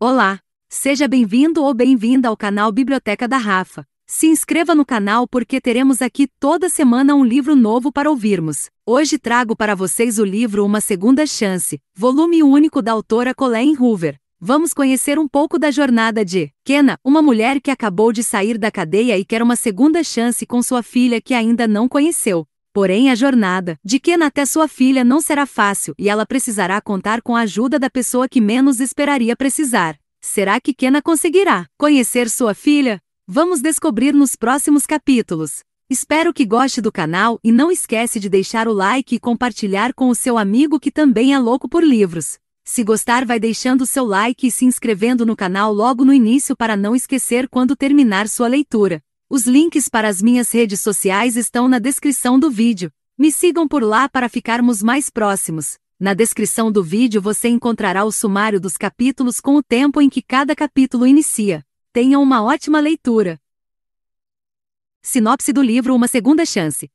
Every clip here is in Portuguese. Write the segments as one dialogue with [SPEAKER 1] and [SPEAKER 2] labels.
[SPEAKER 1] Olá! Seja bem-vindo ou bem-vinda ao canal Biblioteca da Rafa. Se inscreva no canal porque teremos aqui toda semana um livro novo para ouvirmos. Hoje trago para vocês o livro Uma Segunda Chance, volume único da autora Colleen Hoover. Vamos conhecer um pouco da jornada de Kenna, uma mulher que acabou de sair da cadeia e quer uma segunda chance com sua filha que ainda não conheceu. Porém, a jornada de Kenna até sua filha não será fácil e ela precisará contar com a ajuda da pessoa que menos esperaria precisar. Será que Kena conseguirá conhecer sua filha? Vamos descobrir nos próximos capítulos. Espero que goste do canal e não esquece de deixar o like e compartilhar com o seu amigo que também é louco por livros. Se gostar, vai deixando seu like e se inscrevendo no canal logo no início para não esquecer quando terminar sua leitura. Os links para as minhas redes sociais estão na descrição do vídeo. Me sigam por lá para ficarmos mais próximos. Na descrição do vídeo você encontrará o sumário dos capítulos com o tempo em que cada capítulo inicia. Tenha uma ótima leitura! Sinopse do livro Uma Segunda Chance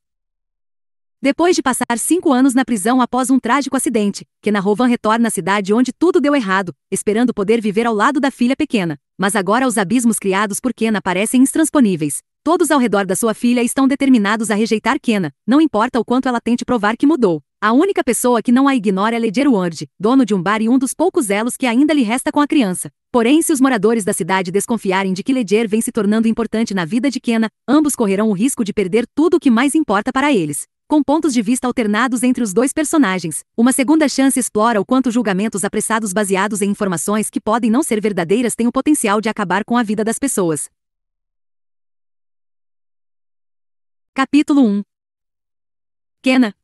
[SPEAKER 1] depois de passar cinco anos na prisão após um trágico acidente, Rovan retorna à cidade onde tudo deu errado, esperando poder viver ao lado da filha pequena. Mas agora os abismos criados por Kena parecem intransponíveis. Todos ao redor da sua filha estão determinados a rejeitar Kena, não importa o quanto ela tente provar que mudou. A única pessoa que não a ignora é Ledger Ward, dono de um bar e um dos poucos elos que ainda lhe resta com a criança. Porém, se os moradores da cidade desconfiarem de que Ledger vem se tornando importante na vida de Kena, ambos correrão o risco de perder tudo o que mais importa para eles com pontos de vista alternados entre os dois personagens. Uma segunda chance explora o quanto julgamentos apressados baseados em informações que podem
[SPEAKER 2] não ser verdadeiras têm o potencial de acabar com a vida das pessoas. Capítulo 1 Kenna.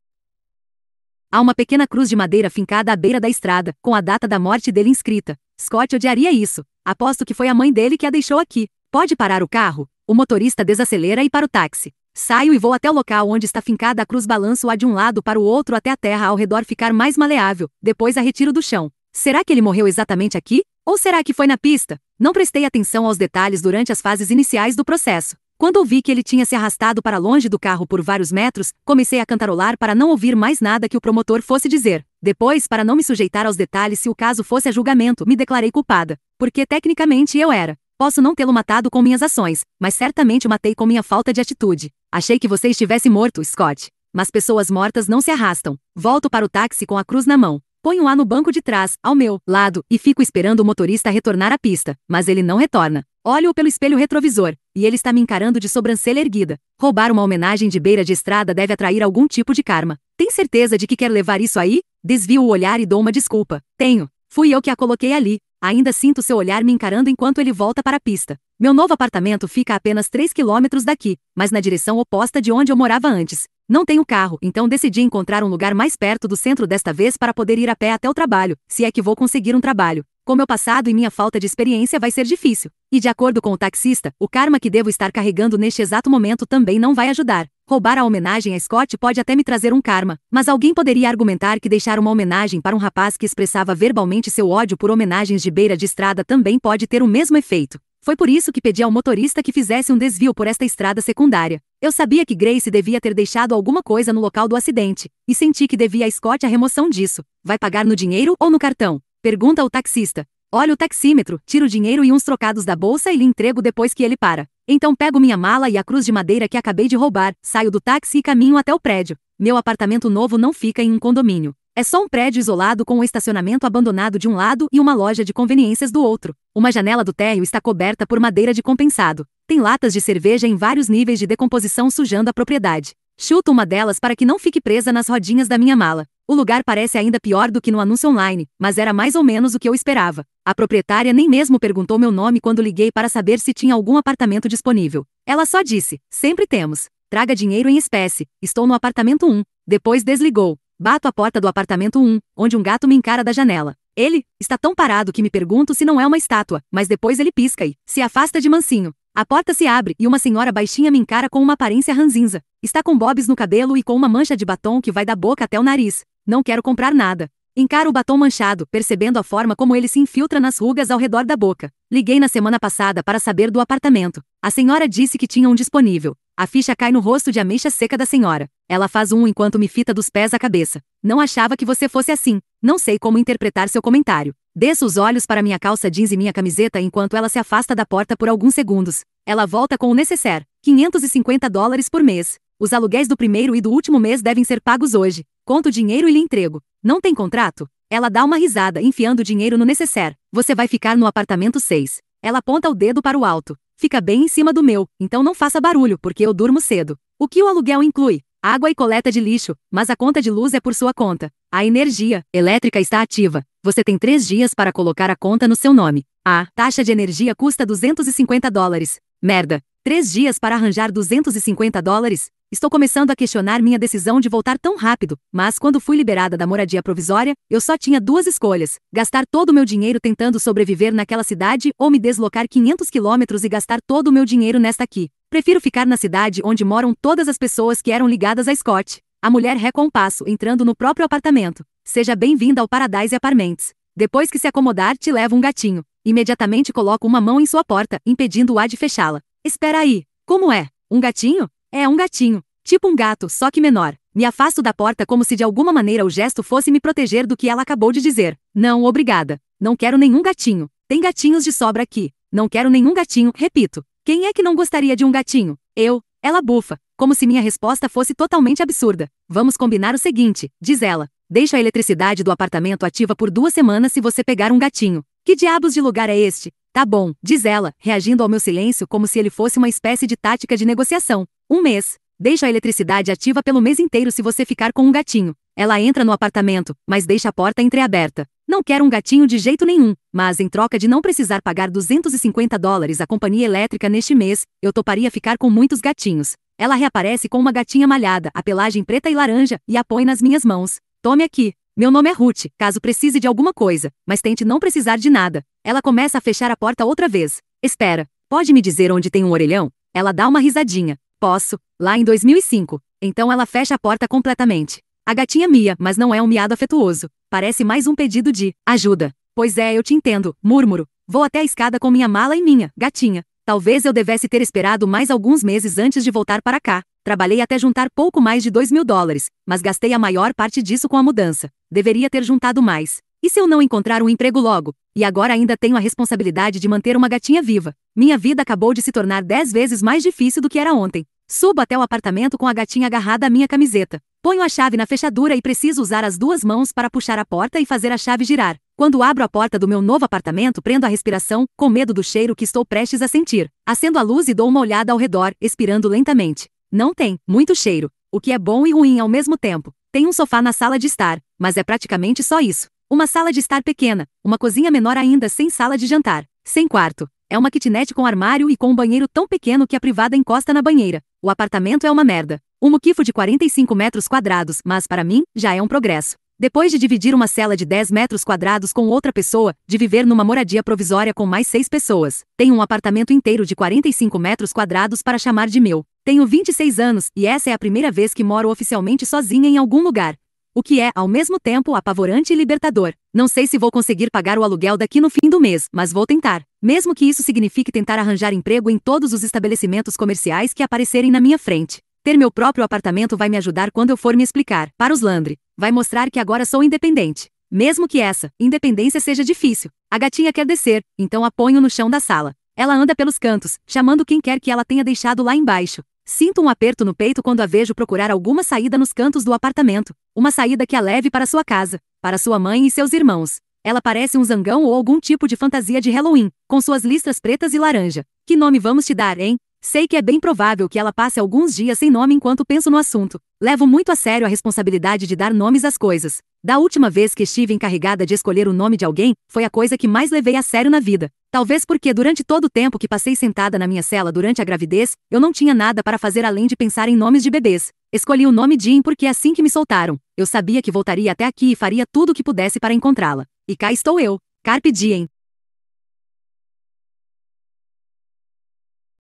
[SPEAKER 2] Há uma pequena cruz de madeira fincada à beira da estrada, com a data da morte dele inscrita. Scott
[SPEAKER 1] odiaria isso. Aposto que foi a mãe dele que a deixou aqui. Pode parar o carro? O motorista desacelera e para o táxi. Saio e vou até o local onde está fincada a cruz, balanço-a de um lado para o outro até a terra ao redor ficar mais maleável, depois a retiro do chão. Será que ele morreu exatamente aqui? Ou será que foi na pista? Não prestei atenção aos detalhes durante as fases iniciais do processo. Quando ouvi que ele tinha se arrastado para longe do carro por vários metros, comecei a cantarolar para não ouvir mais nada que o promotor fosse dizer. Depois, para não me sujeitar aos detalhes se o caso fosse a julgamento, me declarei culpada, porque tecnicamente eu era. Posso não tê-lo matado com minhas ações, mas certamente o matei com minha falta de atitude. Achei que você estivesse morto, Scott. Mas pessoas mortas não se arrastam. Volto para o táxi com a cruz na mão. Ponho-a no banco de trás, ao meu lado, e fico esperando o motorista retornar à pista, mas ele não retorna. Olho-o pelo espelho retrovisor, e ele está me encarando de sobrancelha erguida. Roubar uma homenagem de beira de estrada deve atrair algum tipo de karma. Tem certeza de que quer levar isso aí? Desvio o olhar e dou uma desculpa. Tenho. Fui eu que a coloquei ali. Ainda sinto seu olhar me encarando enquanto ele volta para a pista. Meu novo apartamento fica a apenas 3 quilômetros daqui, mas na direção oposta de onde eu morava antes. Não tenho carro, então decidi encontrar um lugar mais perto do centro desta vez para poder ir a pé até o trabalho, se é que vou conseguir um trabalho. Com meu passado e minha falta de experiência vai ser difícil. E de acordo com o taxista, o karma que devo estar carregando neste exato momento também não vai ajudar. Roubar a homenagem a Scott pode até me trazer um karma, mas alguém poderia argumentar que deixar uma homenagem para um rapaz que expressava verbalmente seu ódio por homenagens de beira de estrada também pode ter o mesmo efeito. Foi por isso que pedi ao motorista que fizesse um desvio por esta estrada secundária. Eu sabia que Grace devia ter deixado alguma coisa no local do acidente, e senti que devia a Scott a remoção disso. Vai pagar no dinheiro ou no cartão? Pergunta o taxista. Olha o taxímetro, tiro o dinheiro e uns trocados da bolsa e lhe entrego depois que ele para. Então pego minha mala e a cruz de madeira que acabei de roubar, saio do táxi e caminho até o prédio. Meu apartamento novo não fica em um condomínio. É só um prédio isolado com o um estacionamento abandonado de um lado e uma loja de conveniências do outro. Uma janela do térreo está coberta por madeira de compensado. Tem latas de cerveja em vários níveis de decomposição sujando a propriedade. Chuto uma delas para que não fique presa nas rodinhas da minha mala. O lugar parece ainda pior do que no anúncio online, mas era mais ou menos o que eu esperava. A proprietária nem mesmo perguntou meu nome quando liguei para saber se tinha algum apartamento disponível. Ela só disse: sempre temos. Traga dinheiro em espécie, estou no apartamento 1. Depois desligou. Bato a porta do apartamento 1, onde um gato me encara da janela. Ele está tão parado que me pergunto se não é uma estátua, mas depois ele pisca e se afasta de mansinho. A porta se abre e uma senhora baixinha me encara com uma aparência ranzinza. Está com bobs no cabelo e com uma mancha de batom que vai da boca até o nariz. Não quero comprar nada. Encaro o batom manchado, percebendo a forma como ele se infiltra nas rugas ao redor da boca. Liguei na semana passada para saber do apartamento. A senhora disse que tinha um disponível. A ficha cai no rosto de ameixa seca da senhora. Ela faz um enquanto me fita dos pés à cabeça. Não achava que você fosse assim. Não sei como interpretar seu comentário. Desço os olhos para minha calça jeans e minha camiseta enquanto ela se afasta da porta por alguns segundos. Ela volta com o necessaire. 550 dólares por mês. Os aluguéis do primeiro e do último mês devem ser pagos hoje. Conto o dinheiro e lhe entrego. Não tem contrato? Ela dá uma risada, enfiando o dinheiro no necessaire. Você vai ficar no apartamento 6. Ela aponta o dedo para o alto. Fica bem em cima do meu, então não faça barulho, porque eu durmo cedo. O que o aluguel inclui? Água e coleta de lixo, mas a conta de luz é por sua conta. A energia elétrica está ativa. Você tem três dias para colocar a conta no seu nome. A taxa de energia custa 250 dólares. Merda, Três dias para arranjar 250 dólares? Estou começando a questionar minha decisão de voltar tão rápido, mas quando fui liberada da moradia provisória, eu só tinha duas escolhas: gastar todo o meu dinheiro tentando sobreviver naquela cidade ou me deslocar 500 quilômetros e gastar todo o meu dinheiro nesta aqui. Prefiro ficar na cidade onde moram todas as pessoas que eram ligadas a Scott. A mulher recua um passo, entrando no próprio apartamento. Seja bem-vinda ao Paradise Apartments. Depois que se acomodar, te levo um gatinho. Imediatamente coloco uma mão em sua porta, impedindo-a de fechá-la. Espera aí, como é? Um gatinho? É um gatinho, tipo um gato, só que menor. Me afasto da porta como se de alguma maneira o gesto fosse me proteger do que ela acabou de dizer. Não, obrigada. Não quero nenhum gatinho. Tem gatinhos de sobra aqui. Não quero nenhum gatinho, repito. Quem é que não gostaria de um gatinho? Eu. Ela bufa, como se minha resposta fosse totalmente absurda. Vamos combinar o seguinte, diz ela. Deixa a eletricidade do apartamento ativa por duas semanas se você pegar um gatinho. Que diabos de lugar é este? Tá bom, diz ela, reagindo ao meu silêncio como se ele fosse uma espécie de tática de negociação. Um mês. Deixa a eletricidade ativa pelo mês inteiro se você ficar com um gatinho. Ela entra no apartamento, mas deixa a porta entreaberta. Não quero um gatinho de jeito nenhum, mas em troca de não precisar pagar 250 dólares à companhia elétrica neste mês, eu toparia ficar com muitos gatinhos. Ela reaparece com uma gatinha malhada, a pelagem preta e laranja, e a põe nas minhas mãos. Tome aqui. Meu nome é Ruth, caso precise de alguma coisa, mas tente não precisar de nada. Ela começa a fechar a porta outra vez. Espera, pode me dizer onde tem um orelhão? Ela dá uma risadinha. Posso, lá em 2005. Então ela fecha a porta completamente. A gatinha mia, mas não é um miado afetuoso. Parece mais um pedido de ajuda. Pois é, eu te entendo, murmuro. Vou até a escada com minha mala e minha gatinha. Talvez eu devesse ter esperado mais alguns meses antes de voltar para cá. Trabalhei até juntar pouco mais de 2 mil dólares, mas gastei a maior parte disso com a mudança. Deveria ter juntado mais. E se eu não encontrar um emprego logo? E agora ainda tenho a responsabilidade de manter uma gatinha viva. Minha vida acabou de se tornar 10 vezes mais difícil do que era ontem. Subo até o apartamento com a gatinha agarrada à minha camiseta. Ponho a chave na fechadura e preciso usar as duas mãos para puxar a porta e fazer a chave girar. Quando abro a porta do meu novo apartamento, prendo a respiração, com medo do cheiro que estou prestes a sentir. Acendo a luz e dou uma olhada ao redor, expirando lentamente. Não tem, muito cheiro, o que é bom e ruim ao mesmo tempo. Tem um sofá na sala de estar, mas é praticamente só isso. Uma sala de estar pequena, uma cozinha menor ainda sem sala de jantar, sem quarto. É uma kitnet com armário e com um banheiro tão pequeno que a privada encosta na banheira. O apartamento é uma merda. Um muquifo de 45 metros quadrados, mas para mim, já é um progresso. Depois de dividir uma cela de 10 metros quadrados com outra pessoa, de viver numa moradia provisória com mais seis pessoas, tem um apartamento inteiro de 45 metros quadrados para chamar de meu. Tenho 26 anos e essa é a primeira vez que moro oficialmente sozinha em algum lugar. O que é, ao mesmo tempo, apavorante e libertador. Não sei se vou conseguir pagar o aluguel daqui no fim do mês, mas vou tentar. Mesmo que isso signifique tentar arranjar emprego em todos os estabelecimentos comerciais que aparecerem na minha frente. Ter meu próprio apartamento vai me ajudar quando eu for me explicar. Para os Landry, vai mostrar que agora sou independente. Mesmo que essa independência seja difícil. A gatinha quer descer, então a ponho no chão da sala. Ela anda pelos cantos, chamando quem quer que ela tenha deixado lá embaixo. Sinto um aperto no peito quando a vejo procurar alguma saída nos cantos do apartamento. Uma saída que a leve para sua casa, para sua mãe e seus irmãos. Ela parece um zangão ou algum tipo de fantasia de Halloween, com suas listras pretas e laranja. Que nome vamos te dar, hein? Sei que é bem provável que ela passe alguns dias sem nome enquanto penso no assunto. Levo muito a sério a responsabilidade de dar nomes às coisas. Da última vez que estive encarregada de escolher o nome de alguém, foi a coisa que mais levei a sério na vida. Talvez porque durante todo o tempo que passei sentada na minha cela durante a gravidez, eu não tinha nada para fazer além de pensar em nomes de bebês. Escolhi o nome Jean porque é assim que me soltaram, eu sabia que voltaria
[SPEAKER 2] até aqui e faria tudo o que pudesse para encontrá-la. E cá estou eu. Carpe Diem.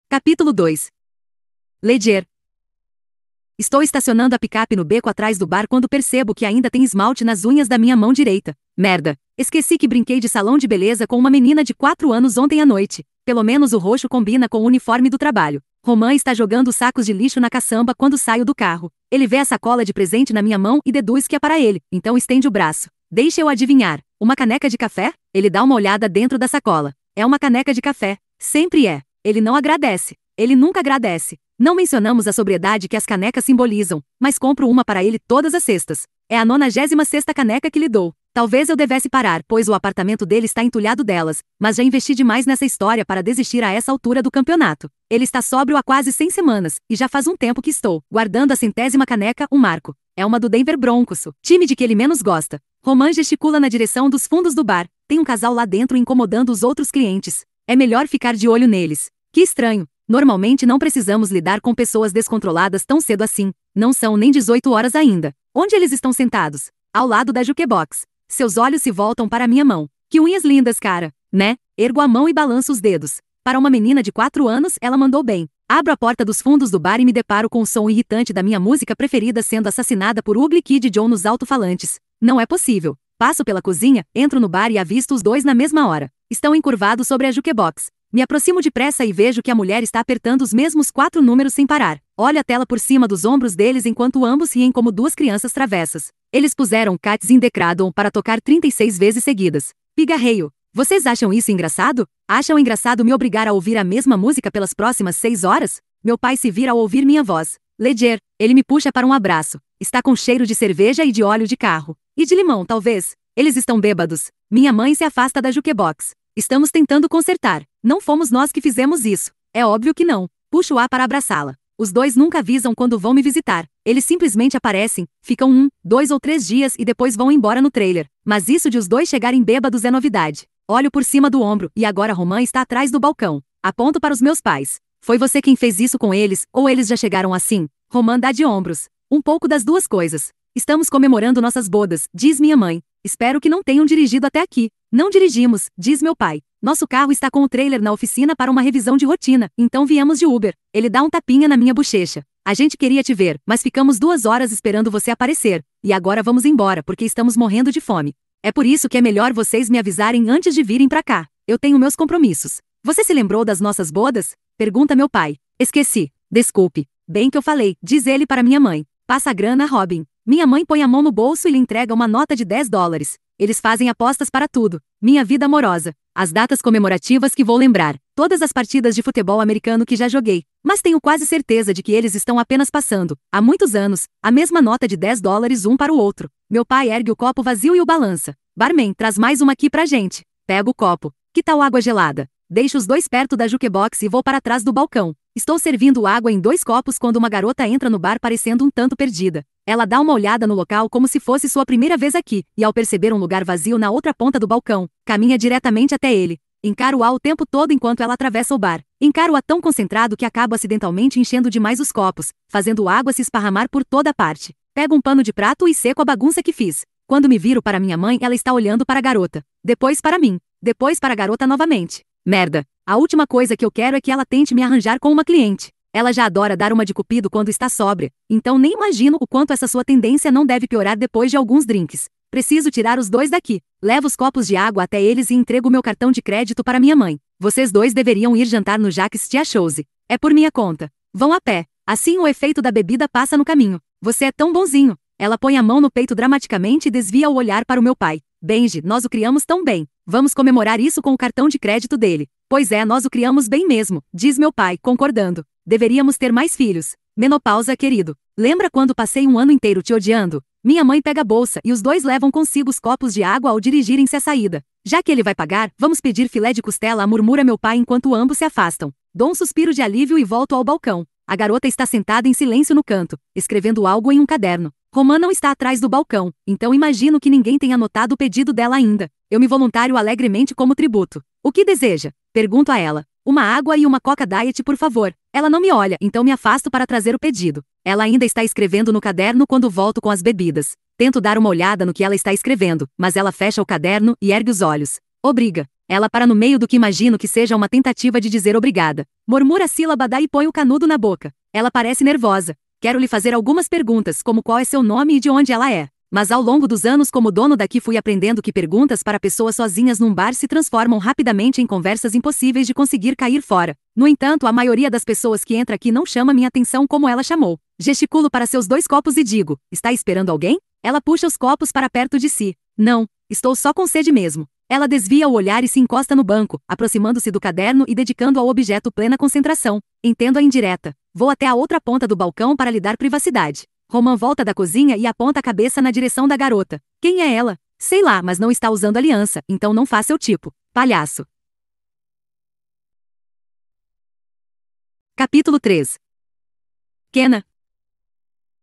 [SPEAKER 2] Capítulo 2 Ledger Estou estacionando a picape no beco atrás do bar quando percebo que ainda tem
[SPEAKER 1] esmalte nas unhas da minha mão direita. Merda! Esqueci que brinquei de salão de beleza com uma menina de 4 anos ontem à noite. Pelo menos o roxo combina com o uniforme do trabalho. Roman está jogando sacos de lixo na caçamba quando saio do carro. Ele vê a sacola de presente na minha mão e deduz que é para ele, então estende o braço. Deixa eu adivinhar. Uma caneca de café? Ele dá uma olhada dentro da sacola. É uma caneca de café. Sempre é. Ele não agradece. Ele nunca agradece. Não mencionamos a sobriedade que as canecas simbolizam, mas compro uma para ele todas as sextas. É a 96 sexta caneca que lhe dou. Talvez eu devesse parar, pois o apartamento dele está entulhado delas, mas já investi demais nessa história para desistir a essa altura do campeonato. Ele está sóbrio há quase 100 semanas, e já faz um tempo que estou, guardando a centésima caneca, um marco. É uma do Denver Broncos, time de que ele menos gosta. Roman gesticula na direção dos fundos do bar. Tem um casal lá dentro incomodando os outros clientes. É melhor ficar de olho neles. Que estranho. Normalmente não precisamos lidar com pessoas descontroladas tão cedo assim. Não são nem 18 horas ainda. Onde eles estão sentados? Ao lado da jukebox. Seus olhos se voltam para minha mão. Que unhas lindas, cara, né? Ergo a mão e balanço os dedos. Para uma menina de 4 anos, ela mandou bem. Abro a porta dos fundos do bar e me deparo com o som irritante da minha música preferida sendo assassinada por Ugly Kid John nos alto-falantes. Não é possível. Passo pela cozinha, entro no bar e avisto os dois na mesma hora. Estão encurvados sobre a jukebox. Me aproximo depressa e vejo que a mulher está apertando os mesmos quatro números sem parar. Olho a tela por cima dos ombros deles enquanto ambos riem como duas crianças travessas. Eles puseram Cats in the Cradle para tocar 36 vezes seguidas. Pigarreio. Vocês acham isso engraçado? Acham engraçado me obrigar a ouvir a mesma música pelas próximas seis horas? Meu pai se vira ao ouvir minha voz. Ledger, ele me puxa para um abraço. Está com cheiro de cerveja e de óleo de carro. E de limão, talvez. Eles estão bêbados. Minha mãe se afasta da jukebox. Estamos tentando consertar. Não fomos nós que fizemos isso. É óbvio que não. Puxo-a para abraçá-la. Os dois nunca avisam quando vão me visitar. Eles simplesmente aparecem, ficam um, dois ou três dias e depois vão embora no trailer. Mas isso de os dois chegarem bêbados é novidade. Olho por cima do ombro e agora Romã está atrás do balcão. Aponto para os meus pais. Foi você quem fez isso com eles, ou eles já chegaram assim? Romã dá de ombros. Um pouco das duas coisas. Estamos comemorando nossas bodas, diz minha mãe. Espero que não tenham dirigido até aqui. Não dirigimos, diz meu pai. Nosso carro está com o trailer na oficina para uma revisão de rotina, então viemos de Uber. Ele dá um tapinha na minha bochecha. A gente queria te ver, mas ficamos duas horas esperando você aparecer. E agora vamos embora porque estamos morrendo de fome. É por isso que é melhor vocês me avisarem antes de virem para cá. Eu tenho meus compromissos. Você se lembrou das nossas bodas? Pergunta meu pai. Esqueci. Desculpe. Bem que eu falei, diz ele para minha mãe. Passa a grana, Robin. Minha mãe põe a mão no bolso e lhe entrega uma nota de 10 dólares. Eles fazem apostas para tudo. Minha vida amorosa. As datas comemorativas que vou lembrar. Todas as partidas de futebol americano que já joguei. Mas tenho quase certeza de que eles estão apenas passando, há muitos anos, a mesma nota de 10 dólares um para o outro. Meu pai ergue o copo vazio e o balança. Barman, traz mais uma aqui pra gente. Pego o copo. Que tal água gelada? Deixo os dois perto da jukebox e vou para trás do balcão. Estou servindo água em dois copos quando uma garota entra no bar parecendo um tanto perdida. Ela dá uma olhada no local como se fosse sua primeira vez aqui, e ao perceber um lugar vazio na outra ponta do balcão, caminha diretamente até ele. Encaro-a o tempo todo enquanto ela atravessa o bar. Encaro-a tão concentrado que acabo acidentalmente enchendo demais os copos, fazendo água se esparramar por toda parte. Pego um pano de prato e seco a bagunça que fiz. Quando me viro para minha mãe, ela está olhando para a garota. Depois para mim. Depois para a garota novamente. Merda, a última coisa que eu quero é que ela tente me arranjar com uma cliente. Ela já adora dar uma de cupido quando está sóbria, então nem imagino o quanto essa sua tendência não deve piorar depois de alguns drinks. Preciso tirar os dois daqui. Levo os copos de água até eles e entrego meu cartão de crédito para minha mãe. Vocês dois deveriam ir jantar no Jacques Chose. É por minha conta. Vão a pé. Assim o efeito da bebida passa no caminho. Você é tão bonzinho. Ela põe a mão no peito dramaticamente e desvia o olhar para o meu pai. Benji, nós o criamos tão bem. Vamos comemorar isso com o cartão de crédito dele. Pois é, nós o criamos bem mesmo, diz meu pai, concordando. Deveríamos ter mais filhos. Menopausa, querido. Lembra quando passei um ano inteiro te odiando? Minha mãe pega a bolsa e os dois levam consigo os copos de água ao dirigirem-se à saída. Já que ele vai pagar, vamos pedir filé de costela, murmura meu pai enquanto ambos se afastam. Dou um suspiro de alívio e volto ao balcão. A garota está sentada em silêncio no canto, escrevendo algo em um caderno. Romã não está atrás do balcão, então imagino que ninguém tenha notado o pedido dela ainda. Eu me voluntário alegremente como tributo. O que deseja? Pergunto a ela. Uma água e uma coca diet, por favor. Ela não me olha, então me afasto para trazer o pedido. Ela ainda está escrevendo no caderno quando volto com as bebidas. Tento dar uma olhada no que ela está escrevendo, mas ela fecha o caderno e ergue os olhos. Obriga. Ela para no meio do que imagino que seja uma tentativa de dizer obrigada. Murmura a sílaba da e põe o canudo na boca. Ela parece nervosa. Quero lhe fazer algumas perguntas, como qual é seu nome e de onde ela é. Mas ao longo dos anos como dono daqui fui aprendendo que perguntas para pessoas sozinhas num bar se transformam rapidamente em conversas impossíveis de conseguir cair fora. No entanto, a maioria das pessoas que entra aqui não chama minha atenção como ela chamou. Gesticulo para seus dois copos e digo: Está esperando alguém? Ela puxa os copos para perto de si. Não, estou só com sede mesmo. Ela desvia o olhar e se encosta no banco, aproximando-se do caderno e dedicando ao objeto plena concentração. Entendo a indireta. Vou até a outra ponta do balcão para lhe dar privacidade. Roman volta da cozinha e aponta a cabeça na direção da garota.
[SPEAKER 2] Quem é ela? Sei lá, mas não está usando aliança, então não faça seu tipo. Palhaço. Capítulo 3 Kenna,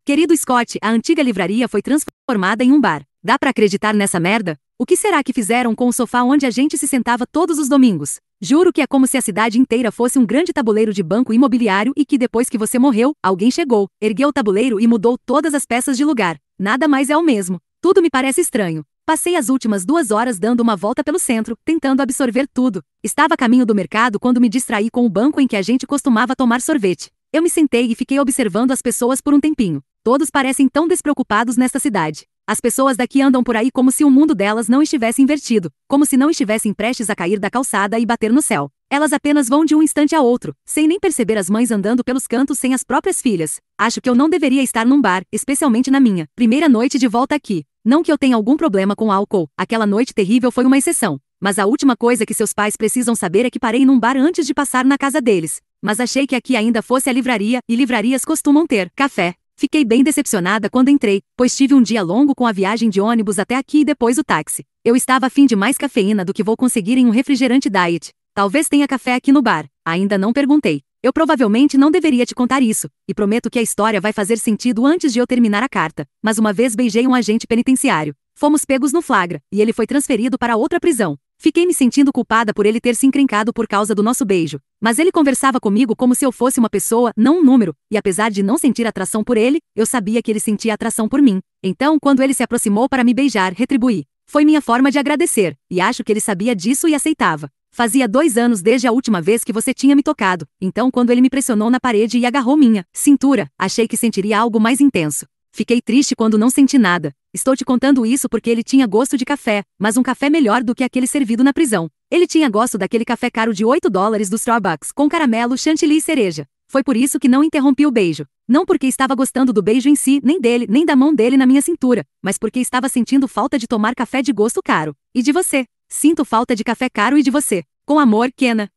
[SPEAKER 2] Querido Scott, a antiga livraria foi transformada em um bar. Dá
[SPEAKER 1] para acreditar nessa merda? O que será que fizeram com o sofá onde a gente se sentava todos os domingos? Juro que é como se a cidade inteira fosse um grande tabuleiro de banco imobiliário e que depois que você morreu, alguém chegou, ergueu o tabuleiro e mudou todas as peças de lugar. Nada mais é o mesmo. Tudo me parece estranho. Passei as últimas duas horas dando uma volta pelo centro, tentando absorver tudo. Estava a caminho do mercado quando me distraí com o banco em que a gente costumava tomar sorvete. Eu me sentei e fiquei observando as pessoas por um tempinho. Todos parecem tão despreocupados nesta cidade. As pessoas daqui andam por aí como se o mundo delas não estivesse invertido, como se não estivessem prestes a cair da calçada e bater no céu. Elas apenas vão de um instante a outro, sem nem perceber as mães andando pelos cantos sem as próprias filhas. Acho que eu não deveria estar num bar, especialmente na minha primeira noite de volta aqui. Não que eu tenha algum problema com álcool, aquela noite terrível foi uma exceção. Mas a última coisa que seus pais precisam saber é que parei num bar antes de passar na casa deles. Mas achei que aqui ainda fosse a livraria, e livrarias costumam ter café. Fiquei bem decepcionada quando entrei, pois tive um dia longo com a viagem de ônibus até aqui e depois o táxi. Eu estava afim de mais cafeína do que vou conseguir em um refrigerante diet. Talvez tenha café aqui no bar. Ainda não perguntei. Eu provavelmente não deveria te contar isso, e prometo que a história vai fazer sentido antes de eu terminar a carta. Mas uma vez beijei um agente penitenciário. Fomos pegos no flagra, e ele foi transferido para outra prisão. Fiquei me sentindo culpada por ele ter se encrencado por causa do nosso beijo, mas ele conversava comigo como se eu fosse uma pessoa, não um número, e apesar de não sentir atração por ele, eu sabia que ele sentia atração por mim. Então, quando ele se aproximou para me beijar, retribuí. Foi minha forma de agradecer, e acho que ele sabia disso e aceitava. Fazia dois anos desde a última vez que você tinha me tocado, então quando ele me pressionou na parede e agarrou minha cintura, achei que sentiria algo mais intenso. Fiquei triste quando não senti nada, Estou te contando isso porque ele tinha gosto de café, mas um café melhor do que aquele servido na prisão. Ele tinha gosto daquele café caro de 8 dólares do Starbucks, com caramelo, chantilly e cereja. Foi por isso que não interrompi o beijo. Não porque estava gostando do beijo em si, nem dele, nem da mão dele na minha cintura, mas porque estava sentindo falta de tomar café de gosto caro. E de você. Sinto falta de café caro e de você. Com amor, Kena.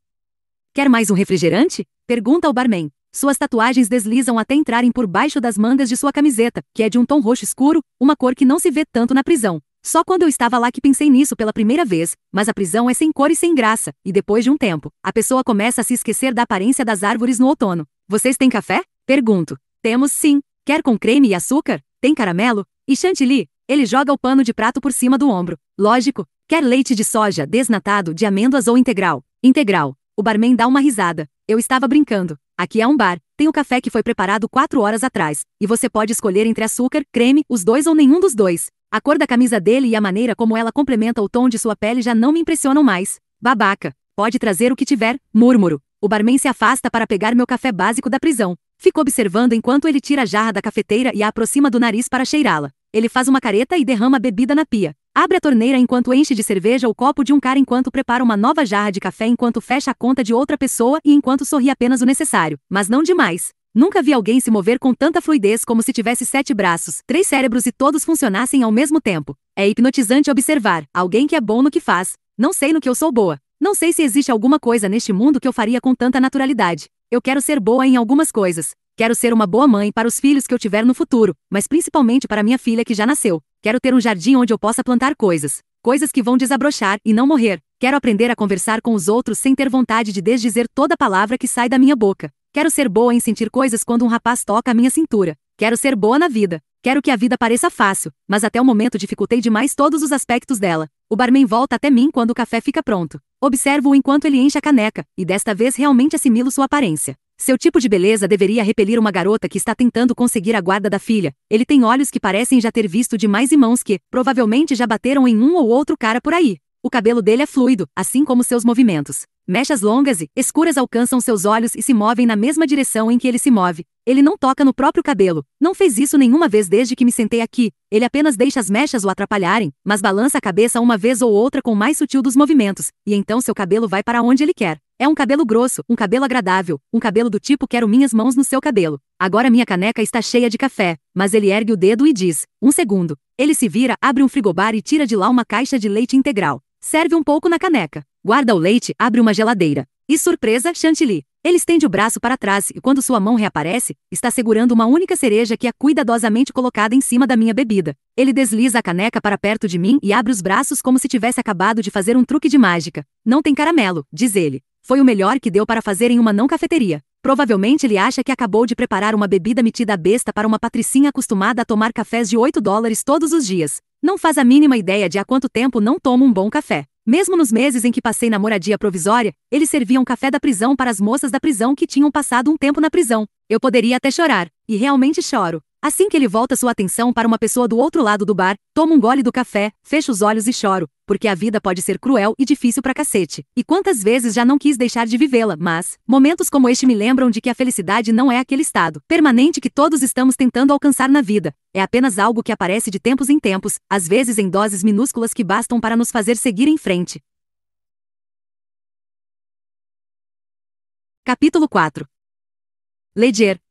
[SPEAKER 1] Quer mais um refrigerante? Pergunta ao barman. Suas tatuagens deslizam até entrarem por baixo das mangas de sua camiseta, que é de um tom roxo escuro, uma cor que não se vê tanto na prisão. Só quando eu estava lá que pensei nisso pela primeira vez, mas a prisão é sem cor e sem graça, e depois de um tempo, a pessoa começa a se esquecer da aparência das árvores no outono. Vocês têm café? Pergunto. Temos sim. Quer com creme e açúcar? Tem caramelo? E chantilly? Ele joga o pano de prato por cima do ombro. Lógico. Quer leite de soja, desnatado, de amêndoas ou integral? Integral. O barman dá uma risada. Eu estava brincando. Aqui é um bar, tem o café que foi preparado quatro horas atrás, e você pode escolher entre açúcar, creme, os dois ou nenhum dos dois. A cor da camisa dele e a maneira como ela complementa o tom de sua pele já não me impressionam mais. Babaca. Pode trazer o que tiver, murmuro. O barman se afasta para pegar meu café básico da prisão. Fico observando enquanto ele tira a jarra da cafeteira e a aproxima do nariz para cheirá-la. Ele faz uma careta e derrama a bebida na pia. Abre a torneira enquanto enche de cerveja o copo de um cara enquanto prepara uma nova jarra de café enquanto fecha a conta de outra pessoa e enquanto sorri apenas o necessário, mas não demais. Nunca vi alguém se mover com tanta fluidez como se tivesse sete braços, três cérebros e todos funcionassem ao mesmo tempo. É hipnotizante observar alguém que é bom no que faz. Não sei no que eu sou boa. Não sei se existe alguma coisa neste mundo que eu faria com tanta naturalidade. Eu quero ser boa em algumas coisas. Quero ser uma boa mãe para os filhos que eu tiver no futuro, mas principalmente para minha filha que já nasceu. Quero ter um jardim onde eu possa plantar coisas, coisas que vão desabrochar e não morrer. Quero aprender a conversar com os outros sem ter vontade de desdizer toda palavra que sai da minha boca. Quero ser boa em sentir coisas quando um rapaz toca a minha cintura. Quero ser boa na vida. Quero que a vida pareça fácil, mas até o momento dificultei demais todos os aspectos dela. O barman volta até mim quando o café fica pronto. Observo-o enquanto ele enche a caneca, e desta vez realmente assimilo sua aparência. Seu tipo de beleza deveria repelir uma garota que está tentando conseguir a guarda da filha. Ele tem olhos que parecem já ter visto demais e mãos que, provavelmente, já bateram em um ou outro cara por aí. O cabelo dele é fluido, assim como seus movimentos. Mechas longas e escuras alcançam seus olhos e se movem na mesma direção em que ele se move. Ele não toca no próprio cabelo. Não fez isso nenhuma vez desde que me sentei aqui. Ele apenas deixa as mechas o atrapalharem, mas balança a cabeça uma vez ou outra com o mais sutil dos movimentos, e então seu cabelo vai para onde ele quer. É um cabelo grosso, um cabelo agradável, um cabelo do tipo quero minhas mãos no seu cabelo. Agora minha caneca está cheia de café, mas ele ergue o dedo e diz: um segundo. Ele se vira, abre um frigobar e tira de lá uma caixa de leite integral. Serve um pouco na caneca. Guarda o leite, abre uma geladeira. E surpresa, chantilly. Ele estende o braço para trás e quando sua mão reaparece, está segurando uma única cereja que é cuidadosamente colocada em cima da minha bebida. Ele desliza a caneca para perto de mim e abre os braços como se tivesse acabado de fazer um truque de mágica. Não tem caramelo, diz ele. Foi o melhor que deu para fazer em uma não cafeteria. Provavelmente ele acha que acabou de preparar uma bebida metida à besta para uma patricinha acostumada a tomar cafés de 8 dólares todos os dias. Não faz a mínima ideia de há quanto tempo não tomo um bom café. Mesmo nos meses em que passei na moradia provisória, eles serviam café da prisão para as moças da prisão que tinham passado um tempo na prisão. Eu poderia até chorar, e realmente choro, Assim que ele volta sua atenção para uma pessoa do outro lado do bar, tomo um gole do café, fecho os olhos e choro, porque a vida pode ser cruel e difícil pra cacete. E quantas vezes já não quis deixar de vivê-la, mas momentos como este me lembram de que a felicidade não é aquele estado permanente que todos estamos tentando alcançar na vida. É apenas algo que aparece de tempos em tempos, às vezes em
[SPEAKER 2] doses minúsculas que bastam para nos fazer seguir em frente. Capítulo 4 Ledger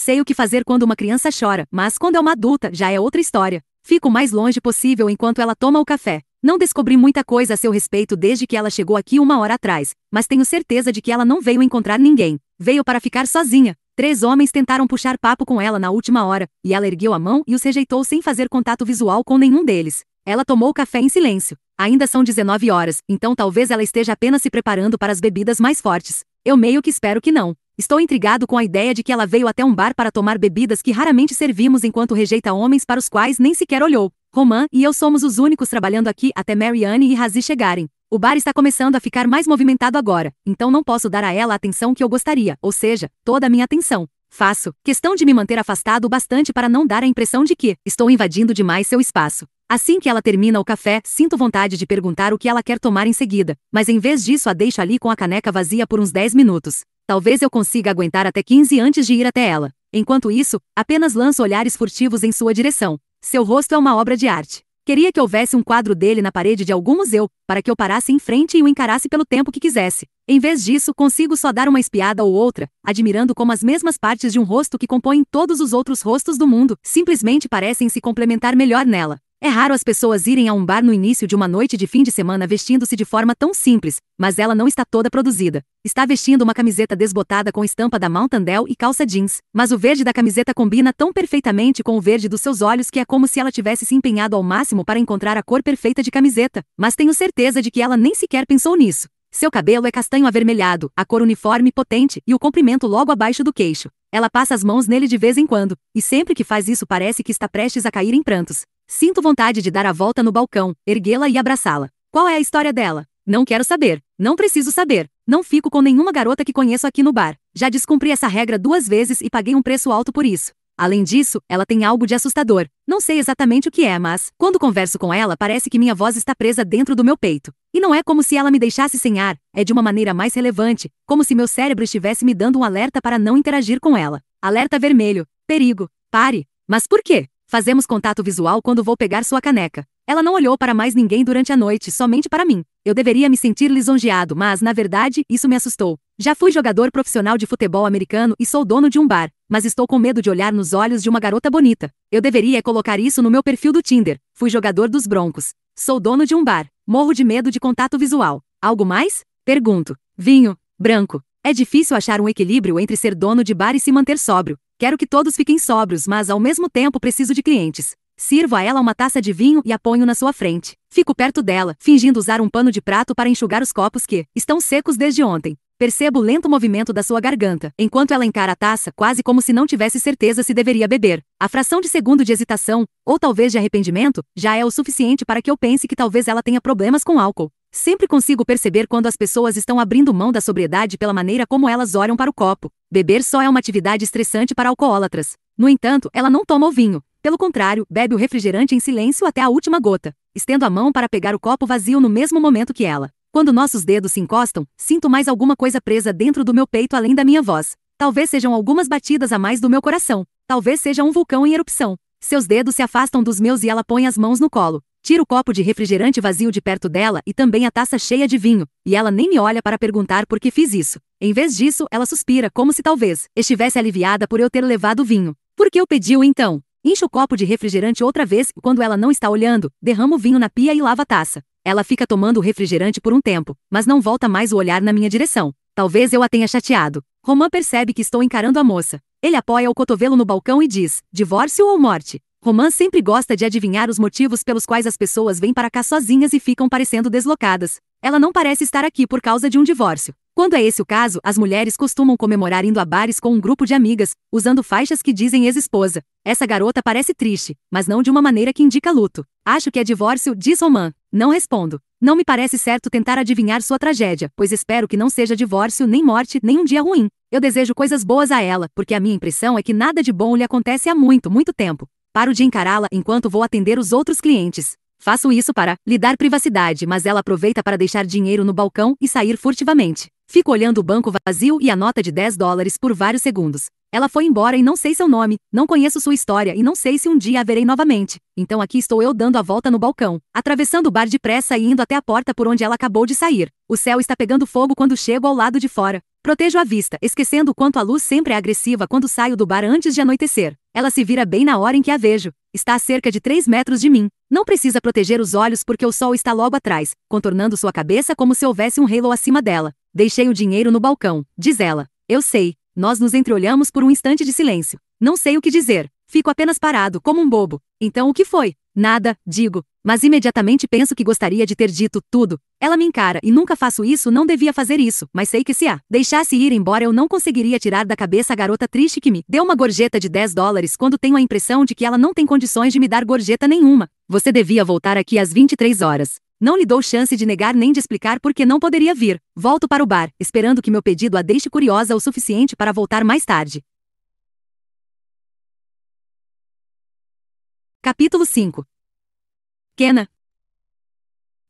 [SPEAKER 2] Sei o que fazer quando uma criança chora, mas quando é uma adulta, já é outra história. Fico o mais longe
[SPEAKER 1] possível enquanto ela toma o café. Não descobri muita coisa a seu respeito desde que ela chegou aqui uma hora atrás, mas tenho certeza de que ela não veio encontrar ninguém. Veio para ficar sozinha. Três homens tentaram puxar papo com ela na última hora, e ela ergueu a mão e os rejeitou sem fazer contato visual com nenhum deles. Ela tomou o café em silêncio. Ainda são 19 horas, então talvez ela esteja apenas se preparando para as bebidas mais fortes. Eu meio que espero que não. Estou intrigado com a ideia de que ela veio até um bar para tomar bebidas que raramente servimos enquanto rejeita homens para os quais nem sequer olhou. Roman e eu somos os únicos trabalhando aqui até Marianne e Razi chegarem. O bar está começando a ficar mais movimentado agora, então não posso dar a ela a atenção que eu gostaria, ou seja, toda a minha atenção. Faço questão de me manter afastado o bastante para não dar a impressão de que estou invadindo demais seu espaço. Assim que ela termina o café, sinto vontade de perguntar o que ela quer tomar em seguida, mas em vez disso a deixo ali com a caneca vazia por uns 10 minutos. Talvez eu consiga aguentar até 15 antes de ir até ela. Enquanto isso, apenas lanço olhares furtivos em sua direção. Seu rosto é uma obra de arte. Queria que houvesse um quadro dele na parede de algum museu, para que eu parasse em frente e o encarasse pelo tempo que quisesse. Em vez disso, consigo só dar uma espiada ou outra, admirando como as mesmas partes de um rosto que compõem todos os outros rostos do mundo simplesmente parecem se complementar melhor nela. É raro as pessoas irem a um bar no início de uma noite de fim de semana vestindo-se de forma tão simples, mas ela não está toda produzida. Está vestindo uma camiseta desbotada com estampa da Mountain Dew e calça jeans, mas o verde da camiseta combina tão perfeitamente com o verde dos seus olhos que é como se ela tivesse se empenhado ao máximo para encontrar a cor perfeita de camiseta, mas tenho certeza de que ela nem sequer pensou nisso. Seu cabelo é castanho avermelhado, a cor uniforme potente e o comprimento logo abaixo do queixo. Ela passa as mãos nele de vez em quando, e sempre que faz isso parece que está prestes a cair em prantos. Sinto vontade de dar a volta no balcão, erguê-la e abraçá-la. Qual é a história dela? Não quero saber. Não preciso saber. Não fico com nenhuma garota que conheço aqui no bar. Já descumpri essa regra duas vezes e paguei um preço alto por isso. Além disso, ela tem algo de assustador. Não sei exatamente o que é, mas, quando converso com ela, parece que minha voz está presa dentro do meu peito. E não é como se ela me deixasse sem ar, é de uma maneira mais relevante, como se meu cérebro estivesse me dando um alerta para não interagir com ela. Alerta vermelho. Perigo. Pare. Mas por quê? Fazemos contato visual quando vou pegar sua caneca. Ela não olhou para mais ninguém durante a noite, somente para mim. Eu deveria me sentir lisonjeado, mas, na verdade, isso me assustou. Já fui jogador profissional de futebol americano e sou dono de um bar, mas estou com medo de olhar nos olhos de uma garota bonita. Eu deveria colocar isso no meu perfil do Tinder. Fui jogador dos Broncos. Sou dono de um bar. Morro de medo de contato visual. Algo mais? Pergunto. Vinho, branco. É difícil achar um equilíbrio entre ser dono de bar e se manter sóbrio. Quero que todos fiquem sóbrios, mas ao mesmo tempo preciso de clientes. Sirvo a ela uma taça de vinho e a ponho na sua frente. Fico perto dela, fingindo usar um pano de prato para enxugar os copos que estão secos desde ontem. Percebo o lento movimento da sua garganta, enquanto ela encara a taça, quase como se não tivesse certeza se deveria beber. A fração de segundo de hesitação, ou talvez de arrependimento, já é o suficiente para que eu pense que talvez ela tenha problemas com álcool. Sempre consigo perceber quando as pessoas estão abrindo mão da sobriedade pela maneira como elas olham para o copo. Beber só é uma atividade estressante para alcoólatras. No entanto, ela não toma o vinho. Pelo contrário, bebe o refrigerante em silêncio até a última gota, estendo a mão para pegar o copo vazio no mesmo momento que ela. Quando nossos dedos se encostam, sinto mais alguma coisa presa dentro do meu peito além da minha voz. Talvez sejam algumas batidas a mais do meu coração. Talvez seja um vulcão em erupção. Seus dedos se afastam dos meus e ela põe as mãos no colo. Tiro o copo de refrigerante vazio de perto dela e também a taça cheia de vinho, e ela nem me olha para perguntar por que fiz isso. Em vez disso, ela suspira como se talvez estivesse aliviada por eu ter levado o vinho. Por que eu pediu então? Encho o copo de refrigerante outra vez e quando ela não está olhando, derramo o vinho na pia e lava a taça. Ela fica tomando o refrigerante por um tempo, mas não volta mais o olhar na minha direção. Talvez eu a tenha chateado. Roman percebe que estou encarando a moça. Ele apoia o cotovelo no balcão e diz: divórcio ou morte? Roman sempre gosta de adivinhar os motivos pelos quais as pessoas vêm para cá sozinhas e ficam parecendo deslocadas. Ela não parece estar aqui por causa de um divórcio. Quando é esse o caso, as mulheres costumam comemorar indo a bares com um grupo de amigas, usando faixas que dizem ex-esposa. Essa garota parece triste, mas não de uma maneira que indica luto. Acho que é divórcio, diz Roman. Não respondo. Não me parece certo tentar adivinhar sua tragédia, pois espero que não seja divórcio, nem morte, nem um dia ruim. Eu desejo coisas boas a ela, porque a minha impressão é que nada de bom lhe acontece há muito, muito tempo. Paro de encará-la enquanto vou atender os outros clientes. Faço isso para lhe dar privacidade, mas ela aproveita para deixar dinheiro no balcão e sair furtivamente. Fico olhando o banco vazio e a nota de 10 dólares por vários segundos. Ela foi embora e não sei seu nome, não conheço sua história e não sei se um dia a verei novamente. Então aqui estou eu dando a volta no balcão, atravessando o bar depressa e indo até a porta por onde ela acabou de sair. O céu está pegando fogo quando chego ao lado de fora. Protejo a vista, esquecendo o quanto a luz sempre é agressiva quando saio do bar antes de anoitecer. Ela se vira bem na hora em que a vejo. Está a cerca de 3 metros de mim. Não precisa proteger os olhos porque o sol está logo atrás, contornando sua cabeça como se houvesse um halo acima dela. Deixei o dinheiro no balcão, diz ela. Eu sei. Nós nos entreolhamos por um instante de silêncio. Não sei o que dizer. Fico apenas parado, como um bobo. Então o que foi? Nada, digo, mas imediatamente penso que gostaria de ter dito tudo. Ela me encara e nunca faço isso, não devia fazer isso, mas sei que se a deixasse ir embora eu não conseguiria tirar da cabeça a garota triste que me deu uma gorjeta de 10 dólares quando tenho a impressão de que ela não tem condições de me dar gorjeta nenhuma. Você devia voltar aqui às 23 horas. Não lhe dou chance de negar nem de explicar porque não poderia vir. Volto
[SPEAKER 2] para o bar, esperando que meu pedido a deixe curiosa o suficiente para voltar mais tarde. Capítulo 5 Kena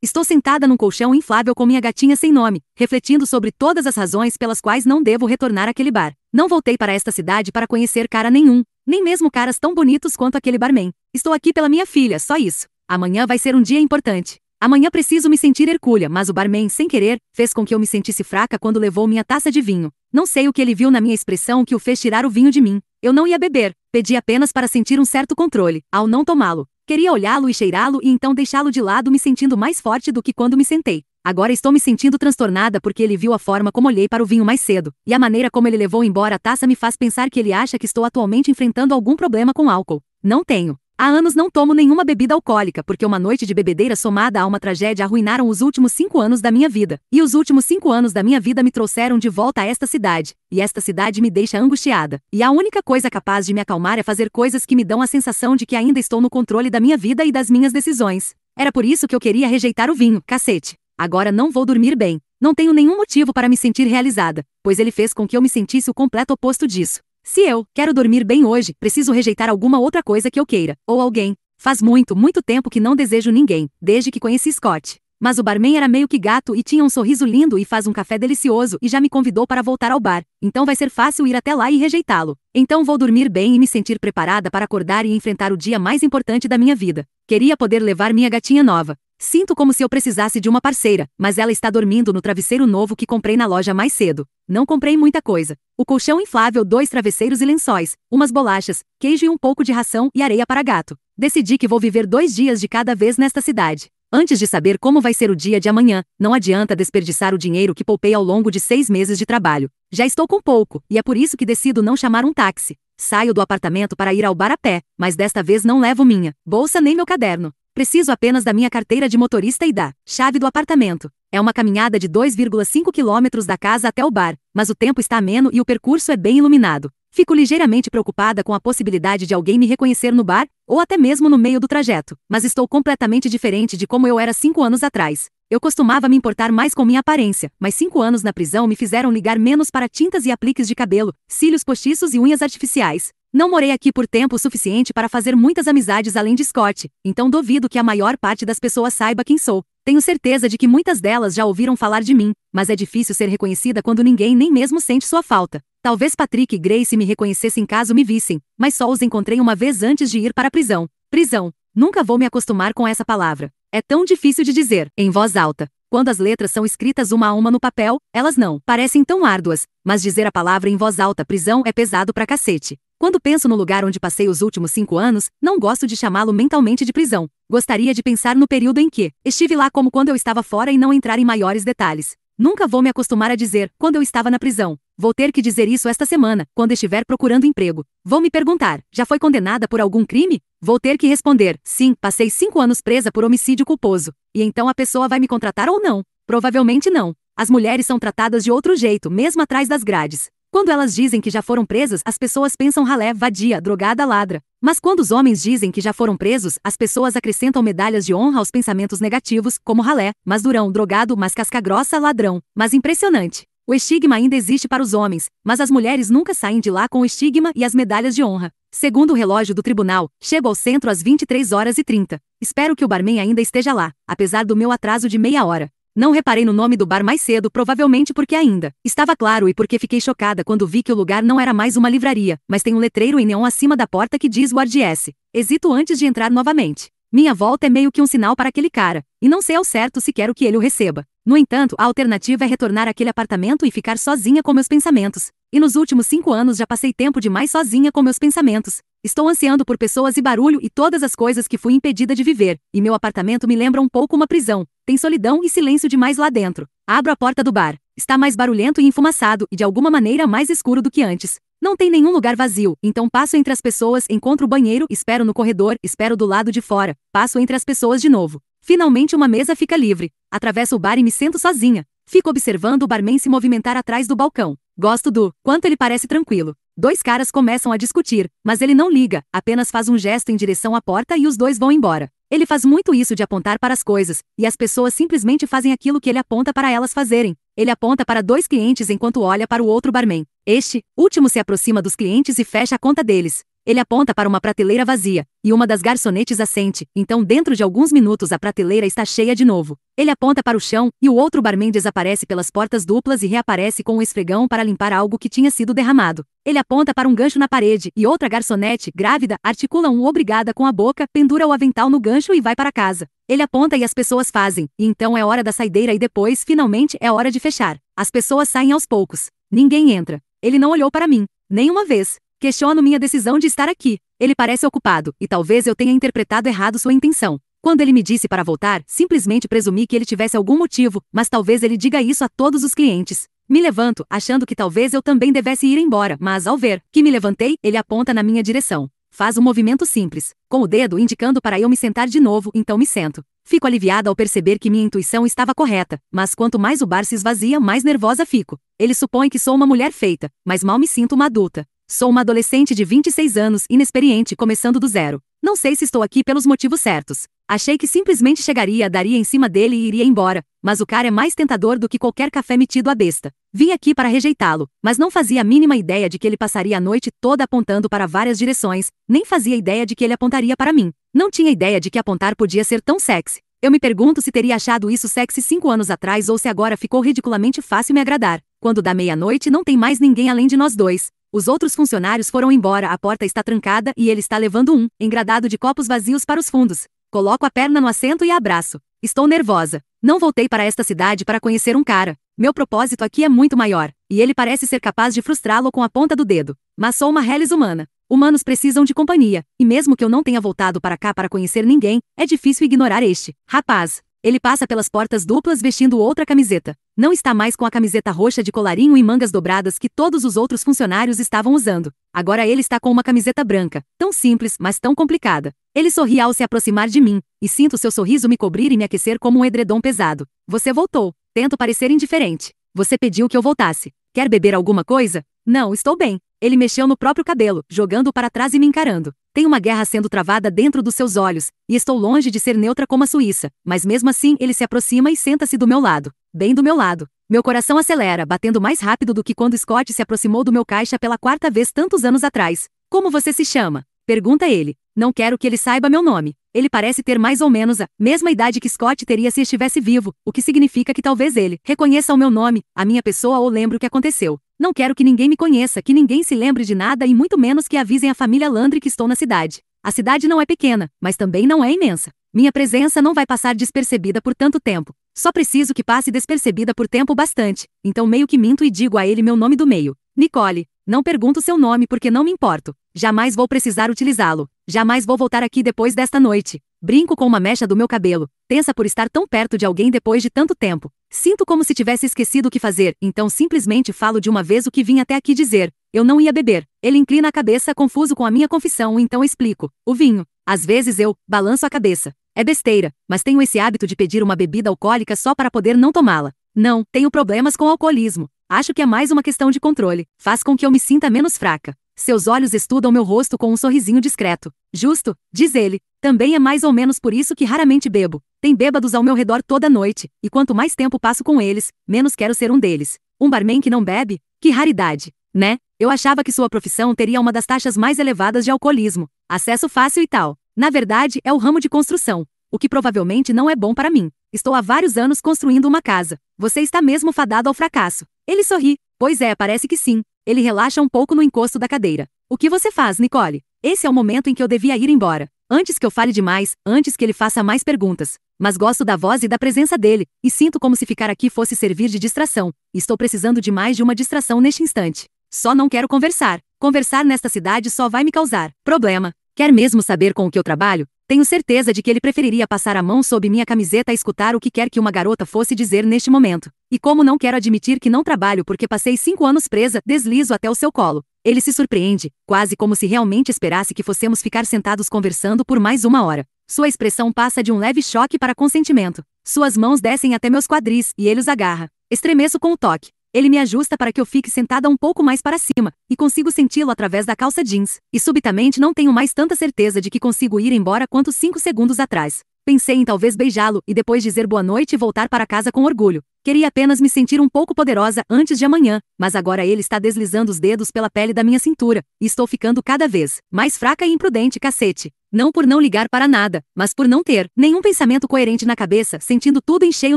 [SPEAKER 2] Estou sentada num colchão inflável com minha gatinha sem nome, refletindo
[SPEAKER 1] sobre todas as razões pelas quais não devo retornar àquele bar. Não voltei para esta cidade para conhecer cara nenhum, nem mesmo caras tão bonitos quanto aquele barman. Estou aqui pela minha filha, só isso. Amanhã vai ser um dia importante. Amanhã preciso me sentir hercúlea, mas o barman, sem querer, fez com que eu me sentisse fraca quando levou minha taça de vinho. Não sei o que ele viu na minha expressão que o fez tirar o vinho de mim. Eu não ia beber, pedi apenas para sentir um certo controle, ao não tomá-lo. Queria olhá-lo e cheirá-lo e então deixá-lo de lado, me sentindo mais forte do que quando me sentei. Agora estou me sentindo transtornada porque ele viu a forma como olhei para o vinho mais cedo, e a maneira como ele levou embora a taça me faz pensar que ele acha que estou atualmente enfrentando algum problema com álcool. Não tenho. Há anos não tomo nenhuma bebida alcoólica, porque uma noite de bebedeira somada a uma tragédia arruinaram os últimos cinco anos da minha vida. E os últimos cinco anos da minha vida me trouxeram de volta a esta cidade. E esta cidade me deixa angustiada. E a única coisa capaz de me acalmar é fazer coisas que me dão a sensação de que ainda estou no controle da minha vida e das minhas decisões. Era por isso que eu queria rejeitar o vinho, cacete. Agora não vou dormir bem. Não tenho nenhum motivo para me sentir realizada, pois ele fez com que eu me sentisse o completo oposto disso. Se eu quero dormir bem hoje, preciso rejeitar alguma outra coisa que eu queira, ou alguém. Faz muito, muito tempo que não desejo ninguém, desde que conheci Scott. Mas o barman era meio que gato e tinha um sorriso lindo e faz um café delicioso e já me convidou para voltar ao bar, então vai ser fácil ir até lá e rejeitá-lo. Então vou dormir bem e me sentir preparada para acordar e enfrentar o dia mais importante da minha vida. Queria poder levar minha gatinha nova. Sinto como se eu precisasse de uma parceira, mas ela está dormindo no travesseiro novo que comprei na loja mais cedo. Não comprei muita coisa. O colchão inflável, dois travesseiros e lençóis, umas bolachas, queijo e um pouco de ração e areia para gato. Decidi que vou viver dois dias de cada vez nesta cidade. Antes de saber como vai ser o dia de amanhã, não adianta desperdiçar o dinheiro que poupei ao longo de seis meses de trabalho. Já estou com pouco, e é por isso que decido não chamar um táxi. Saio do apartamento para ir ao bar a pé, mas desta vez não levo minha bolsa nem meu caderno. Preciso apenas da minha carteira de motorista e da chave do apartamento. É uma caminhada de 2,5 quilômetros da casa até o bar, mas o tempo está ameno e o percurso é bem iluminado. Fico ligeiramente preocupada com a possibilidade de alguém me reconhecer no bar, ou até mesmo no meio do trajeto, mas estou completamente diferente de como eu era cinco anos atrás. Eu costumava me importar mais com minha aparência, mas cinco anos na prisão me fizeram ligar menos para tintas e apliques de cabelo, cílios postiços e unhas artificiais. Não morei aqui por tempo suficiente para fazer muitas amizades além de Scott, então duvido que a maior parte das pessoas saiba quem sou. Tenho certeza de que muitas delas já ouviram falar de mim, mas é difícil ser reconhecida quando ninguém nem mesmo sente sua falta. Talvez Patrick e Grace me reconhecessem caso me vissem, mas só os encontrei uma vez antes de ir para a prisão. Prisão. Nunca vou me acostumar com essa palavra. É tão difícil de dizer, em voz alta. Quando as letras são escritas uma a uma no papel, elas não parecem tão árduas, mas dizer a palavra em voz alta prisão é pesado pra cacete. Quando penso no lugar onde passei os últimos cinco anos, não gosto de chamá-lo mentalmente de prisão. Gostaria de pensar no período em que estive lá como quando eu estava fora e não entrar em maiores detalhes. Nunca vou me acostumar a dizer quando eu estava na prisão. Vou ter que dizer isso esta semana, quando estiver procurando emprego. Vou me perguntar: já foi condenada por algum crime? Vou ter que responder: sim, passei cinco anos presa por homicídio culposo. E então a pessoa vai me contratar ou não? Provavelmente não. As mulheres são tratadas de outro jeito, mesmo atrás das grades. Quando elas dizem que já foram presas, as pessoas pensam ralé, vadia, drogada, ladra. Mas quando os homens dizem que já foram presos, as pessoas acrescentam medalhas de honra aos pensamentos negativos, como ralé, mas durão, drogado, mas casca grossa, ladrão. Mas impressionante. O estigma ainda existe para os homens, mas as mulheres nunca saem de lá com o estigma e as medalhas de honra. Segundo o relógio do tribunal, chego ao centro às 23 horas e 30. Espero que o barman ainda esteja lá, apesar do meu atraso de meia hora. Não reparei no nome do bar mais cedo, provavelmente porque ainda estava claro e porque fiquei chocada quando vi que o lugar não era mais uma livraria, mas tem um letreiro em neon acima da porta que diz S. Hesito antes de entrar novamente. Minha volta é meio que um sinal para aquele cara, e não sei ao certo se quero que ele o receba. No entanto, a alternativa é retornar àquele apartamento e ficar sozinha com meus pensamentos. E nos últimos cinco anos já passei tempo demais sozinha com meus pensamentos. Estou ansiando por pessoas e barulho e todas as coisas que fui impedida de viver, e meu apartamento me lembra um pouco uma prisão. Tem solidão e silêncio demais lá dentro. Abro a porta do bar. Está mais barulhento e enfumaçado e de alguma maneira mais escuro do que antes. Não tem nenhum lugar vazio, então passo entre as pessoas, encontro o banheiro, espero no corredor, espero do lado de fora, passo entre as pessoas de novo. Finalmente uma mesa fica livre. Atravesso o bar e me sento sozinha. Fico observando o barman se movimentar atrás do balcão. Gosto do quanto ele parece tranquilo. Dois caras começam a discutir, mas ele não liga, apenas faz um gesto em direção à porta e os dois vão embora. Ele faz muito isso de apontar para as coisas, e as pessoas simplesmente fazem aquilo que ele aponta para elas fazerem. Ele aponta para dois clientes enquanto olha para o outro barman. Este último se aproxima dos clientes e fecha a conta deles. Ele aponta para uma prateleira vazia, e uma das garçonetes assente, então dentro de alguns minutos a prateleira está cheia de novo. Ele aponta para o chão, e o outro barman desaparece pelas portas duplas e reaparece com um esfregão para limpar algo que tinha sido derramado. Ele aponta para um gancho na parede, e outra garçonete, grávida, articula um obrigada com a boca, pendura o avental no gancho e vai para casa. Ele aponta e as pessoas fazem, e então é hora da saideira e depois, finalmente, é hora de fechar. As pessoas saem aos poucos. Ninguém entra. Ele não olhou para mim. Nenhuma vez. Questiono minha decisão de estar aqui. Ele parece ocupado, e talvez eu tenha interpretado errado sua intenção. Quando ele me disse para voltar, simplesmente presumi que ele tivesse algum motivo, mas talvez ele diga isso a todos os clientes. Me levanto, achando que talvez eu também devesse ir embora, mas ao ver que me levantei, ele aponta na minha direção. Faz um movimento simples, com o dedo indicando para eu me sentar de novo, então me sento. Fico aliviada ao perceber que minha intuição estava correta, mas quanto mais o bar se esvazia, mais nervosa fico. Ele supõe que sou uma mulher feita, mas mal me sinto uma adulta. Sou uma adolescente de 26 anos, inexperiente, começando do zero. Não sei se estou aqui pelos motivos certos. Achei que simplesmente chegaria, daria em cima dele e iria embora, mas o cara é mais tentador do que qualquer café metido à besta. Vim aqui para rejeitá-lo, mas não fazia a mínima ideia de que ele passaria a noite toda apontando para várias direções, nem fazia ideia de que ele apontaria para mim. Não tinha ideia de que apontar podia ser tão sexy. Eu me pergunto se teria achado isso sexy cinco anos atrás ou se agora ficou ridiculamente fácil me agradar. Quando dá meia-noite não tem mais ninguém além de nós dois. Os outros funcionários foram embora, a porta está trancada e ele está levando um, engradado de copos vazios para os fundos. Coloco a perna no assento e abraço. Estou nervosa. Não voltei para esta cidade para conhecer um cara. Meu propósito aqui é muito maior, e ele parece ser capaz de frustrá-lo com a ponta do dedo. Mas sou uma relis humana. Humanos precisam de companhia, e mesmo que eu não tenha voltado para cá para conhecer ninguém, é difícil ignorar este rapaz. Ele passa pelas portas duplas vestindo outra camiseta. Não está mais com a camiseta roxa de colarinho e mangas dobradas que todos os outros funcionários estavam usando. Agora ele está com uma camiseta branca, tão simples, mas tão complicada. Ele sorri ao se aproximar de mim, e sinto seu sorriso me cobrir e me aquecer como um edredom pesado. Você voltou. Tento parecer indiferente. Você pediu que eu voltasse. Quer beber alguma coisa? Não, estou bem. Ele mexeu no próprio cabelo, jogando para trás e me encarando. Tem uma guerra sendo travada dentro dos seus olhos, e estou longe de ser neutra como a Suíça, mas mesmo assim ele se aproxima e senta-se do meu lado. Bem do meu lado. Meu coração acelera, batendo mais rápido do que quando Scott se aproximou do meu caixa pela quarta vez tantos anos atrás. Como você se chama? Pergunta ele. Não quero que ele saiba meu nome. Ele parece ter mais ou menos a mesma idade que Scott teria se estivesse vivo, o que significa que talvez ele reconheça o meu nome, a minha pessoa ou lembre o que aconteceu. Não quero que ninguém me conheça, que ninguém se lembre de nada e muito menos que avisem a família Landry que estou na cidade. A cidade não é pequena, mas também não é imensa. Minha presença não vai passar despercebida por tanto tempo. Só preciso que passe despercebida por tempo bastante. Então meio que minto e digo a ele meu nome do meio. Nicole, não pergunto seu nome porque não me importo. Jamais vou precisar utilizá-lo. Jamais vou voltar aqui depois desta noite. Brinco com uma mecha do meu cabelo, tensa por estar tão perto de alguém depois de tanto tempo. Sinto como se tivesse esquecido o que fazer, então simplesmente falo de uma vez o que vim até aqui dizer. Eu não ia beber. Ele inclina a cabeça, confuso com a minha confissão, então explico. O vinho. Às vezes eu balanço a cabeça. É besteira, mas tenho esse hábito de pedir uma bebida alcoólica só para poder não tomá-la. Não, tenho problemas com alcoolismo. Acho que é mais uma questão de controle. Faz com que eu me sinta menos fraca. Seus olhos estudam meu rosto com um sorrisinho discreto. Justo, diz ele. Também é mais ou menos por isso que raramente bebo. Tem bêbados ao meu redor toda noite, e quanto mais tempo passo com eles, menos quero ser um deles. Um barman que não bebe? Que raridade, né? Eu achava que sua profissão teria uma das taxas mais elevadas de alcoolismo, acesso fácil e tal. Na verdade, é o ramo de construção, o que provavelmente não é bom para mim. Estou há vários anos construindo uma casa. Você está mesmo fadado ao fracasso. Ele sorri. Pois é, parece que sim. Ele relaxa um pouco no encosto da cadeira. O que você faz, Nicole? Esse é o momento em que eu devia ir embora. Antes que eu fale demais, antes que ele faça mais perguntas. Mas gosto da voz e da presença dele, e sinto como se ficar aqui fosse servir de distração. Estou precisando de mais de uma distração neste instante. Só não quero conversar. Conversar nesta cidade só vai me causar problema. Quer mesmo saber com o que eu trabalho? Tenho certeza de que ele preferiria passar a mão sob minha camiseta a escutar o que quer que uma garota fosse dizer neste momento. E como não quero admitir que não trabalho porque passei cinco anos presa, deslizo até o seu colo. Ele se surpreende, quase como se realmente esperasse que fossemos ficar sentados conversando por mais uma hora. Sua expressão passa de um leve choque para consentimento. Suas mãos descem até meus quadris e ele os agarra. Estremeço com o toque. Ele me ajusta para que eu fique sentada um pouco mais para cima, e consigo senti-lo através da calça jeans, e subitamente não tenho mais tanta certeza de que consigo ir embora quanto cinco segundos atrás. Pensei em talvez beijá-lo e depois dizer boa noite e voltar para casa com orgulho. Queria apenas me sentir um pouco poderosa antes de amanhã, mas agora ele está deslizando os dedos pela pele da minha cintura, e estou ficando cada vez mais fraca e imprudente, cacete. Não por não ligar para nada, mas por não ter nenhum pensamento coerente na cabeça, sentindo tudo em cheio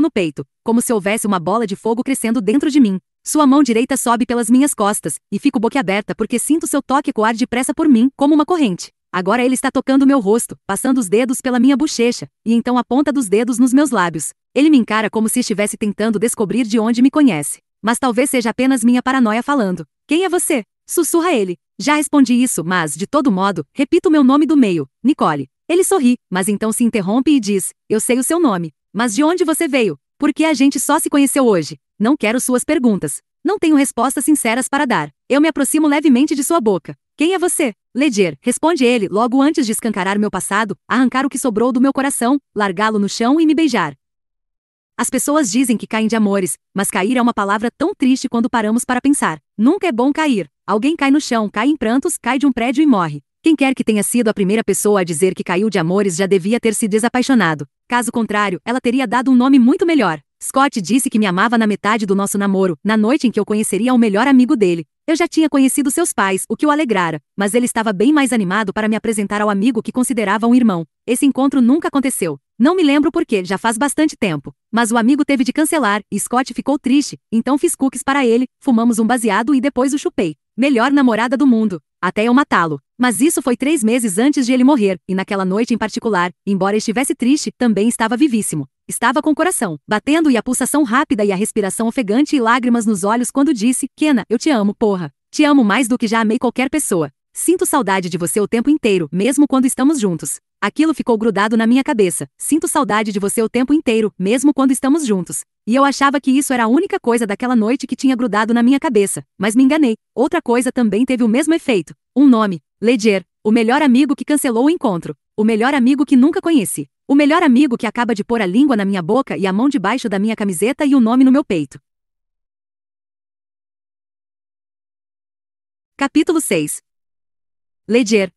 [SPEAKER 1] no peito, como se houvesse uma bola de fogo crescendo dentro de mim. Sua mão direita sobe pelas minhas costas, e fico boquiaberta porque sinto seu toque coar depressa por mim, como uma corrente. Agora ele está tocando meu rosto, passando os dedos pela minha bochecha, e então a ponta dos dedos nos meus lábios. Ele me encara como se estivesse tentando descobrir de onde me conhece. Mas talvez seja apenas minha paranoia falando. Quem é você? Sussurra ele. Já respondi isso, mas, de todo modo, repito meu nome do meio, Nicole. Ele sorri, mas então se interrompe e diz: Eu sei o seu nome. Mas de onde você veio? Por que a gente só se conheceu hoje. Não quero suas perguntas. Não tenho respostas sinceras para dar. Eu me aproximo levemente de sua boca. Quem é você? Ledger, responde ele, logo antes de escancarar meu passado, arrancar o que sobrou do meu coração, largá-lo no chão e me beijar. As pessoas dizem que caem de amores, mas cair é uma palavra tão triste quando paramos para pensar. Nunca é bom cair. Alguém cai no chão, cai em prantos, cai de um prédio e morre. Quem quer que tenha sido a primeira pessoa a dizer que caiu de amores já devia ter se desapaixonado. Caso contrário, ela teria dado um nome muito melhor. Scott disse que me amava na metade do nosso namoro, na noite em que eu conheceria o melhor amigo dele. Eu já tinha conhecido seus pais, o que o alegrara, mas ele estava bem mais animado para me apresentar ao amigo que considerava um irmão. Esse encontro nunca aconteceu. Não me lembro porque, já faz bastante tempo. Mas o amigo teve de cancelar, e Scott ficou triste, então fiz cookies para ele, fumamos um baseado e depois o chupei melhor namorada do mundo, até eu matá-lo. Mas isso foi três meses antes de ele morrer, e naquela noite em particular, embora estivesse triste, também estava vivíssimo. Estava com o coração batendo e a pulsação rápida e a respiração ofegante e lágrimas nos olhos quando disse: Kena, eu te amo, porra. Te amo mais do que já amei qualquer pessoa. Sinto saudade de você o tempo inteiro, mesmo quando estamos juntos. Aquilo ficou grudado na minha cabeça. Sinto saudade de você o tempo inteiro, mesmo quando estamos juntos. E eu achava que isso era a única coisa daquela noite que tinha grudado na minha cabeça, mas me enganei. Outra coisa também teve o mesmo efeito: um nome, Ledger, o melhor amigo que cancelou o encontro, o melhor amigo que nunca conheci, o melhor amigo que acaba
[SPEAKER 2] de pôr a língua na minha boca e a mão debaixo da minha camiseta e o nome no meu peito. Capítulo 6 Ledger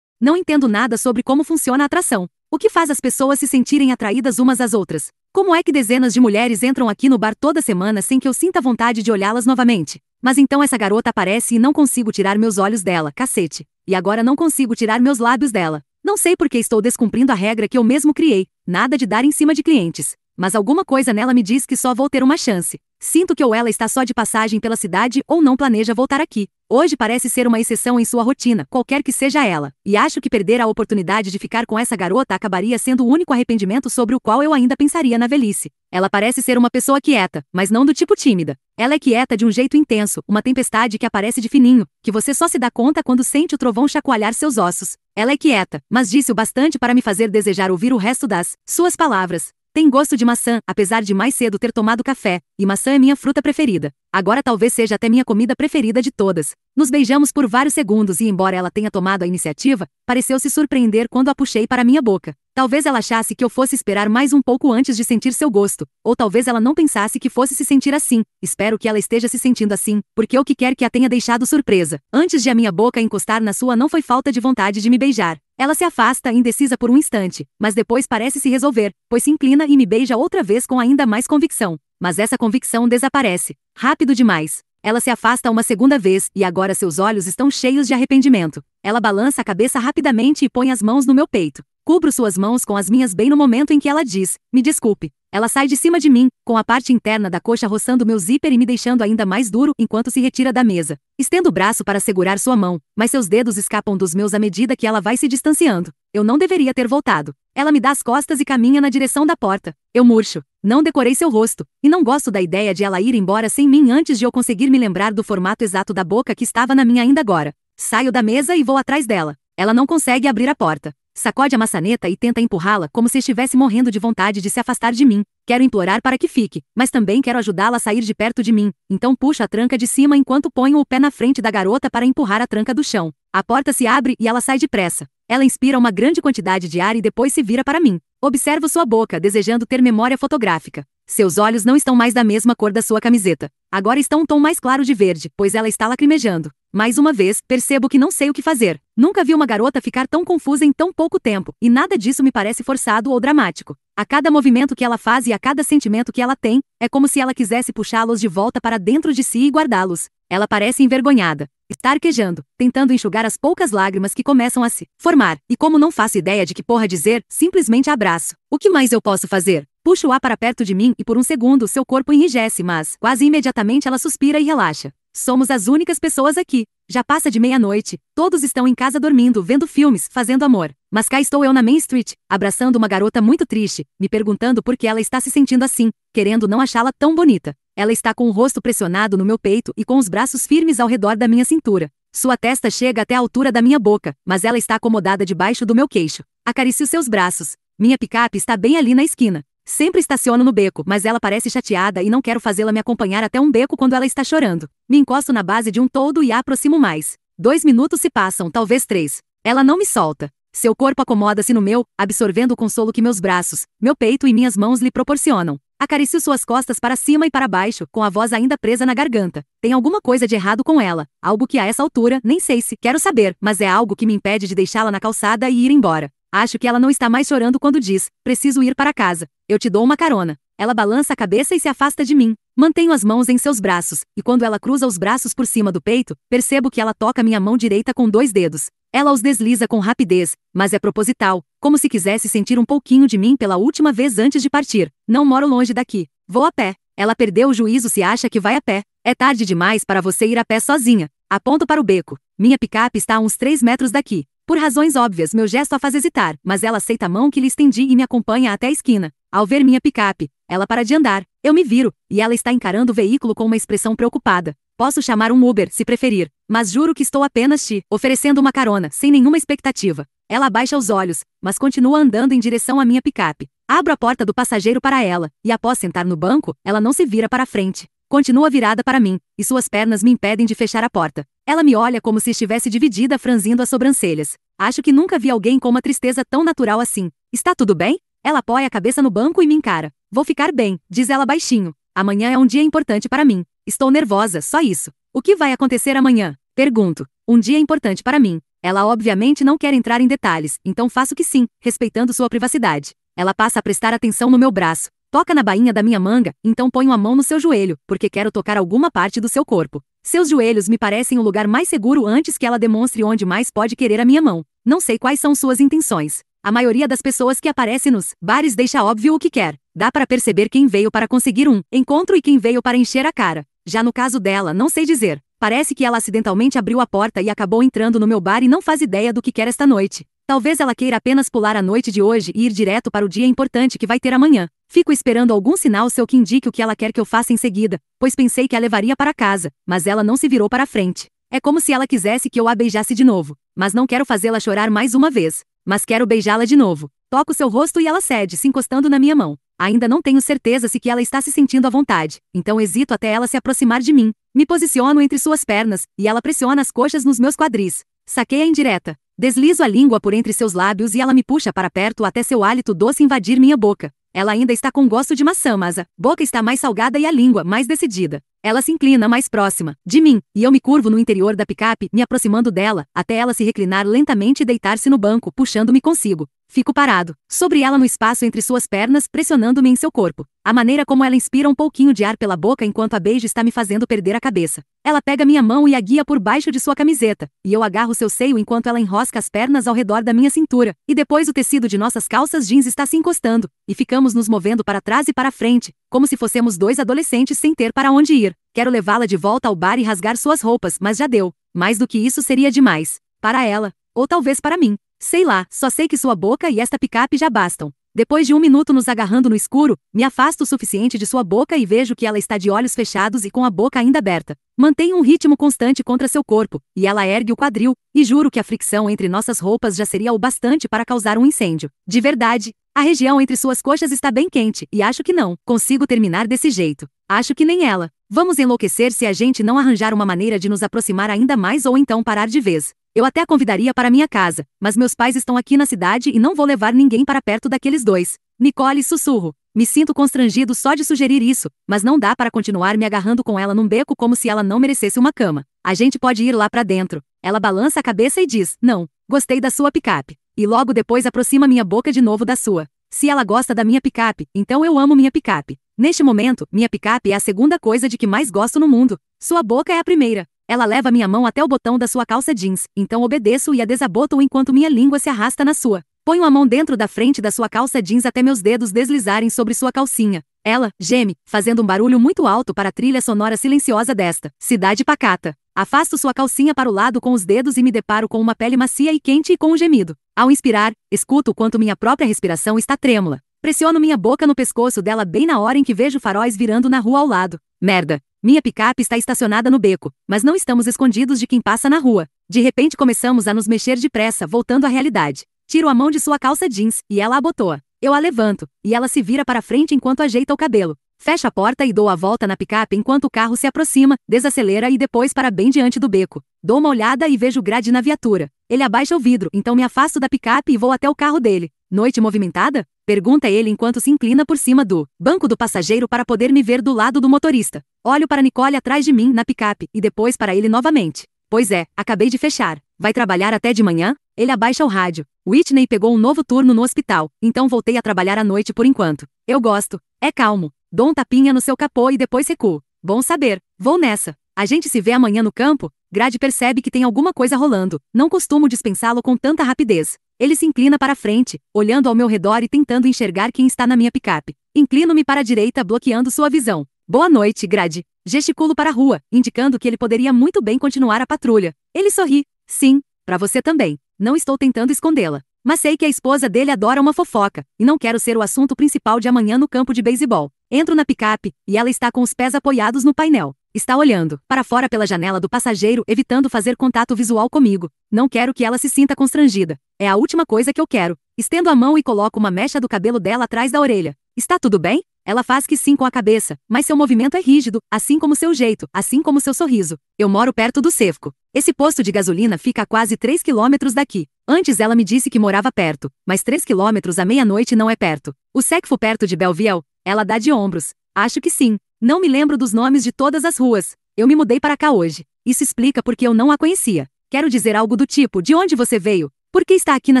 [SPEAKER 2] Não entendo nada sobre como funciona a atração, o que faz as pessoas se
[SPEAKER 1] sentirem atraídas umas às outras? Como é que dezenas de mulheres entram aqui no bar toda semana sem que eu sinta vontade de olhá-las novamente? Mas então essa garota aparece e não consigo tirar meus olhos dela, cacete. E agora não consigo tirar meus lábios dela. Não sei porque estou descumprindo a regra que eu mesmo criei, nada de dar em cima de clientes. Mas alguma coisa nela me diz que só vou ter uma chance. Sinto que ou ela está só de passagem pela cidade ou não planeja voltar aqui. Hoje parece ser uma exceção em sua rotina, qualquer que seja ela, e acho que perder a oportunidade de ficar com essa garota acabaria sendo o único arrependimento sobre o qual eu ainda pensaria na velhice. Ela parece ser uma pessoa quieta, mas não do tipo tímida. Ela é quieta de um jeito intenso, uma tempestade que aparece de fininho, que você só se dá conta quando sente o trovão chacoalhar seus ossos. Ela é quieta, mas disse o bastante para me fazer desejar ouvir o resto das suas palavras. Tem gosto de maçã, apesar de mais cedo ter tomado café, e maçã é minha fruta preferida. Agora talvez seja até minha comida preferida de todas. Nos beijamos por vários segundos e, embora ela tenha tomado a iniciativa, pareceu se surpreender quando a puxei para minha boca. Talvez ela achasse que eu fosse esperar mais um pouco antes de sentir seu gosto, ou talvez ela não pensasse que fosse se sentir assim. Espero que ela esteja se sentindo assim, porque o que quer que a tenha deixado surpresa. Antes de a minha boca encostar na sua não foi falta de vontade de me beijar. Ela se afasta, indecisa por um instante, mas depois parece se resolver, pois se inclina e me beija outra vez com ainda mais convicção. Mas essa convicção desaparece. Rápido demais. Ela se afasta uma segunda vez e agora seus olhos estão cheios de arrependimento. Ela balança a cabeça rapidamente e põe as mãos no meu peito. Cubro suas mãos com as minhas bem no momento em que ela diz: Me desculpe. Ela sai de cima de mim, com a parte interna da coxa roçando meu zíper e me deixando ainda mais duro enquanto se retira da mesa. Estendo o braço para segurar sua mão, mas seus dedos escapam dos meus à medida que ela vai se distanciando. Eu não deveria ter voltado. Ela me dá as costas e caminha na direção da porta. Eu murcho. Não decorei seu rosto, e não gosto da ideia de ela ir embora sem mim antes de eu conseguir me lembrar do formato exato da boca que estava na minha ainda agora. Saio da mesa e vou atrás dela. Ela não consegue abrir a porta. Sacode a maçaneta e tenta empurrá-la como se estivesse morrendo de vontade de se afastar de mim. Quero implorar para que fique, mas também quero ajudá-la a sair de perto de mim. Então puxa a tranca de cima enquanto ponho o pé na frente da garota para empurrar a tranca do chão. A porta se abre e ela sai depressa. Ela inspira uma grande quantidade de ar e depois se vira para mim. Observo sua boca, desejando ter memória fotográfica. Seus olhos não estão mais da mesma cor da sua camiseta. Agora estão um tom mais claro de verde, pois ela está lacrimejando. Mais uma vez, percebo que não sei o que fazer. Nunca vi uma garota ficar tão confusa em tão pouco tempo, e nada disso me parece forçado ou dramático. A cada movimento que ela faz e a cada sentimento que ela tem, é como se ela quisesse puxá-los de volta para dentro de si e guardá-los. Ela parece envergonhada estar quejando, tentando enxugar as poucas lágrimas que começam a se formar, e como não faço ideia de que porra dizer, simplesmente abraço. O que mais eu posso fazer? Puxo-a para perto de mim e por um segundo seu corpo enrijece, mas, quase imediatamente ela suspira e relaxa. Somos as únicas pessoas aqui. Já passa de meia-noite, todos estão em casa dormindo, vendo filmes, fazendo amor. Mas cá estou eu na Main Street, abraçando uma garota muito triste, me perguntando por que ela está se sentindo assim, querendo não achá-la tão bonita. Ela está com o rosto pressionado no meu peito e com os braços firmes ao redor da minha cintura. Sua testa chega até a altura da minha boca, mas ela está acomodada debaixo do meu queixo. Acaricio seus braços. Minha picape está bem ali na esquina. Sempre estaciono no beco, mas ela parece chateada e não quero fazê-la me acompanhar até um beco quando ela está chorando. Me encosto na base de um todo e a aproximo mais. Dois minutos se passam, talvez três. Ela não me solta. Seu corpo acomoda-se no meu, absorvendo o consolo que meus braços, meu peito e minhas mãos lhe proporcionam. Acaricio suas costas para cima e para baixo, com a voz ainda presa na garganta. Tem alguma coisa de errado com ela, algo que a essa altura, nem sei se quero saber, mas é algo que me impede de deixá-la na calçada e ir embora. Acho que ela não está mais chorando quando diz: Preciso ir para casa. Eu te dou uma carona. Ela balança a cabeça e se afasta de mim. Mantenho as mãos em seus braços, e quando ela cruza os braços por cima do peito, percebo que ela toca minha mão direita com dois dedos. Ela os desliza com rapidez, mas é proposital, como se quisesse sentir um pouquinho de mim pela última vez antes de partir. Não moro longe daqui. Vou a pé. Ela perdeu o juízo se acha que vai a pé. É tarde demais para você ir a pé sozinha. Aponto para o beco. Minha picape está a uns 3 metros daqui. Por razões óbvias, meu gesto a faz hesitar, mas ela aceita a mão que lhe estendi e me acompanha até a esquina. Ao ver minha picape, ela para de andar, eu me viro, e ela está encarando o veículo com uma expressão preocupada. Posso chamar um Uber, se preferir, mas juro que estou apenas te oferecendo uma carona, sem nenhuma expectativa. Ela abaixa os olhos, mas continua andando em direção à minha picape. Abro a porta do passageiro para ela, e após sentar no banco, ela não se vira para frente. Continua virada para mim, e suas pernas me impedem de fechar a porta. Ela me olha como se estivesse dividida, franzindo as sobrancelhas. Acho que nunca vi alguém com uma tristeza tão natural assim. Está tudo bem? Ela apoia a cabeça no banco e me encara. Vou ficar bem, diz ela baixinho. Amanhã é um dia importante para mim. Estou nervosa, só isso. O que vai acontecer amanhã? Pergunto. Um dia importante para mim. Ela obviamente não quer entrar em detalhes, então faço que sim, respeitando sua privacidade. Ela passa a prestar atenção no meu braço. Toca na bainha da minha manga, então ponho a mão no seu joelho, porque quero tocar alguma parte do seu corpo. Seus joelhos me parecem o lugar mais seguro antes que ela demonstre onde mais pode querer a minha mão. Não sei quais são suas intenções. A maioria das pessoas que aparece nos bares deixa óbvio o que quer. Dá para perceber quem veio para conseguir um encontro e quem veio para encher a cara. Já no caso dela, não sei dizer. Parece que ela acidentalmente abriu a porta e acabou entrando no meu bar e não faz ideia do que quer esta noite. Talvez ela queira apenas pular a noite de hoje e ir direto para o dia importante que vai ter amanhã. Fico esperando algum sinal seu que indique o que ela quer que eu faça em seguida, pois pensei que a levaria para casa, mas ela não se virou para frente. É como se ela quisesse que eu a beijasse de novo, mas não quero fazê-la chorar mais uma vez. Mas quero beijá-la de novo. Toco seu rosto e ela cede, se encostando na minha mão. Ainda não tenho certeza se que ela está se sentindo à vontade, então hesito até ela se aproximar de mim. Me posiciono entre suas pernas, e ela pressiona as coxas nos meus quadris. Saquei a indireta. Deslizo a língua por entre seus lábios e ela me puxa para perto até seu hálito doce invadir minha boca. Ela ainda está com gosto de maçã, mas a boca está mais salgada e a língua mais decidida. Ela se inclina mais próxima de mim, e eu me curvo no interior da picape, me aproximando dela, até ela se reclinar lentamente e deitar-se no banco, puxando-me consigo. Fico parado, sobre ela no espaço entre suas pernas, pressionando-me em seu corpo. A maneira como ela inspira um pouquinho de ar pela boca enquanto a beija está me fazendo perder a cabeça. Ela pega minha mão e a guia por baixo de sua camiseta, e eu agarro seu seio enquanto ela enrosca as pernas ao redor da minha cintura, e depois o tecido de nossas calças jeans está se encostando, e ficamos nos movendo para trás e para frente, como se fôssemos dois adolescentes sem ter para onde ir. Quero levá-la de volta ao bar e rasgar suas roupas, mas já deu. Mais do que isso seria demais. Para ela, ou talvez para mim. Sei lá, só sei que sua boca e esta picape já bastam. Depois de um minuto nos agarrando no escuro, me afasto o suficiente de sua boca e vejo que ela está de olhos fechados e com a boca ainda aberta. Mantenho um ritmo constante contra seu corpo, e ela ergue o quadril, e juro que a fricção entre nossas roupas já seria o bastante para causar um incêndio. De verdade, a região entre suas coxas está bem quente, e acho que não consigo terminar desse jeito. Acho que nem ela. Vamos enlouquecer se a gente não arranjar uma maneira de nos aproximar ainda mais ou então parar de vez. Eu até a convidaria para minha casa, mas meus pais estão aqui na cidade e não vou levar ninguém para perto daqueles dois. Nicole sussurro. Me sinto constrangido só de sugerir isso, mas não dá para continuar me agarrando com ela num beco como se ela não merecesse uma cama. A gente pode ir lá para dentro. Ela balança a cabeça e diz: Não, gostei da sua picape. E logo depois aproxima minha boca de novo da sua. Se ela gosta da minha picape, então eu amo minha picape. Neste momento, minha picape é a segunda coisa de que mais gosto no mundo. Sua boca é a primeira. Ela leva minha mão até o botão da sua calça jeans, então obedeço e a desaboto enquanto minha língua se arrasta na sua. Ponho a mão dentro da frente da sua calça jeans até meus dedos deslizarem sobre sua calcinha. Ela geme, fazendo um barulho muito alto para a trilha sonora silenciosa desta cidade pacata. Afasto sua calcinha para o lado com os dedos e me deparo com uma pele macia e quente e com um gemido. Ao inspirar, escuto o quanto minha própria respiração está trêmula. Pressiono minha boca no pescoço dela bem na hora em que vejo faróis virando na rua ao lado. Merda! Minha picape está estacionada no beco, mas não estamos escondidos de quem passa na rua. De repente começamos a nos mexer depressa, voltando à realidade. Tiro a mão de sua calça jeans e ela a abotoa. Eu a levanto, e ela se vira para frente enquanto ajeita o cabelo. Fecha a porta e dou a volta na picape enquanto o carro se aproxima, desacelera e depois para bem diante do beco. Dou uma olhada e vejo grade na viatura. Ele abaixa o vidro, então me afasto da picape e vou até o carro dele. Noite movimentada? Pergunta ele enquanto se inclina por cima do banco do passageiro para poder me ver do lado do motorista. Olho para Nicole atrás de mim na picape e depois para ele novamente. Pois é, acabei de fechar. Vai trabalhar até de manhã? Ele abaixa o rádio. Whitney pegou um novo turno no hospital, então voltei a trabalhar à noite por enquanto. Eu gosto. É calmo. Dou um tapinha no seu capô e depois recuo. Bom saber. Vou nessa. A gente se vê amanhã no campo? Grade percebe que tem alguma coisa rolando. Não costumo dispensá-lo com tanta rapidez. Ele se inclina para a frente, olhando ao meu redor e tentando enxergar quem está na minha picape. Inclino-me para a direita, bloqueando sua visão. Boa noite, Grade. Gesticulo para a rua, indicando que ele poderia muito bem continuar a patrulha. Ele sorri. Sim, para você também. Não estou tentando escondê-la. Mas sei que a esposa dele adora uma fofoca, e não quero ser o assunto principal de amanhã no campo de beisebol. Entro na picape, e ela está com os pés apoiados no painel. Está olhando para fora pela janela do passageiro, evitando fazer contato visual comigo. Não quero que ela se sinta constrangida. É a última coisa que eu quero. Estendo a mão e coloco uma mecha do cabelo dela atrás da orelha. Está tudo bem? Ela faz que sim com a cabeça, mas seu movimento é rígido, assim como seu jeito, assim como seu sorriso. Eu moro perto do Cefco. Esse posto de gasolina fica a quase 3 quilômetros daqui. Antes ela me disse que morava perto, mas 3 quilômetros à meia-noite não é perto. O Secfo perto de Belleville, ela dá de ombros. Acho que sim. Não me lembro dos nomes de todas as ruas. Eu me mudei para cá hoje. Isso explica porque eu não a conhecia. Quero dizer algo do tipo: de onde você veio? Por que está aqui na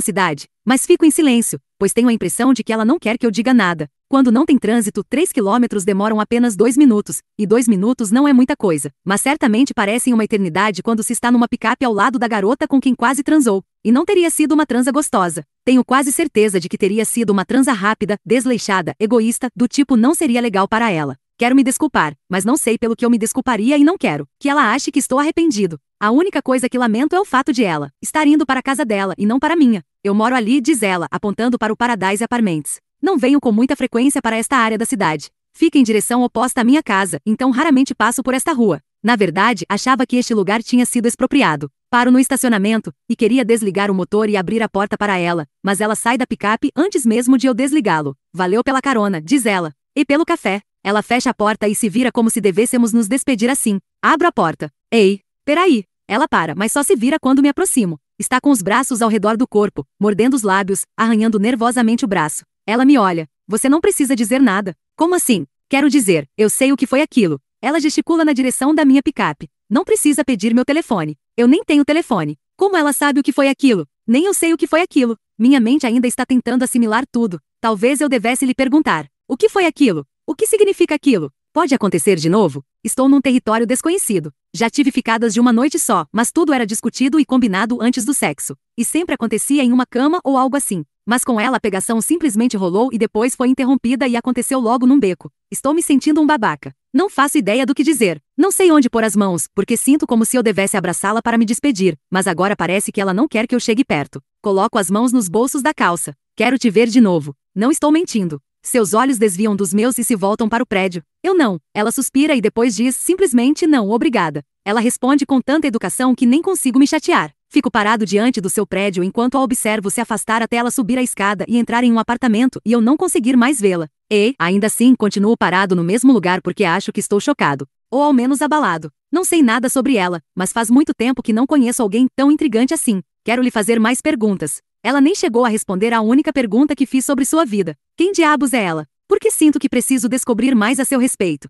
[SPEAKER 1] cidade? Mas fico em silêncio, pois tenho a impressão de que ela não quer que eu diga nada. Quando não tem trânsito, 3 quilômetros demoram apenas 2 minutos, e 2 minutos não é muita coisa, mas certamente parecem uma eternidade quando se está numa picape ao lado da garota com quem quase transou. E não teria sido uma transa gostosa. Tenho quase certeza de que teria sido uma transa rápida, desleixada, egoísta, do tipo não seria legal para ela. Quero me desculpar, mas não sei pelo que eu me desculparia e não quero que ela ache que estou arrependido. A única coisa que lamento é o fato de ela estar indo para a casa dela e não para a minha. Eu moro ali, diz ela, apontando para o Paradise Apartments. Não venho com muita frequência para esta área da cidade. Fica em direção oposta à minha casa, então raramente passo por esta rua. Na verdade, achava que este lugar tinha sido expropriado. Paro no estacionamento e queria desligar o motor e abrir a porta para ela, mas ela sai da picape antes mesmo de eu desligá-lo. Valeu pela carona, diz ela. E pelo café. Ela fecha a porta e se vira como se devêssemos nos despedir assim. Abro a porta. Ei, peraí. Ela para, mas só se vira quando me aproximo. Está com os braços ao redor do corpo, mordendo os lábios, arranhando nervosamente o braço. Ela me olha. Você não precisa dizer nada. Como assim? Quero dizer, eu sei o que foi aquilo. Ela gesticula na direção da minha picape. Não precisa pedir meu telefone. Eu nem tenho telefone. Como ela sabe o que foi aquilo? Nem eu sei o que foi aquilo. Minha mente ainda está tentando assimilar tudo. Talvez eu devesse lhe perguntar: o que foi aquilo? O que significa aquilo? Pode acontecer de novo? Estou num território desconhecido. Já tive ficadas de uma noite só, mas tudo era discutido e combinado antes do sexo. E sempre acontecia em uma cama ou algo assim. Mas com ela a pegação simplesmente rolou e depois foi interrompida e aconteceu logo num beco. Estou me sentindo um babaca. Não faço ideia do que dizer. Não sei onde pôr as mãos, porque sinto como se eu devesse abraçá-la para me despedir, mas agora parece que ela não quer que eu chegue perto. Coloco as mãos nos bolsos da calça. Quero te ver de novo. Não estou mentindo. Seus olhos desviam dos meus e se voltam para o prédio. Eu não. Ela suspira e depois diz simplesmente não, obrigada. Ela responde com tanta educação que nem consigo me chatear. Fico parado diante do seu prédio enquanto a observo se afastar até ela subir a escada e entrar em um apartamento e eu não conseguir mais vê-la. E, ainda assim, continuo parado no mesmo lugar porque acho que estou chocado. Ou ao menos abalado. Não sei nada sobre ela, mas faz muito tempo que não conheço alguém tão intrigante assim. Quero lhe fazer mais perguntas. Ela nem chegou a responder à única pergunta que fiz sobre sua vida. Quem diabos é
[SPEAKER 2] ela? Porque sinto que preciso descobrir mais a seu respeito.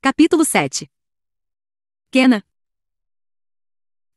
[SPEAKER 2] Capítulo 7 Kena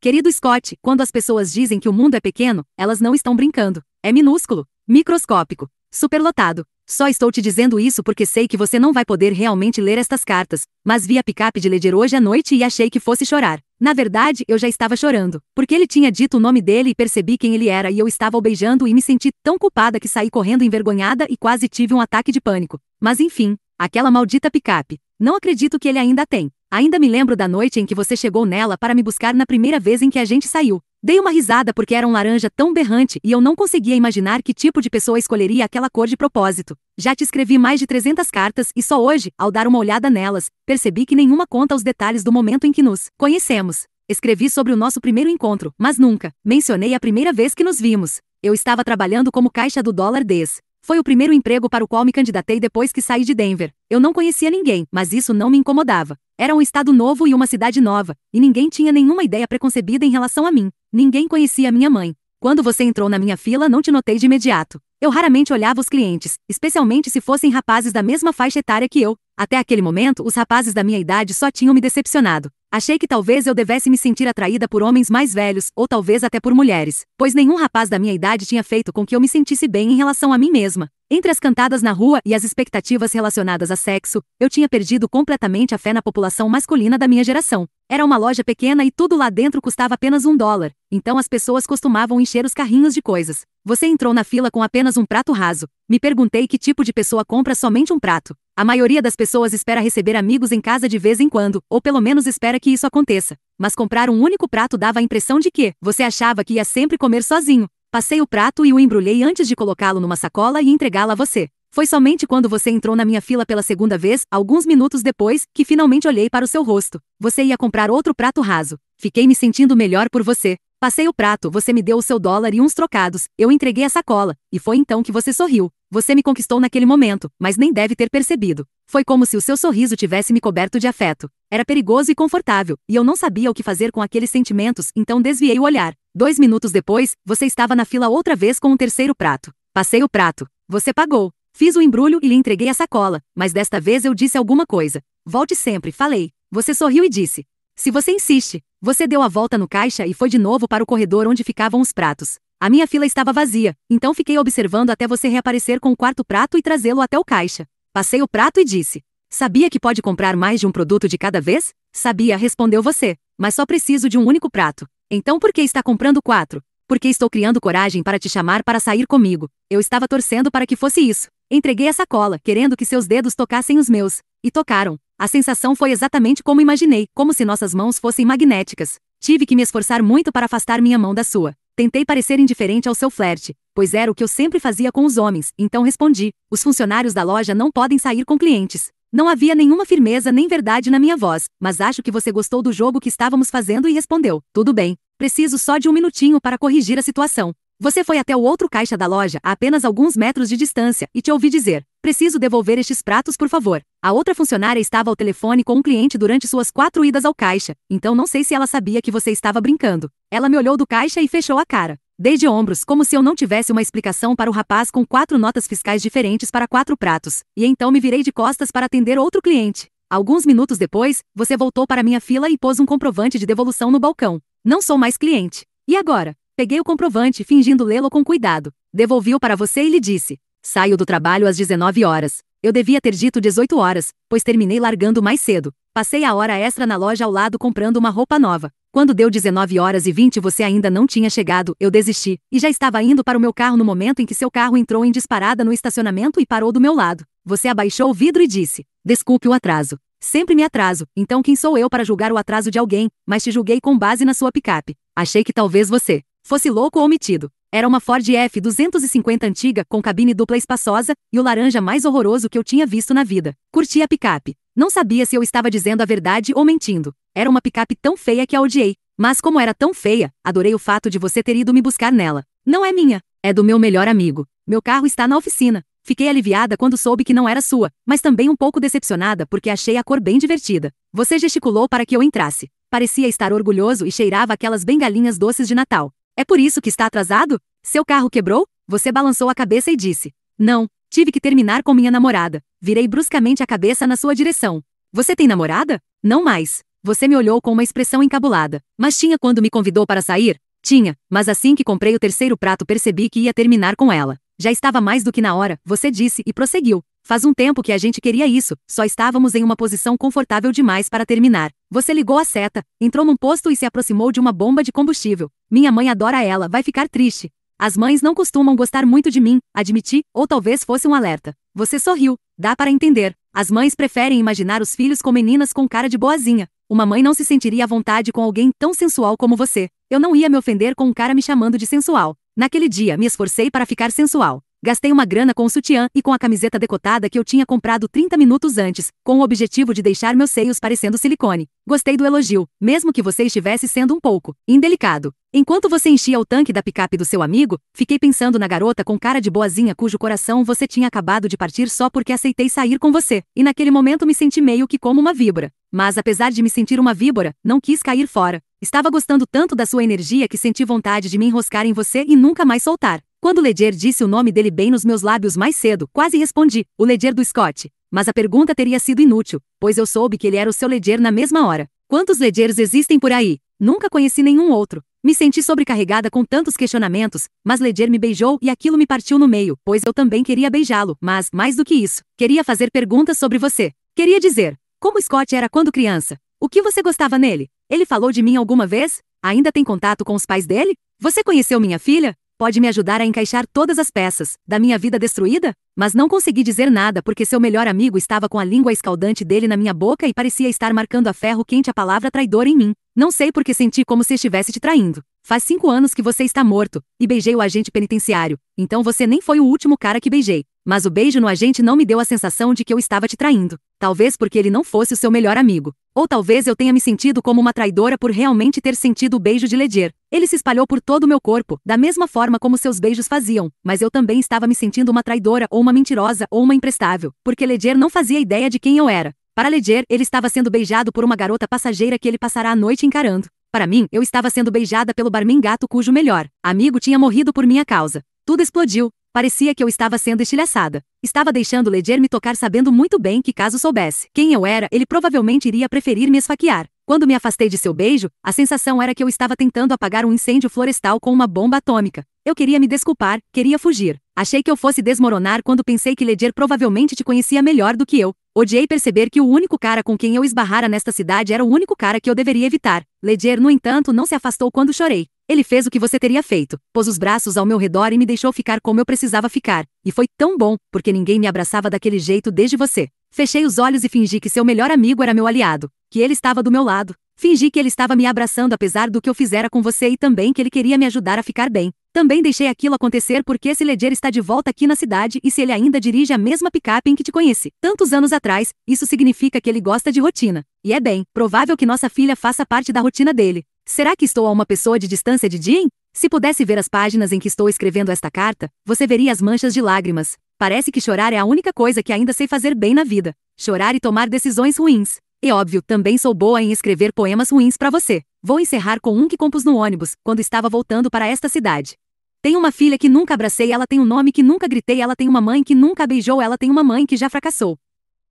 [SPEAKER 2] Querido Scott, quando as pessoas dizem que o mundo é pequeno, elas não estão brincando. É minúsculo,
[SPEAKER 1] microscópico, superlotado. Só estou te dizendo isso porque sei que você não vai poder realmente ler estas cartas, mas vi a picape de Ledger hoje à noite e achei que fosse chorar. Na verdade, eu já estava chorando, porque ele tinha dito o nome dele e percebi quem ele era e eu estava o beijando e me senti tão culpada que saí correndo envergonhada e quase tive um ataque de pânico. Mas enfim, aquela maldita picape. Não acredito que ele ainda tem. Ainda me lembro da noite em que você chegou nela para me buscar na primeira vez em que a gente saiu. Dei uma risada porque era um laranja tão berrante e eu não conseguia imaginar que tipo de pessoa escolheria aquela cor de propósito. Já te escrevi mais de 300 cartas e só hoje, ao dar uma olhada nelas, percebi que nenhuma conta os detalhes do momento em que nos conhecemos. Escrevi sobre o nosso primeiro encontro, mas nunca mencionei a primeira vez que nos vimos. Eu estava trabalhando como caixa do dólar des foi o primeiro emprego para o qual me candidatei depois que saí de Denver. Eu não conhecia ninguém, mas isso não me incomodava. Era um estado novo e uma cidade nova, e ninguém tinha nenhuma ideia preconcebida em relação a mim. Ninguém conhecia minha mãe. Quando você entrou na minha fila, não te notei de imediato. Eu raramente olhava os clientes, especialmente se fossem rapazes da mesma faixa etária que eu. Até aquele momento, os rapazes da minha idade só tinham me decepcionado. Achei que talvez eu devesse me sentir atraída por homens mais velhos, ou talvez até por mulheres, pois nenhum rapaz da minha idade tinha feito com que eu me sentisse bem em relação a mim mesma. Entre as cantadas na rua e as expectativas relacionadas a sexo, eu tinha perdido completamente a fé na população masculina da minha geração. Era uma loja pequena e tudo lá dentro custava apenas um dólar, então as pessoas costumavam encher os carrinhos de coisas. Você entrou na fila com apenas um prato raso. Me perguntei que tipo de pessoa compra somente um prato. A maioria das pessoas espera receber amigos em casa de vez em quando, ou pelo menos espera que isso aconteça. Mas comprar um único prato dava a impressão de que você achava que ia sempre comer sozinho. Passei o prato e o embrulhei antes de colocá-lo numa sacola e entregá-la a você. Foi somente quando você entrou na minha fila pela segunda vez, alguns minutos depois, que finalmente olhei para o seu rosto. Você ia comprar outro prato raso. Fiquei me sentindo melhor por você. Passei o prato, você me deu o seu dólar e uns trocados, eu entreguei a sacola, e foi então que você sorriu. Você me conquistou naquele momento, mas nem deve ter percebido. Foi como se o seu sorriso tivesse me coberto de afeto. Era perigoso e confortável, e eu não sabia o que fazer com aqueles sentimentos, então desviei o olhar. Dois minutos depois, você estava na fila outra vez com o um terceiro prato. Passei o prato. Você pagou. Fiz o embrulho e lhe entreguei a sacola, mas desta vez eu disse alguma coisa. Volte sempre, falei. Você sorriu e disse: Se você insiste, você deu a volta no caixa e foi de novo para o corredor onde ficavam os pratos. A minha fila estava vazia, então fiquei observando até você reaparecer com o quarto prato e trazê-lo até o caixa. Passei o prato e disse: Sabia que pode comprar mais de um produto de cada vez? Sabia, respondeu você, mas só preciso de um único prato. Então por que está comprando quatro? Porque estou criando coragem para te chamar para sair comigo. Eu estava torcendo para que fosse isso. Entreguei a sacola, querendo que seus dedos tocassem os meus. E tocaram. A sensação foi exatamente como imaginei, como se nossas mãos fossem magnéticas. Tive que me esforçar muito para afastar minha mão da sua. Tentei parecer indiferente ao seu flerte, pois era o que eu sempre fazia com os homens, então respondi: os funcionários da loja não podem sair com clientes. Não havia nenhuma firmeza nem verdade na minha voz, mas acho que você gostou do jogo que estávamos fazendo e respondeu: tudo bem, preciso só de um minutinho para corrigir a situação. Você foi até o outro caixa da loja, a apenas alguns metros de distância, e te ouvi dizer: preciso devolver estes pratos, por favor. A outra funcionária estava ao telefone com um cliente durante suas quatro idas ao caixa, então não sei se ela sabia que você estava brincando. Ela me olhou do caixa e fechou a cara. Dei de ombros, como se eu não tivesse uma explicação para o rapaz com quatro notas fiscais diferentes para quatro pratos, e então me virei de costas para atender outro cliente. Alguns minutos depois, você voltou para minha fila e pôs um comprovante de devolução no balcão. Não sou mais cliente. E agora? Peguei o comprovante, fingindo lê-lo com cuidado. Devolvi-o para você e lhe disse: Saio do trabalho às 19 horas. Eu devia ter dito 18 horas, pois terminei largando mais cedo. Passei a hora extra na loja ao lado comprando uma roupa nova. Quando deu 19 horas e 20 você ainda não tinha chegado, eu desisti, e já estava indo para o meu carro no momento em que seu carro entrou em disparada no estacionamento e parou do meu lado. Você abaixou o vidro e disse: Desculpe o atraso. Sempre me atraso, então quem sou eu para julgar o atraso de alguém, mas te julguei com base na sua picape. Achei que talvez você fosse louco ou metido. Era uma Ford F-250 antiga, com cabine dupla espaçosa, e o laranja mais horroroso que eu tinha visto na vida. Curtia a picape. Não sabia se eu estava dizendo a verdade ou mentindo. Era uma picape tão feia que a odiei. Mas como era tão feia, adorei o fato de você ter ido me buscar nela. Não é minha, é do meu melhor amigo. Meu carro está na oficina. Fiquei aliviada quando soube que não era sua, mas também um pouco decepcionada porque achei a cor bem divertida. Você gesticulou para que eu entrasse. Parecia estar orgulhoso e cheirava aquelas bengalinhas doces de Natal. É por isso que está atrasado? Seu carro quebrou? Você balançou a cabeça e disse: Não, tive que terminar com minha namorada. Virei bruscamente a cabeça na sua direção. Você tem namorada? Não mais. Você me olhou com uma expressão encabulada. Mas tinha quando me convidou para sair? Tinha, mas assim que comprei o terceiro prato percebi que ia terminar com ela. Já estava mais do que na hora, você disse e prosseguiu. Faz um tempo que a gente queria isso, só estávamos em uma posição confortável demais para terminar. Você ligou a seta, entrou num posto e se aproximou de uma bomba de combustível. Minha mãe adora ela, vai ficar triste. As mães não costumam gostar muito de mim, admiti, ou talvez fosse um alerta. Você sorriu, dá para entender. As mães preferem imaginar os filhos com meninas com cara de boazinha. Uma mãe não se sentiria à vontade com alguém tão sensual como você. Eu não ia me ofender com um cara me chamando de sensual. Naquele dia, me esforcei para ficar sensual. Gastei uma grana com o sutiã e com a camiseta decotada que eu tinha comprado 30 minutos antes, com o objetivo de deixar meus seios parecendo silicone. Gostei do elogio, mesmo que você estivesse sendo um pouco indelicado. Enquanto você enchia o tanque da picape do seu amigo, fiquei pensando na garota com cara de boazinha cujo coração você tinha acabado de partir só porque aceitei sair com você, e naquele momento me senti meio que como uma víbora. Mas apesar de me sentir uma víbora, não quis cair fora. Estava gostando tanto da sua energia que senti vontade de me enroscar em você e nunca mais soltar. Quando Ledger disse o nome dele bem nos meus lábios mais cedo, quase respondi, o Ledger do Scott. Mas a pergunta teria sido inútil, pois eu soube que ele era o seu Ledger na mesma hora. Quantos Ledgers existem por aí? Nunca conheci nenhum outro. Me senti sobrecarregada com tantos questionamentos, mas Ledger me beijou e aquilo me partiu no meio, pois eu também queria beijá-lo, mas, mais do que isso, queria fazer perguntas sobre você. Queria dizer, como Scott era quando criança? O que você gostava nele? Ele falou de mim alguma vez? Ainda tem contato com os pais dele? Você conheceu minha filha? pode me ajudar a encaixar todas as peças da minha vida destruída? Mas não consegui dizer nada porque seu melhor amigo estava com a língua escaldante dele na minha boca e parecia estar marcando a ferro quente a palavra traidor em mim. Não sei porque senti como se estivesse te traindo. Faz cinco anos que você está morto, e beijei o agente penitenciário, então você nem foi o último cara que beijei mas o beijo no agente não me deu a sensação de que eu estava te traindo. Talvez porque ele não fosse o seu melhor amigo. Ou talvez eu tenha me sentido como uma traidora por realmente ter sentido o beijo de Ledger. Ele se espalhou por todo o meu corpo, da mesma forma como seus beijos faziam, mas eu também estava me sentindo uma traidora ou uma mentirosa ou uma imprestável, porque Ledger não fazia ideia de quem eu era. Para Ledger, ele estava sendo beijado por uma garota passageira que ele passará a noite encarando. Para mim, eu estava sendo beijada pelo barman gato cujo melhor amigo tinha morrido por minha causa. Tudo explodiu. Parecia que eu estava sendo estilhaçada. Estava deixando Ledger me tocar sabendo muito bem que caso soubesse quem eu era, ele provavelmente iria preferir me esfaquear. Quando me afastei de seu beijo, a sensação era que eu estava tentando apagar um incêndio florestal com uma bomba atômica. Eu queria me desculpar, queria fugir. Achei que eu fosse desmoronar quando pensei que Ledger provavelmente te conhecia melhor do que eu. Odiei perceber que o único cara com quem eu esbarrara nesta cidade era o único cara que eu deveria evitar. Ledger, no entanto, não se afastou quando chorei. Ele fez o que você teria feito, pôs os braços ao meu redor e me deixou ficar como eu precisava ficar, e foi tão bom, porque ninguém me abraçava daquele jeito desde você. Fechei os olhos e fingi que seu melhor amigo era meu aliado, que ele estava do meu lado. Fingi que ele estava me abraçando apesar do que eu fizera com você e também que ele queria me ajudar a ficar bem. Também deixei aquilo acontecer porque esse Ledger está de volta aqui na cidade e se ele ainda dirige a mesma picape em que te conheci tantos anos atrás, isso significa que ele gosta de rotina. E é bem provável que nossa filha faça parte da rotina dele. Será que estou a uma pessoa de distância de Jean? Se pudesse ver as páginas em que estou escrevendo esta carta, você veria as manchas de lágrimas. Parece que chorar é a única coisa que ainda sei fazer bem na vida. Chorar e tomar decisões ruins. E óbvio, também sou boa em escrever poemas ruins para você. Vou encerrar com um que compus no ônibus, quando estava voltando para esta cidade. Tenho uma filha que nunca abracei, ela tem um nome que
[SPEAKER 2] nunca gritei, ela tem uma mãe que nunca beijou, ela tem uma mãe que já fracassou.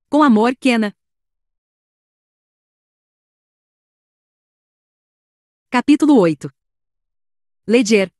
[SPEAKER 2] Com amor, Kena. Capítulo 8 Ledger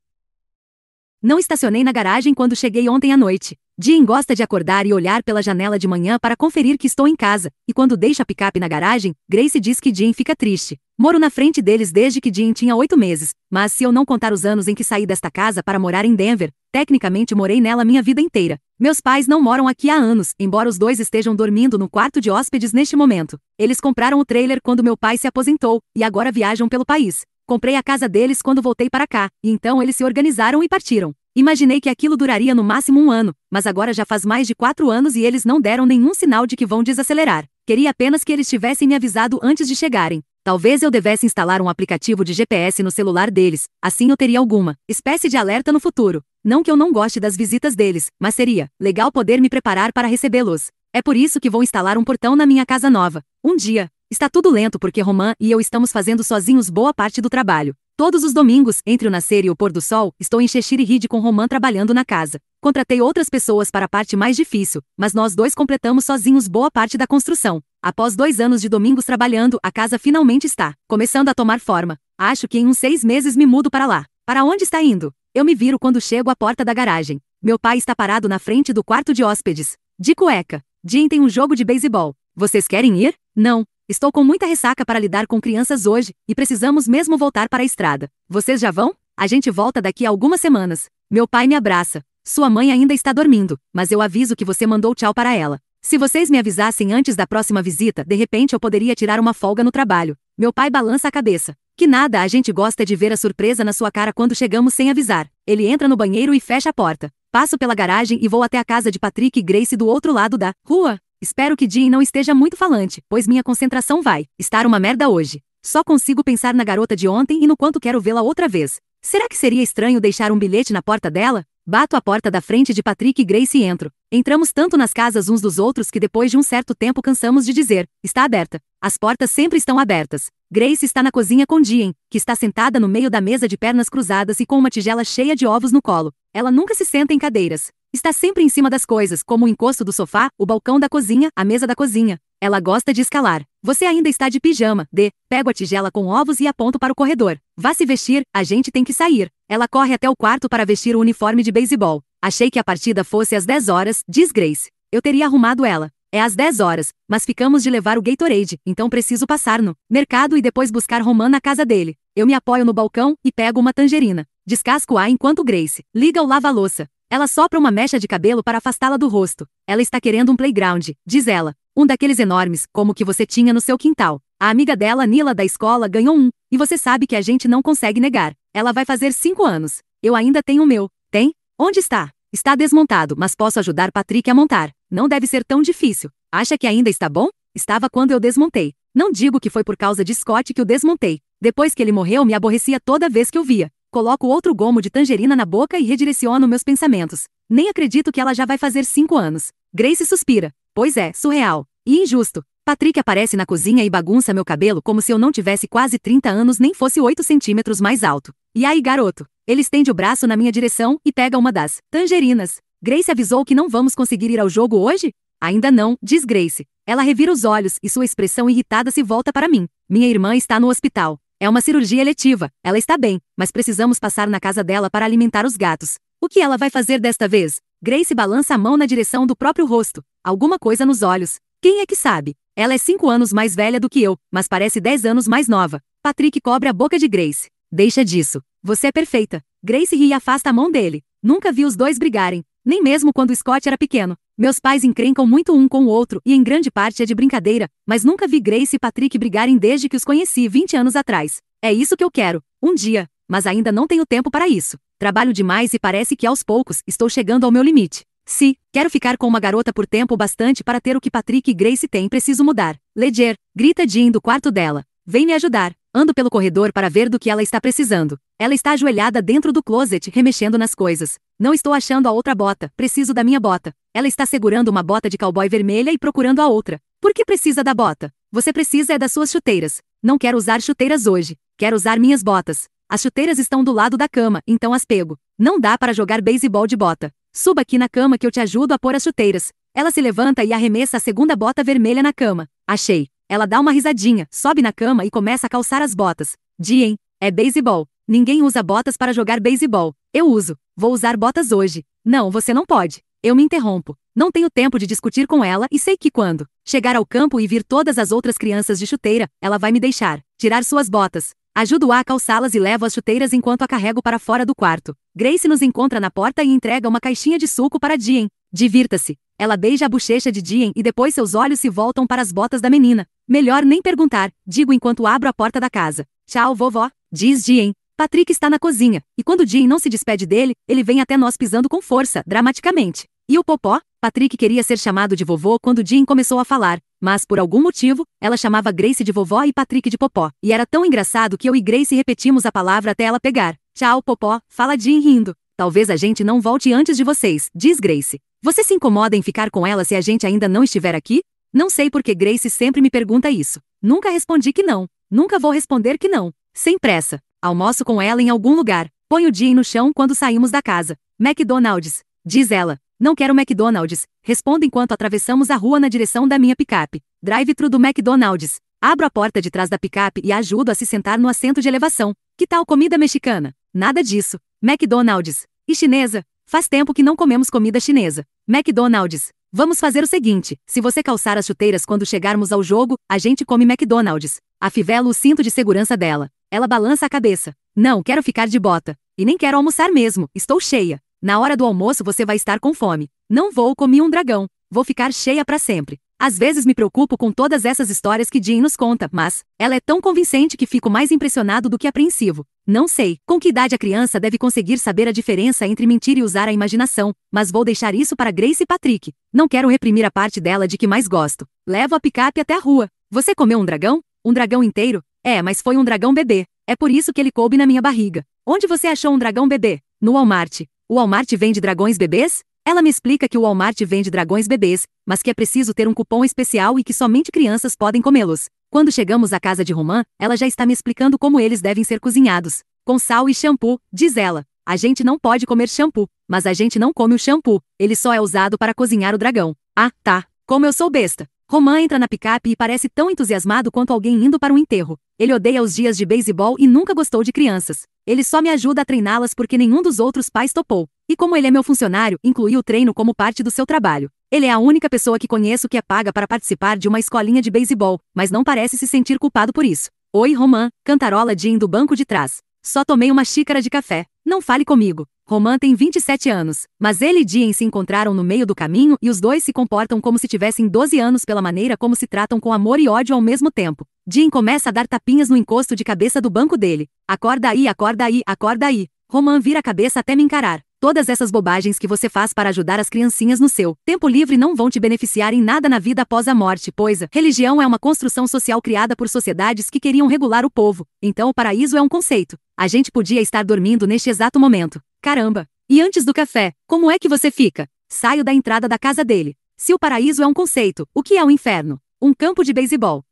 [SPEAKER 2] Não estacionei na garagem quando cheguei
[SPEAKER 1] ontem à noite. Jean gosta de acordar e olhar pela janela de manhã para conferir que estou em casa, e quando deixa a picape na garagem, Grace diz que Jean fica triste. Moro na frente deles desde que Jean tinha oito meses, mas se eu não contar os anos em que saí desta casa para morar em Denver, tecnicamente morei nela minha vida inteira. Meus pais não moram aqui há anos, embora os dois estejam dormindo no quarto de hóspedes neste momento. Eles compraram o trailer quando meu pai se aposentou e agora viajam pelo país. Comprei a casa deles quando voltei para cá, e então eles se organizaram e partiram. Imaginei que aquilo duraria no máximo um ano, mas agora já faz mais de quatro anos e eles não deram nenhum sinal de que vão desacelerar. Queria apenas que eles tivessem me avisado antes de chegarem. Talvez eu devesse instalar um aplicativo de GPS no celular deles, assim eu teria alguma espécie de alerta no futuro. Não que eu não goste das visitas deles, mas seria legal poder me preparar para recebê-los. É por isso que vou instalar um portão na minha casa nova. Um dia, Está tudo lento porque Roman e eu estamos fazendo sozinhos boa parte do trabalho. Todos os domingos, entre o nascer e o pôr do sol, estou em e Ride com Roman trabalhando na casa. Contratei outras pessoas para a parte mais difícil, mas nós dois completamos sozinhos boa parte da construção. Após dois anos de domingos trabalhando, a casa finalmente está começando a tomar forma. Acho que em uns seis meses me mudo para lá. Para onde está indo? Eu me viro quando chego à porta da garagem. Meu pai está parado na frente do quarto de hóspedes, de cueca. Jim tem um jogo de beisebol. Vocês querem ir? Não. Estou com muita ressaca para lidar com crianças hoje e precisamos mesmo voltar para a estrada. Vocês já vão? A gente volta daqui a algumas semanas. Meu pai me abraça. Sua mãe ainda está dormindo, mas eu aviso que você mandou tchau para ela. Se vocês me avisassem antes da próxima visita, de repente eu poderia tirar uma folga no trabalho. Meu pai balança a cabeça. Que nada, a gente gosta de ver a surpresa na sua cara quando chegamos sem avisar. Ele entra no banheiro e fecha a porta. Passo pela garagem e vou até a casa de Patrick e Grace do outro lado da rua. Espero que Jean não esteja muito falante, pois minha concentração vai estar uma merda hoje. Só consigo pensar na garota de ontem e no quanto quero vê-la outra vez. Será que seria estranho deixar um bilhete na porta dela? Bato a porta da frente de Patrick e Grace e entro. Entramos tanto nas casas uns dos outros que depois de um certo tempo cansamos de dizer: está aberta. As portas sempre estão abertas. Grace está na cozinha com Jean, que está sentada no meio da mesa de pernas cruzadas e com uma tigela cheia de ovos no colo. Ela nunca se senta em cadeiras. Está sempre em cima das coisas, como o encosto do sofá, o balcão da cozinha, a mesa da cozinha. Ela gosta de escalar. Você ainda está de pijama, D. pego a tigela com ovos e aponto para o corredor. Vá se vestir, a gente tem que sair. Ela corre até o quarto para vestir o uniforme de beisebol. Achei que a partida fosse às 10 horas, diz Grace. Eu teria arrumado ela. É às 10 horas, mas ficamos de levar o Gatorade, então preciso passar no mercado e depois buscar Roman na casa dele. Eu me apoio no balcão e pego uma tangerina. Descasco-a enquanto Grace liga o lava-louça. Ela sopra uma mecha de cabelo para afastá-la do rosto. Ela está querendo um playground, diz ela. Um daqueles enormes, como o que você tinha no seu quintal. A amiga dela, Nila, da escola, ganhou um, e você sabe que a gente não consegue negar. Ela vai fazer cinco anos. Eu ainda tenho o meu. Tem? Onde está? Está desmontado, mas posso ajudar Patrick a montar. Não deve ser tão difícil. Acha que ainda está bom? Estava quando eu desmontei. Não digo que foi por causa de Scott que o desmontei. Depois que ele morreu, me aborrecia toda vez que eu via. Coloco outro gomo de tangerina na boca e redireciono meus pensamentos. Nem acredito que ela já vai fazer cinco anos. Grace suspira. Pois é, surreal. E injusto. Patrick aparece na cozinha e bagunça meu cabelo como se eu não tivesse quase 30 anos nem fosse 8 centímetros mais alto. E aí, garoto? Ele estende o braço na minha direção e pega uma das tangerinas. Grace avisou que não vamos conseguir ir ao jogo hoje? Ainda não, diz Grace. Ela revira os olhos e sua expressão irritada se volta para mim. Minha irmã está no hospital. É uma cirurgia eletiva, ela está bem, mas precisamos passar na casa dela para alimentar os gatos. O que ela vai fazer desta vez? Grace balança a mão na direção do próprio rosto. Alguma coisa nos olhos. Quem é que sabe? Ela é cinco anos mais velha do que eu, mas parece dez anos mais nova. Patrick cobre a boca de Grace. Deixa disso. Você é perfeita. Grace ri e afasta a mão dele. Nunca vi os dois brigarem, nem mesmo quando Scott era pequeno. Meus pais encrencam muito um com o outro e em grande parte é de brincadeira, mas nunca vi Grace e Patrick brigarem desde que os conheci 20 anos atrás. É isso que eu quero, um dia, mas ainda não tenho tempo para isso. Trabalho demais e parece que aos poucos estou chegando ao meu limite. Se quero ficar com uma garota por tempo bastante para ter o que Patrick e Grace têm, preciso mudar. Ledger, grita Jean do quarto dela. Vem me ajudar. Ando pelo corredor para ver do que ela está precisando. Ela está ajoelhada dentro do closet, remexendo nas coisas. Não estou achando a outra bota, preciso da minha bota. Ela está segurando uma bota de cowboy vermelha e procurando a outra. Por que precisa da bota? Você precisa é das suas chuteiras. Não quero usar chuteiras hoje. Quero usar minhas botas. As chuteiras estão do lado da cama, então as pego. Não dá para jogar beisebol de bota. Suba aqui na cama que eu te ajudo a pôr as chuteiras. Ela se levanta e arremessa a segunda bota vermelha na cama. Achei. Ela dá uma risadinha, sobe na cama e começa a calçar as botas. Diem, é beisebol. Ninguém usa botas para jogar beisebol. Eu uso. Vou usar botas hoje. Não, você não pode. Eu me interrompo. Não tenho tempo de discutir com ela e sei que quando chegar ao campo e vir todas as outras crianças de chuteira, ela vai me deixar tirar suas botas. Ajudo-a a calçá-las e levo as chuteiras enquanto a carrego para fora do quarto. Grace nos encontra na porta e entrega uma caixinha de suco para Dien. Divirta-se. Ela beija a bochecha de Dien e depois seus olhos se voltam para as botas da menina. Melhor nem perguntar, digo enquanto abro a porta da casa. Tchau, vovó, diz Jean. Patrick está na cozinha, e quando Jean não se despede dele, ele vem até nós pisando com força, dramaticamente. E o Popó? Patrick queria ser chamado de vovô quando Jean começou a falar, mas por algum motivo, ela chamava Grace de vovó e Patrick de Popó, e era tão engraçado que eu e Grace repetimos a palavra até ela pegar. Tchau, Popó, fala Jean rindo. Talvez a gente não volte antes de vocês, diz Grace. Você se incomoda em ficar com ela se a gente ainda não estiver aqui? Não sei porque Grace sempre me pergunta isso. Nunca respondi que não. Nunca vou responder que não. Sem pressa. Almoço com ela em algum lugar. Põe o dia no chão quando saímos da casa. McDonald's. Diz ela. Não quero McDonald's. Respondo enquanto atravessamos a rua na direção da minha picape. Drive-thru do McDonald's. Abro a porta de trás da picape e ajudo a se sentar no assento de elevação. Que tal comida mexicana? Nada disso. McDonald's. E chinesa? Faz tempo que não comemos comida chinesa. McDonald's. Vamos fazer o seguinte: se você calçar as chuteiras quando chegarmos ao jogo, a gente come McDonald's. Afivelo o cinto de segurança dela. Ela balança a cabeça. Não, quero ficar de bota. E nem quero almoçar mesmo, estou cheia. Na hora do almoço você vai estar com fome. Não vou comer um dragão. Vou ficar cheia para sempre. Às vezes me preocupo com todas essas histórias que Jean nos conta, mas ela é tão convincente que fico mais impressionado do que apreensivo. Não sei com que idade a criança deve conseguir saber a diferença entre mentir e usar a imaginação, mas vou deixar isso para Grace e Patrick. Não quero reprimir a parte dela de que mais gosto. Levo a picape até a rua. Você comeu um dragão? Um dragão inteiro? É, mas foi um dragão bebê. É por isso que ele coube na minha barriga. Onde você achou um dragão bebê? No Walmart. O Walmart vende dragões bebês? Ela me explica que o Walmart vende dragões bebês, mas que é preciso ter um cupom especial e que somente crianças podem comê-los. Quando chegamos à casa de Romã, ela já está me explicando como eles devem ser cozinhados. Com sal e shampoo, diz ela. A gente não pode comer shampoo, mas a gente não come o shampoo, ele só é usado para cozinhar o dragão. Ah, tá. Como eu sou besta. Romain entra na picape e parece tão entusiasmado quanto alguém indo para um enterro. Ele odeia os dias de beisebol e nunca gostou de crianças. Ele só me ajuda a treiná-las porque nenhum dos outros pais topou. E como ele é meu funcionário, incluí o treino como parte do seu trabalho. Ele é a única pessoa que conheço que é paga para participar de uma escolinha de beisebol, mas não parece se sentir culpado por isso. Oi, Roman, cantarola de do banco de trás. Só tomei uma xícara de café. Não fale comigo. Roman tem 27 anos, mas ele e Dien se encontraram no meio do caminho e os dois se comportam como se tivessem 12 anos pela maneira como se tratam com amor e ódio ao mesmo tempo. Dien começa a dar tapinhas no encosto de cabeça do banco dele. Acorda aí, acorda aí, acorda aí. Roman vira a cabeça até me encarar. Todas essas bobagens que você faz para ajudar as criancinhas no seu tempo livre não vão te beneficiar em nada na vida após a morte, pois a religião é uma construção social criada por sociedades que queriam regular o povo. Então o paraíso é um conceito. A gente podia estar dormindo neste exato momento. Caramba! E antes do café, como é que você fica?
[SPEAKER 2] Saio da entrada da casa dele. Se o paraíso é um conceito, o que é o inferno? Um campo de beisebol.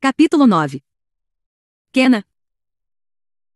[SPEAKER 2] Capítulo 9 Kena,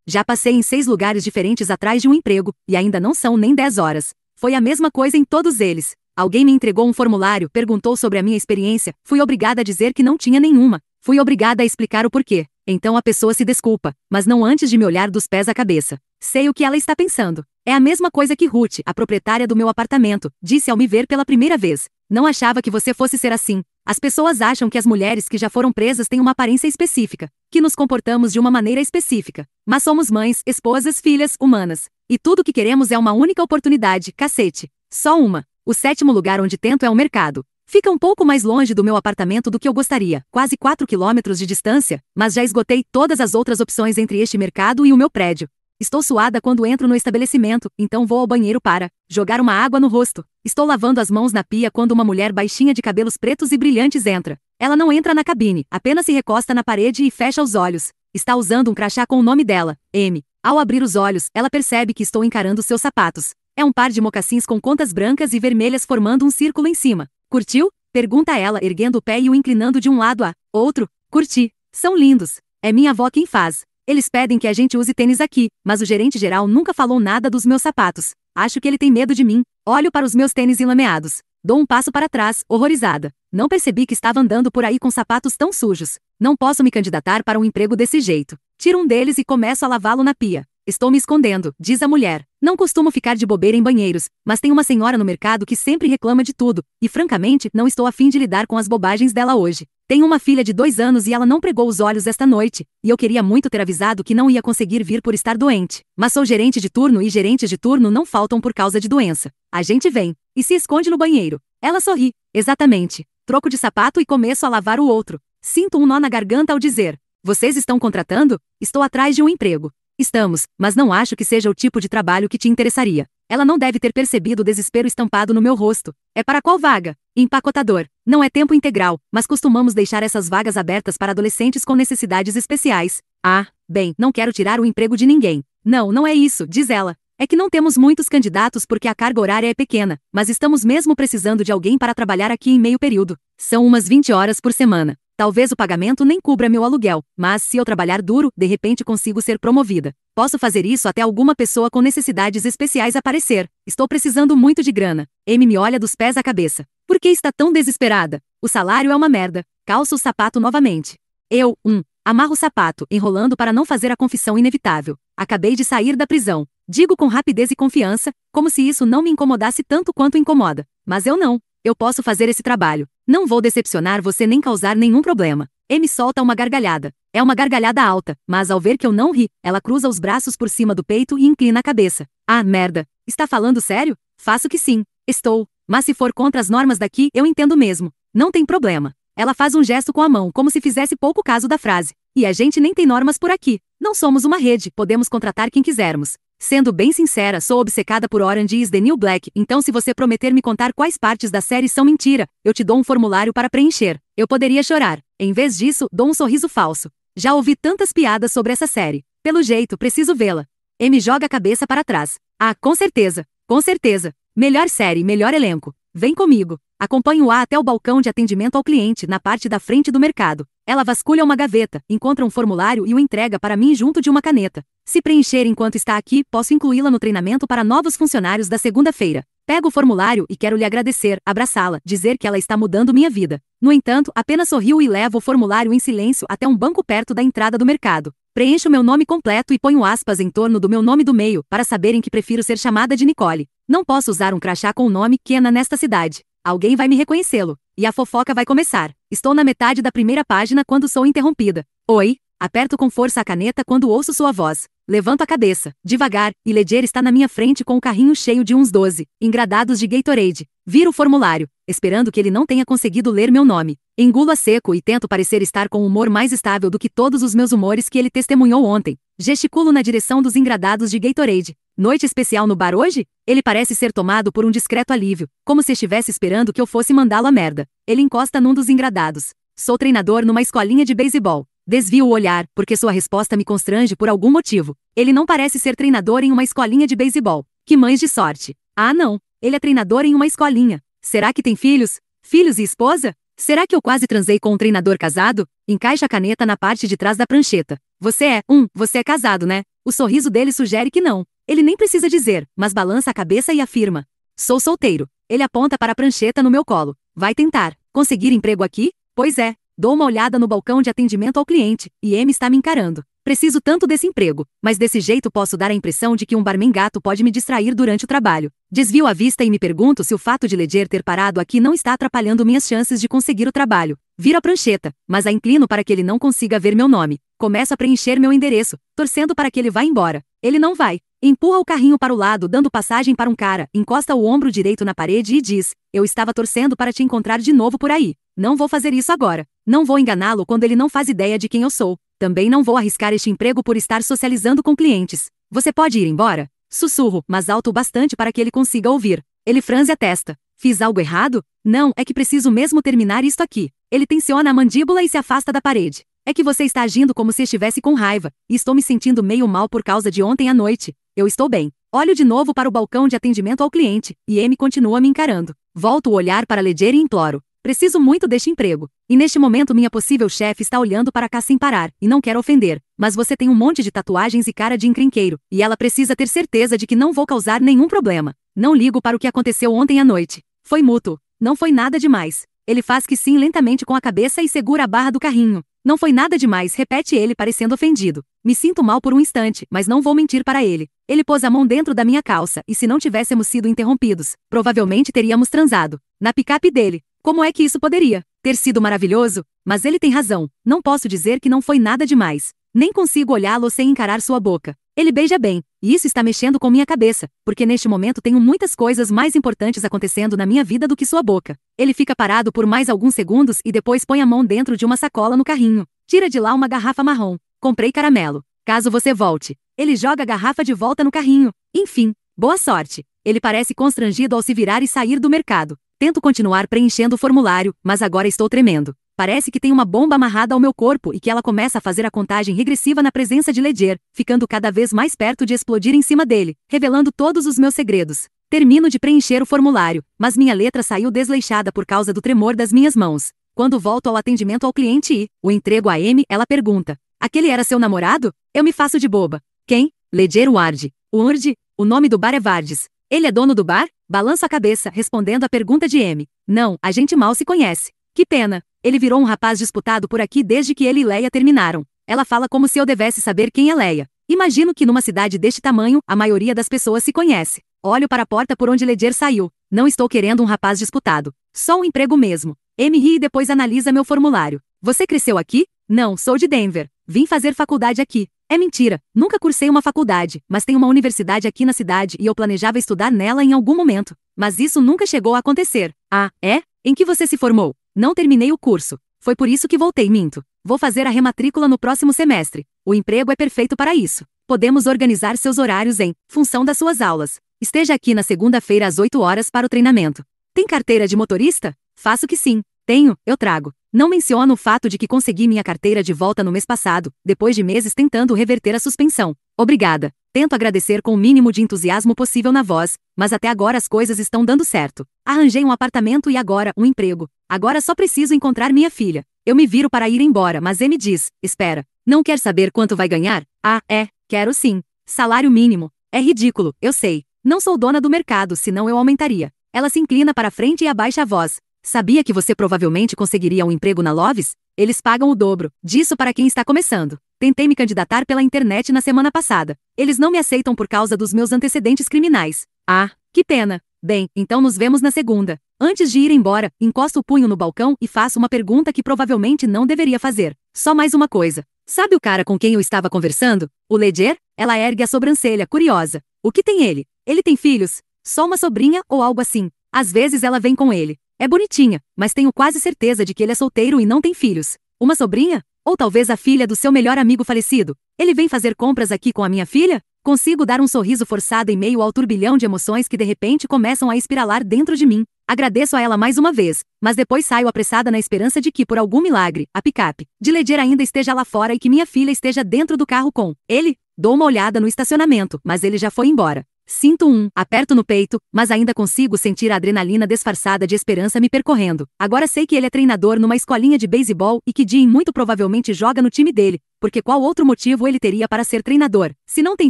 [SPEAKER 2] já passei em seis lugares diferentes atrás
[SPEAKER 1] de um emprego, e ainda não são nem 10 horas. Foi a mesma coisa em todos eles. Alguém me entregou um formulário, perguntou sobre a minha experiência, fui obrigada a dizer que não tinha nenhuma. Fui obrigada a explicar o porquê. Então a pessoa se desculpa, mas não antes de me olhar dos pés à cabeça. Sei o que ela está pensando. É a mesma coisa que Ruth, a proprietária do meu apartamento, disse ao me ver pela primeira vez. Não achava que você fosse ser assim. As pessoas acham que as mulheres que já foram presas têm uma aparência específica, que nos comportamos de uma maneira específica, mas somos mães, esposas, filhas, humanas. E tudo que queremos é uma única oportunidade, cacete. Só uma. O sétimo lugar onde tento é o mercado. Fica um pouco mais longe do meu apartamento do que eu gostaria, quase 4 quilômetros de distância, mas já esgotei todas as outras opções entre este mercado e o meu prédio. Estou suada quando entro no estabelecimento, então vou ao banheiro para jogar uma água no rosto. Estou lavando as mãos na pia quando uma mulher baixinha de cabelos pretos e brilhantes entra. Ela não entra na cabine, apenas se recosta na parede e fecha os olhos. Está usando um crachá com o nome dela, M. Ao abrir os olhos, ela percebe que estou encarando seus sapatos. É um par de mocassins com contas brancas e vermelhas formando um círculo em cima. Curtiu? Pergunta ela, erguendo o pé e o inclinando de um lado a outro. Curti. São lindos. É minha avó quem faz. Eles pedem que a gente use tênis aqui, mas o gerente geral nunca falou nada dos meus sapatos. Acho que ele tem medo de mim. Olho para os meus tênis enlameados. Dou um passo para trás, horrorizada. Não percebi que estava andando por aí com sapatos tão sujos. Não posso me candidatar para um emprego desse jeito. Tiro um deles e começo a lavá-lo na pia. Estou me escondendo, diz a mulher. Não costumo ficar de bobeira em banheiros, mas tem uma senhora no mercado que sempre reclama de tudo, e francamente, não estou afim de lidar com as bobagens dela hoje. Tenho uma filha de dois anos e ela não pregou os olhos esta noite, e eu queria muito ter avisado que não ia conseguir vir por estar doente. Mas sou gerente de turno e gerentes de turno não faltam por causa de doença. A gente vem e se esconde no banheiro. Ela sorri. Exatamente. Troco de sapato e começo a lavar o outro. Sinto um nó na garganta ao dizer: Vocês estão contratando? Estou atrás de um emprego. Estamos, mas não acho que seja o tipo de trabalho que te interessaria. Ela não deve ter percebido o desespero estampado no meu rosto. É para qual vaga? Empacotador. Não é tempo integral, mas costumamos deixar essas vagas abertas para adolescentes com necessidades especiais. Ah, bem, não quero tirar o emprego de ninguém. Não, não é isso, diz ela. É que não temos muitos candidatos porque a carga horária é pequena, mas estamos mesmo precisando de alguém para trabalhar aqui em meio período. São umas 20 horas por semana. Talvez o pagamento nem cubra meu aluguel, mas se eu trabalhar duro, de repente consigo ser promovida. Posso fazer isso até alguma pessoa com necessidades especiais aparecer. Estou precisando muito de grana. M me olha dos pés à cabeça. Por que está tão desesperada? O salário é uma merda. Calça o sapato novamente. Eu, um, amarro o sapato, enrolando para não fazer a confissão inevitável. Acabei de sair da prisão. Digo com rapidez e confiança, como se isso não me incomodasse tanto quanto incomoda. Mas eu não. Eu posso fazer esse trabalho. Não vou decepcionar você nem causar nenhum problema. M solta uma gargalhada. É uma gargalhada alta, mas ao ver que eu não ri, ela cruza os braços por cima do peito e inclina a cabeça. Ah, merda. Está falando sério? Faço que sim. Estou. Mas se for contra as normas daqui, eu entendo mesmo. Não tem problema. Ela faz um gesto com a mão, como se fizesse pouco caso da frase. E a gente nem tem normas por aqui. Não somos uma rede, podemos contratar quem quisermos. Sendo bem sincera, sou obcecada por Orange is the New Black, então se você prometer me contar quais partes da série são mentira, eu te dou um formulário para preencher. Eu poderia chorar. Em vez disso, dou um sorriso falso. Já ouvi tantas piadas sobre essa série. Pelo jeito, preciso vê-la. M joga a cabeça para trás. Ah, com certeza. Com certeza. Melhor série, melhor elenco. Vem comigo. Acompanho-a até o balcão de atendimento ao cliente, na parte da frente do mercado. Ela vasculha uma gaveta, encontra um formulário e o entrega para mim junto de uma caneta. Se preencher enquanto está aqui, posso incluí-la no treinamento para novos funcionários da segunda-feira. Pego o formulário e quero lhe agradecer, abraçá-la, dizer que ela está mudando minha vida. No entanto, apenas sorriu e levo o formulário em silêncio até um banco perto da entrada do mercado. Preencho meu nome completo e ponho aspas em torno do meu nome do meio, para saberem que prefiro ser chamada de Nicole. Não posso usar um crachá com o nome Kena nesta cidade. Alguém vai me reconhecê-lo. E a fofoca vai começar. Estou na metade da primeira página quando sou interrompida. Oi? Aperto com força a caneta quando ouço sua voz. Levanto a cabeça, devagar, e Ledger está na minha frente com o carrinho cheio de uns 12 engradados de Gatorade. Viro o formulário, esperando que ele não tenha conseguido ler meu nome. Engulo a seco e tento parecer estar com um humor mais estável do que todos os meus humores que ele testemunhou ontem. Gesticulo na direção dos engradados de Gatorade. Noite especial no bar hoje? Ele parece ser tomado por um discreto alívio, como se estivesse esperando que eu fosse mandá-lo a merda. Ele encosta num dos engradados. Sou treinador numa escolinha de beisebol. Desvio o olhar, porque sua resposta me constrange por algum motivo. Ele não parece ser treinador em uma escolinha de beisebol. Que mães de sorte. Ah, não. Ele é treinador em uma escolinha. Será que tem filhos? Filhos e esposa? Será que eu quase transei com um treinador casado? Encaixa a caneta na parte de trás da prancheta. Você é, um, você é casado, né? O sorriso dele sugere que não. Ele nem precisa dizer, mas balança a cabeça e afirma. Sou solteiro. Ele aponta para a prancheta no meu colo. Vai tentar. Conseguir emprego aqui? Pois é. Dou uma olhada no balcão de atendimento ao cliente e M está me encarando. Preciso tanto desse emprego, mas desse jeito posso dar a impressão de que um barman gato pode me distrair durante o trabalho. Desvio a vista e me pergunto se o fato de Ledger ter parado aqui não está atrapalhando minhas chances de conseguir o trabalho. Viro a prancheta, mas a inclino para que ele não consiga ver meu nome. Começo a preencher meu endereço, torcendo para que ele vá embora. Ele não vai. Empurra o carrinho para o lado, dando passagem para um cara, encosta o ombro direito na parede e diz: Eu estava torcendo para te encontrar de novo por aí. Não vou fazer isso agora. Não vou enganá-lo quando ele não faz ideia de quem eu sou. Também não vou arriscar este emprego por estar socializando com clientes. Você pode ir embora? Sussurro, mas alto o bastante para que ele consiga ouvir. Ele franze a testa. Fiz algo errado? Não, é que preciso mesmo terminar isto aqui. Ele tensiona a mandíbula e se afasta da parede. É que você está agindo como se estivesse com raiva, e estou me sentindo meio mal por causa de ontem à noite. Eu estou bem. Olho de novo para o balcão de atendimento ao cliente, e M continua me encarando. Volto o olhar para Ledger e imploro. Preciso muito deste emprego, e neste momento minha possível chefe está olhando para cá sem parar, e não quero ofender, mas você tem um monte de tatuagens e cara de encrenqueiro, e ela precisa ter certeza de que não vou causar nenhum problema. Não ligo para o que aconteceu ontem à noite. Foi mútuo. Não foi nada demais. Ele faz que sim lentamente com a cabeça e segura a barra do carrinho. Não foi nada demais, repete ele parecendo ofendido. Me sinto mal por um instante, mas não vou mentir para ele. Ele pôs a mão dentro da minha calça, e se não tivéssemos sido interrompidos, provavelmente teríamos transado. Na picape dele, como é que isso poderia ter sido maravilhoso? Mas ele tem razão, não posso dizer que não foi nada demais. Nem consigo olhá-lo sem encarar sua boca. Ele beija bem, e isso está mexendo com minha cabeça, porque neste momento tenho muitas coisas mais importantes acontecendo na minha vida do que sua boca. Ele fica parado por mais alguns segundos e depois põe a mão dentro de uma sacola no carrinho. Tira de lá uma garrafa marrom. Comprei caramelo. Caso você volte. Ele joga a garrafa de volta no carrinho. Enfim, boa sorte. Ele parece constrangido ao se virar e sair do mercado. Tento continuar preenchendo o formulário, mas agora estou tremendo. Parece que tem uma bomba amarrada ao meu corpo e que ela começa a fazer a contagem regressiva na presença de Ledger, ficando cada vez mais perto de explodir em cima dele, revelando todos os meus segredos. Termino de preencher o formulário, mas minha letra saiu desleixada por causa do tremor das minhas mãos. Quando volto ao atendimento ao cliente e o entrego a M, ela pergunta: Aquele era seu namorado? Eu me faço de boba. Quem? Ledger Ward. Ward, o nome do bar é Vardes. Ele é dono do bar? Balança a cabeça, respondendo à pergunta de M. Não, a gente mal se conhece. Que pena. Ele virou um rapaz disputado por aqui desde que ele e Leia terminaram. Ela fala como se eu devesse saber quem é Leia. Imagino que numa cidade deste tamanho, a maioria das pessoas se conhece. Olho para a porta por onde Ledger saiu. Não estou querendo um rapaz disputado. Só um emprego mesmo. M ri e depois analisa meu formulário. Você cresceu aqui? Não, sou de Denver. Vim fazer faculdade aqui. É mentira, nunca cursei uma faculdade, mas tem uma universidade aqui na cidade e eu planejava estudar nela em algum momento. Mas isso nunca chegou a acontecer. Ah, é? Em que você se formou? Não terminei o curso. Foi por isso que voltei, minto. Vou fazer a rematrícula no próximo semestre. O emprego é perfeito para isso. Podemos organizar seus horários em função das suas aulas. Esteja aqui na segunda-feira às 8 horas para o treinamento. Tem carteira de motorista? Faço que sim. Tenho, eu trago. Não menciono o fato de que consegui minha carteira de volta no mês passado, depois de meses tentando reverter a suspensão. Obrigada. Tento agradecer com o mínimo de entusiasmo possível na voz, mas até agora as coisas estão dando certo. Arranjei um apartamento e agora um emprego. Agora só preciso encontrar minha filha. Eu me viro para ir embora, mas M diz: Espera. Não quer saber quanto vai ganhar? Ah, é, quero sim. Salário mínimo. É ridículo, eu sei. Não sou dona do mercado, senão eu aumentaria. Ela se inclina para frente e abaixa a voz. Sabia que você provavelmente conseguiria um emprego na Loves? Eles pagam o dobro disso para quem está começando. Tentei me candidatar pela internet na semana passada. Eles não me aceitam por causa dos meus antecedentes criminais. Ah, que pena. Bem, então nos vemos na segunda. Antes de ir embora, encosto o punho no balcão e faço uma pergunta que provavelmente não deveria fazer. Só mais uma coisa. Sabe o cara com quem eu estava conversando? O Ledger? Ela ergue a sobrancelha, curiosa. O que tem ele? Ele tem filhos? Só uma sobrinha ou algo assim. Às vezes ela vem com ele. É bonitinha, mas tenho quase certeza de que ele é solteiro e não tem filhos. Uma sobrinha? Ou talvez a filha do seu melhor amigo falecido. Ele vem fazer compras aqui com a minha filha? Consigo dar um sorriso forçado em meio ao turbilhão de emoções que de repente começam a espiralar dentro de mim. Agradeço a ela mais uma vez, mas depois saio apressada na esperança de que, por algum milagre, a picape de Ledger ainda esteja lá fora e que minha filha esteja dentro do carro com ele. Dou uma olhada no estacionamento, mas ele já foi embora. Sinto um aperto no peito, mas ainda consigo sentir a adrenalina disfarçada de esperança me percorrendo. Agora sei que ele é treinador numa escolinha de beisebol e que Jim muito provavelmente joga no time dele, porque qual outro motivo ele teria para ser treinador? Se não tem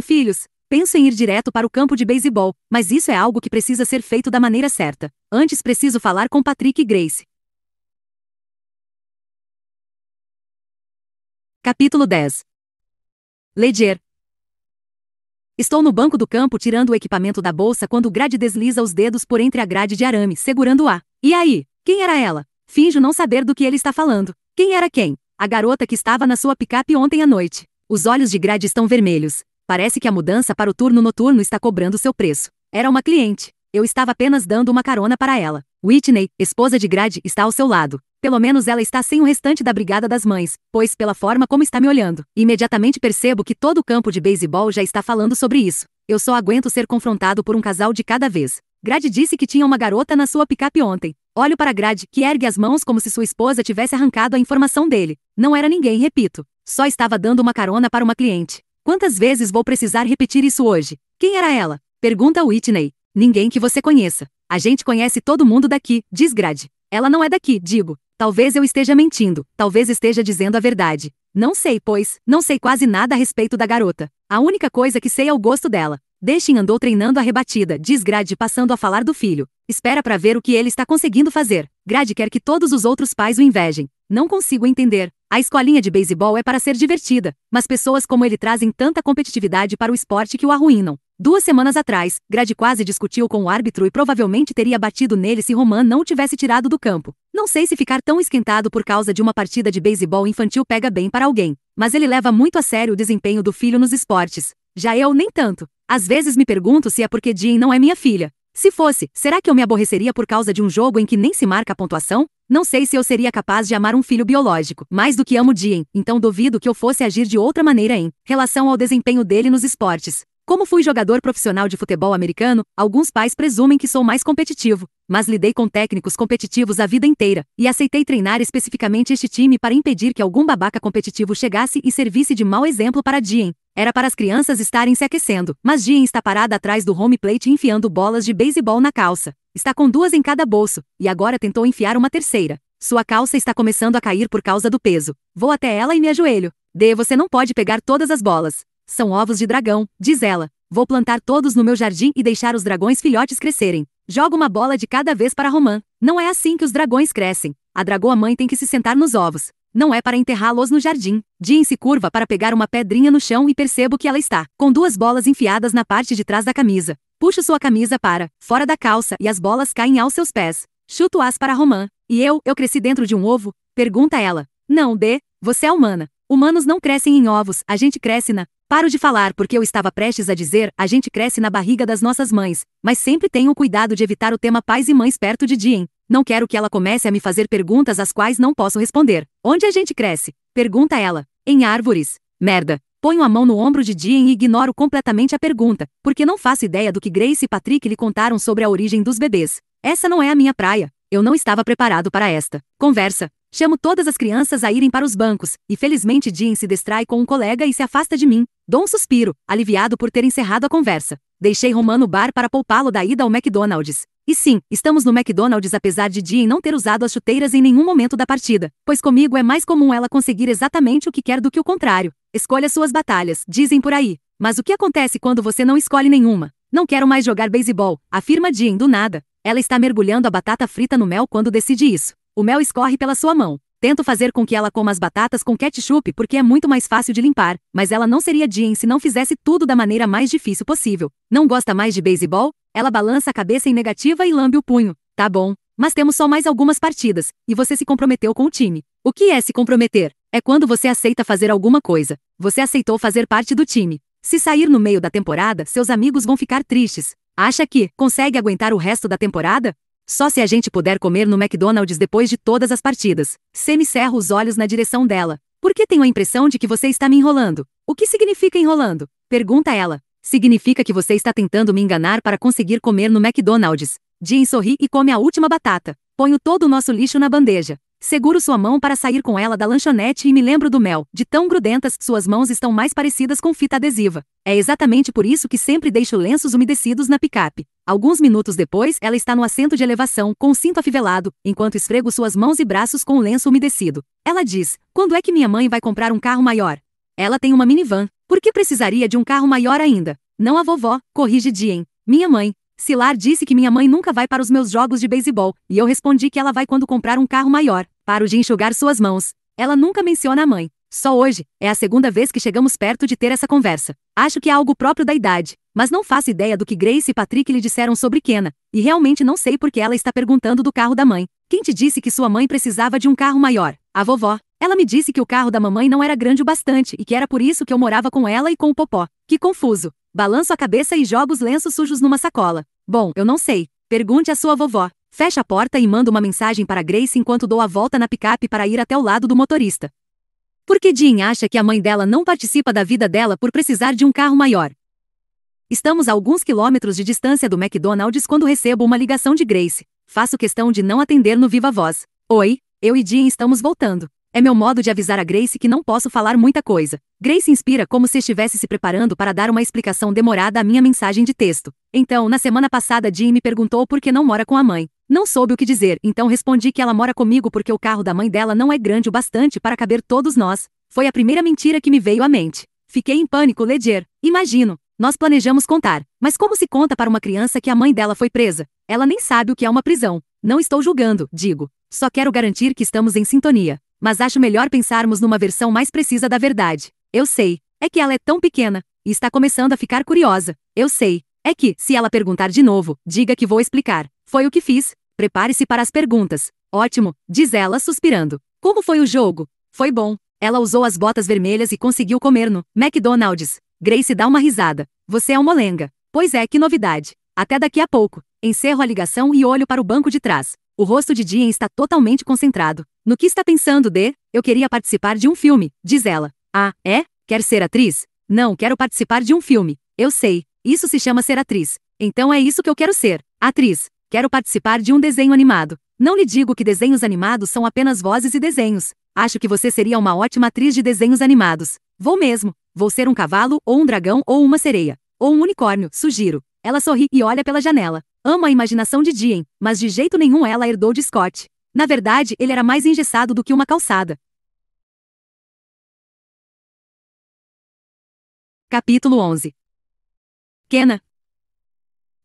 [SPEAKER 1] filhos, penso em ir direto para o campo de
[SPEAKER 2] beisebol, mas isso é algo que precisa ser feito da maneira certa. Antes preciso falar com Patrick e Grace. Capítulo 10 Ledger, Estou no banco do campo tirando o
[SPEAKER 1] equipamento da bolsa quando o grade desliza os dedos por entre a grade de arame, segurando-a. E aí? Quem era ela? Finjo não saber do que ele está falando. Quem era quem? A garota que estava na sua picape ontem à noite. Os olhos de grade estão vermelhos. Parece que a mudança para o turno noturno está cobrando seu preço. Era uma cliente. Eu estava apenas dando uma carona para ela. Whitney, esposa de Grade, está ao seu lado. Pelo menos ela está sem o restante da Brigada das Mães, pois, pela forma como está me olhando, imediatamente percebo que todo o campo de beisebol já está falando sobre isso. Eu só aguento ser confrontado por um casal de cada vez. Grade disse que tinha uma garota na sua picape ontem. Olho para Grade, que ergue as mãos como se sua esposa tivesse arrancado a informação dele. Não era ninguém, repito. Só estava dando uma carona para uma cliente. Quantas vezes vou precisar repetir isso hoje? Quem era ela? Pergunta Whitney. Ninguém que você conheça. A gente conhece todo mundo daqui, diz Grade. Ela não é daqui, digo. Talvez eu esteja mentindo, talvez esteja dizendo a verdade. Não sei, pois, não sei quase nada a respeito da garota. A única coisa que sei é o gosto dela. Deixem andou treinando a rebatida, diz Grade passando a falar do filho. Espera para ver o que ele está conseguindo fazer. Grade quer que todos os outros pais o invejem. Não consigo entender. A escolinha de beisebol é para ser divertida, mas pessoas como ele trazem tanta competitividade para o esporte que o arruinam. Duas semanas atrás, Grade quase discutiu com o árbitro e provavelmente teria batido nele se Roman não o tivesse tirado do campo. Não sei se ficar tão esquentado por causa de uma partida de beisebol infantil pega bem para alguém, mas ele leva muito a sério o desempenho do filho nos esportes. Já eu nem tanto. Às vezes me pergunto se é porque Jean não é minha filha. Se fosse, será que eu me aborreceria por causa de um jogo em que nem se marca a pontuação? Não sei se eu seria capaz de amar um filho biológico, mais do que amo Dean, então duvido que eu fosse agir de outra maneira em relação ao desempenho dele nos esportes. Como fui jogador profissional de futebol americano, alguns pais presumem que sou mais competitivo, mas lidei com técnicos competitivos a vida inteira, e aceitei treinar especificamente este time para impedir que algum babaca competitivo chegasse e servisse de mau exemplo para Dien. Era para as crianças estarem se aquecendo, mas Dien está parada atrás do home plate enfiando bolas de beisebol na calça. Está com duas em cada bolso, e agora tentou enfiar uma terceira. Sua calça está começando a cair por causa do peso. Vou até ela e me ajoelho. D, você não pode pegar todas as bolas. São ovos de dragão, diz ela. Vou plantar todos no meu jardim e deixar os dragões filhotes crescerem. Joga uma bola de cada vez para Romã. Não é assim que os dragões crescem. A dragoa mãe tem que se sentar nos ovos. Não é para enterrá-los no jardim. Jean se curva para pegar uma pedrinha no chão e percebo que ela está, com duas bolas enfiadas na parte de trás da camisa. Puxo sua camisa para, fora da calça e as bolas caem aos seus pés. Chuto-as para Romã. E eu, eu cresci dentro de um ovo? Pergunta ela. Não, D, você é humana. Humanos não crescem em ovos, a gente cresce na Paro de falar porque eu estava prestes a dizer: a gente cresce na barriga das nossas mães, mas sempre tenho cuidado de evitar o tema pais e mães perto de Dean. Não quero que ela comece a me fazer perguntas às quais não posso responder. Onde a gente cresce? Pergunta ela. Em árvores. Merda. Ponho a mão no ombro de Dean e ignoro completamente a pergunta, porque não faço ideia do que Grace e Patrick lhe contaram sobre a origem dos bebês. Essa não é a minha praia. Eu não estava preparado para esta conversa. Chamo todas as crianças a irem para os bancos, e felizmente Jean se distrai com um colega e se afasta de mim. Dou um suspiro, aliviado por ter encerrado a conversa. Deixei Roman no bar para poupá-lo da ida ao McDonald's. E sim, estamos no McDonald's apesar de Jean não ter usado as chuteiras em nenhum momento da partida, pois comigo é mais comum ela conseguir exatamente o que quer do que o contrário. Escolha suas batalhas, dizem por aí. Mas o que acontece quando você não escolhe nenhuma? Não quero mais jogar beisebol, afirma Jean do nada. Ela está mergulhando a batata frita no mel quando decide isso. O mel escorre pela sua mão. Tento fazer com que ela coma as batatas com ketchup porque é muito mais fácil de limpar, mas ela não seria Jean se não fizesse tudo da maneira mais difícil possível. Não gosta mais de beisebol? Ela balança a cabeça em negativa e lambe o punho. Tá bom, mas temos só mais algumas partidas, e você se comprometeu com o time. O que é se comprometer? É quando você aceita fazer alguma coisa. Você aceitou fazer parte do time. Se sair no meio da temporada, seus amigos vão ficar tristes. Acha que consegue aguentar o resto da temporada? Só se a gente puder comer no McDonald's depois de todas as partidas. Semi cerra os olhos na direção dela. Porque tenho a impressão de que você está me enrolando. O que significa enrolando? Pergunta ela. Significa que você está tentando me enganar para conseguir comer no McDonald's. Jean sorri e come a última batata. Ponho todo o nosso lixo na bandeja. Seguro sua mão para sair com ela da lanchonete e me lembro do mel. De tão grudentas, suas mãos estão mais parecidas com fita adesiva. É exatamente por isso que sempre deixo lenços umedecidos na picape. Alguns minutos depois, ela está no assento de elevação, com o cinto afivelado, enquanto esfrego suas mãos e braços com o lenço umedecido. Ela diz: Quando é que minha mãe vai comprar um carro maior? Ela tem uma minivan. Por que precisaria de um carro maior ainda? Não a vovó, corrige Dien. Minha mãe, Silar disse que minha mãe nunca vai para os meus jogos de beisebol, e eu respondi que ela vai quando comprar um carro maior, paro de enxugar suas mãos. Ela nunca menciona a mãe. Só hoje, é a segunda vez que chegamos perto de ter essa conversa. Acho que é algo próprio da idade, mas não faço ideia do que Grace e Patrick lhe disseram sobre Kenna, e realmente não sei por que ela está perguntando do carro da mãe. Quem te disse que sua mãe precisava de um carro maior? A vovó. Ela me disse que o carro da mamãe não era grande o bastante e que era por isso que eu morava com ela e com o Popó. Que confuso. Balanço a cabeça e jogo os lenços sujos numa sacola. Bom, eu não sei. Pergunte à sua vovó. Fecha a porta e mando uma mensagem para Grace enquanto dou a volta na picape para ir até o lado do motorista. Porque Jean acha que a mãe dela não participa da vida dela por precisar de um carro maior. Estamos a alguns quilômetros de distância do McDonald's quando recebo uma ligação de Grace. Faço questão de não atender no viva voz. Oi, eu e Jean estamos voltando. É meu modo de avisar a Grace que não posso falar muita coisa. Grace inspira como se estivesse se preparando para dar uma explicação demorada à minha mensagem de texto. Então, na semana passada, Jim me perguntou por que não mora com a mãe. Não soube o que dizer, então respondi que ela mora comigo porque o carro da mãe dela não é grande o bastante para caber todos nós. Foi a primeira mentira que me veio à mente. Fiquei em pânico, Ledger. Imagino. Nós planejamos contar, mas como se conta para uma criança que a mãe dela foi presa? Ela nem sabe o que é uma prisão. Não estou julgando, digo. Só quero garantir que estamos em sintonia. Mas acho melhor pensarmos numa versão mais precisa da verdade. Eu sei. É que ela é tão pequena. E está começando a ficar curiosa. Eu sei. É que, se ela perguntar de novo, diga que vou explicar. Foi o que fiz. Prepare-se para as perguntas. Ótimo, diz ela, suspirando. Como foi o jogo? Foi bom. Ela usou as botas vermelhas e conseguiu comer no McDonald's. Grace dá uma risada. Você é um molenga. Pois é, que novidade. Até daqui a pouco. Encerro a ligação e olho para o banco de trás. O rosto de Dien está totalmente concentrado. No que está pensando de? Eu queria participar de um filme, diz ela. Ah, é? Quer ser atriz? Não, quero participar de um filme. Eu sei. Isso se chama ser atriz. Então é isso que eu quero ser. Atriz. Quero participar de um desenho animado. Não lhe digo que desenhos animados são apenas vozes e desenhos. Acho que você seria uma ótima atriz de desenhos animados. Vou mesmo. Vou ser um cavalo, ou um dragão, ou uma sereia. Ou um unicórnio, sugiro. Ela sorri e olha pela janela. Amo a imaginação de Dien, mas de jeito nenhum ela herdou de Scott. Na
[SPEAKER 2] verdade, ele era mais engessado do que uma calçada. Capítulo 11 Kenna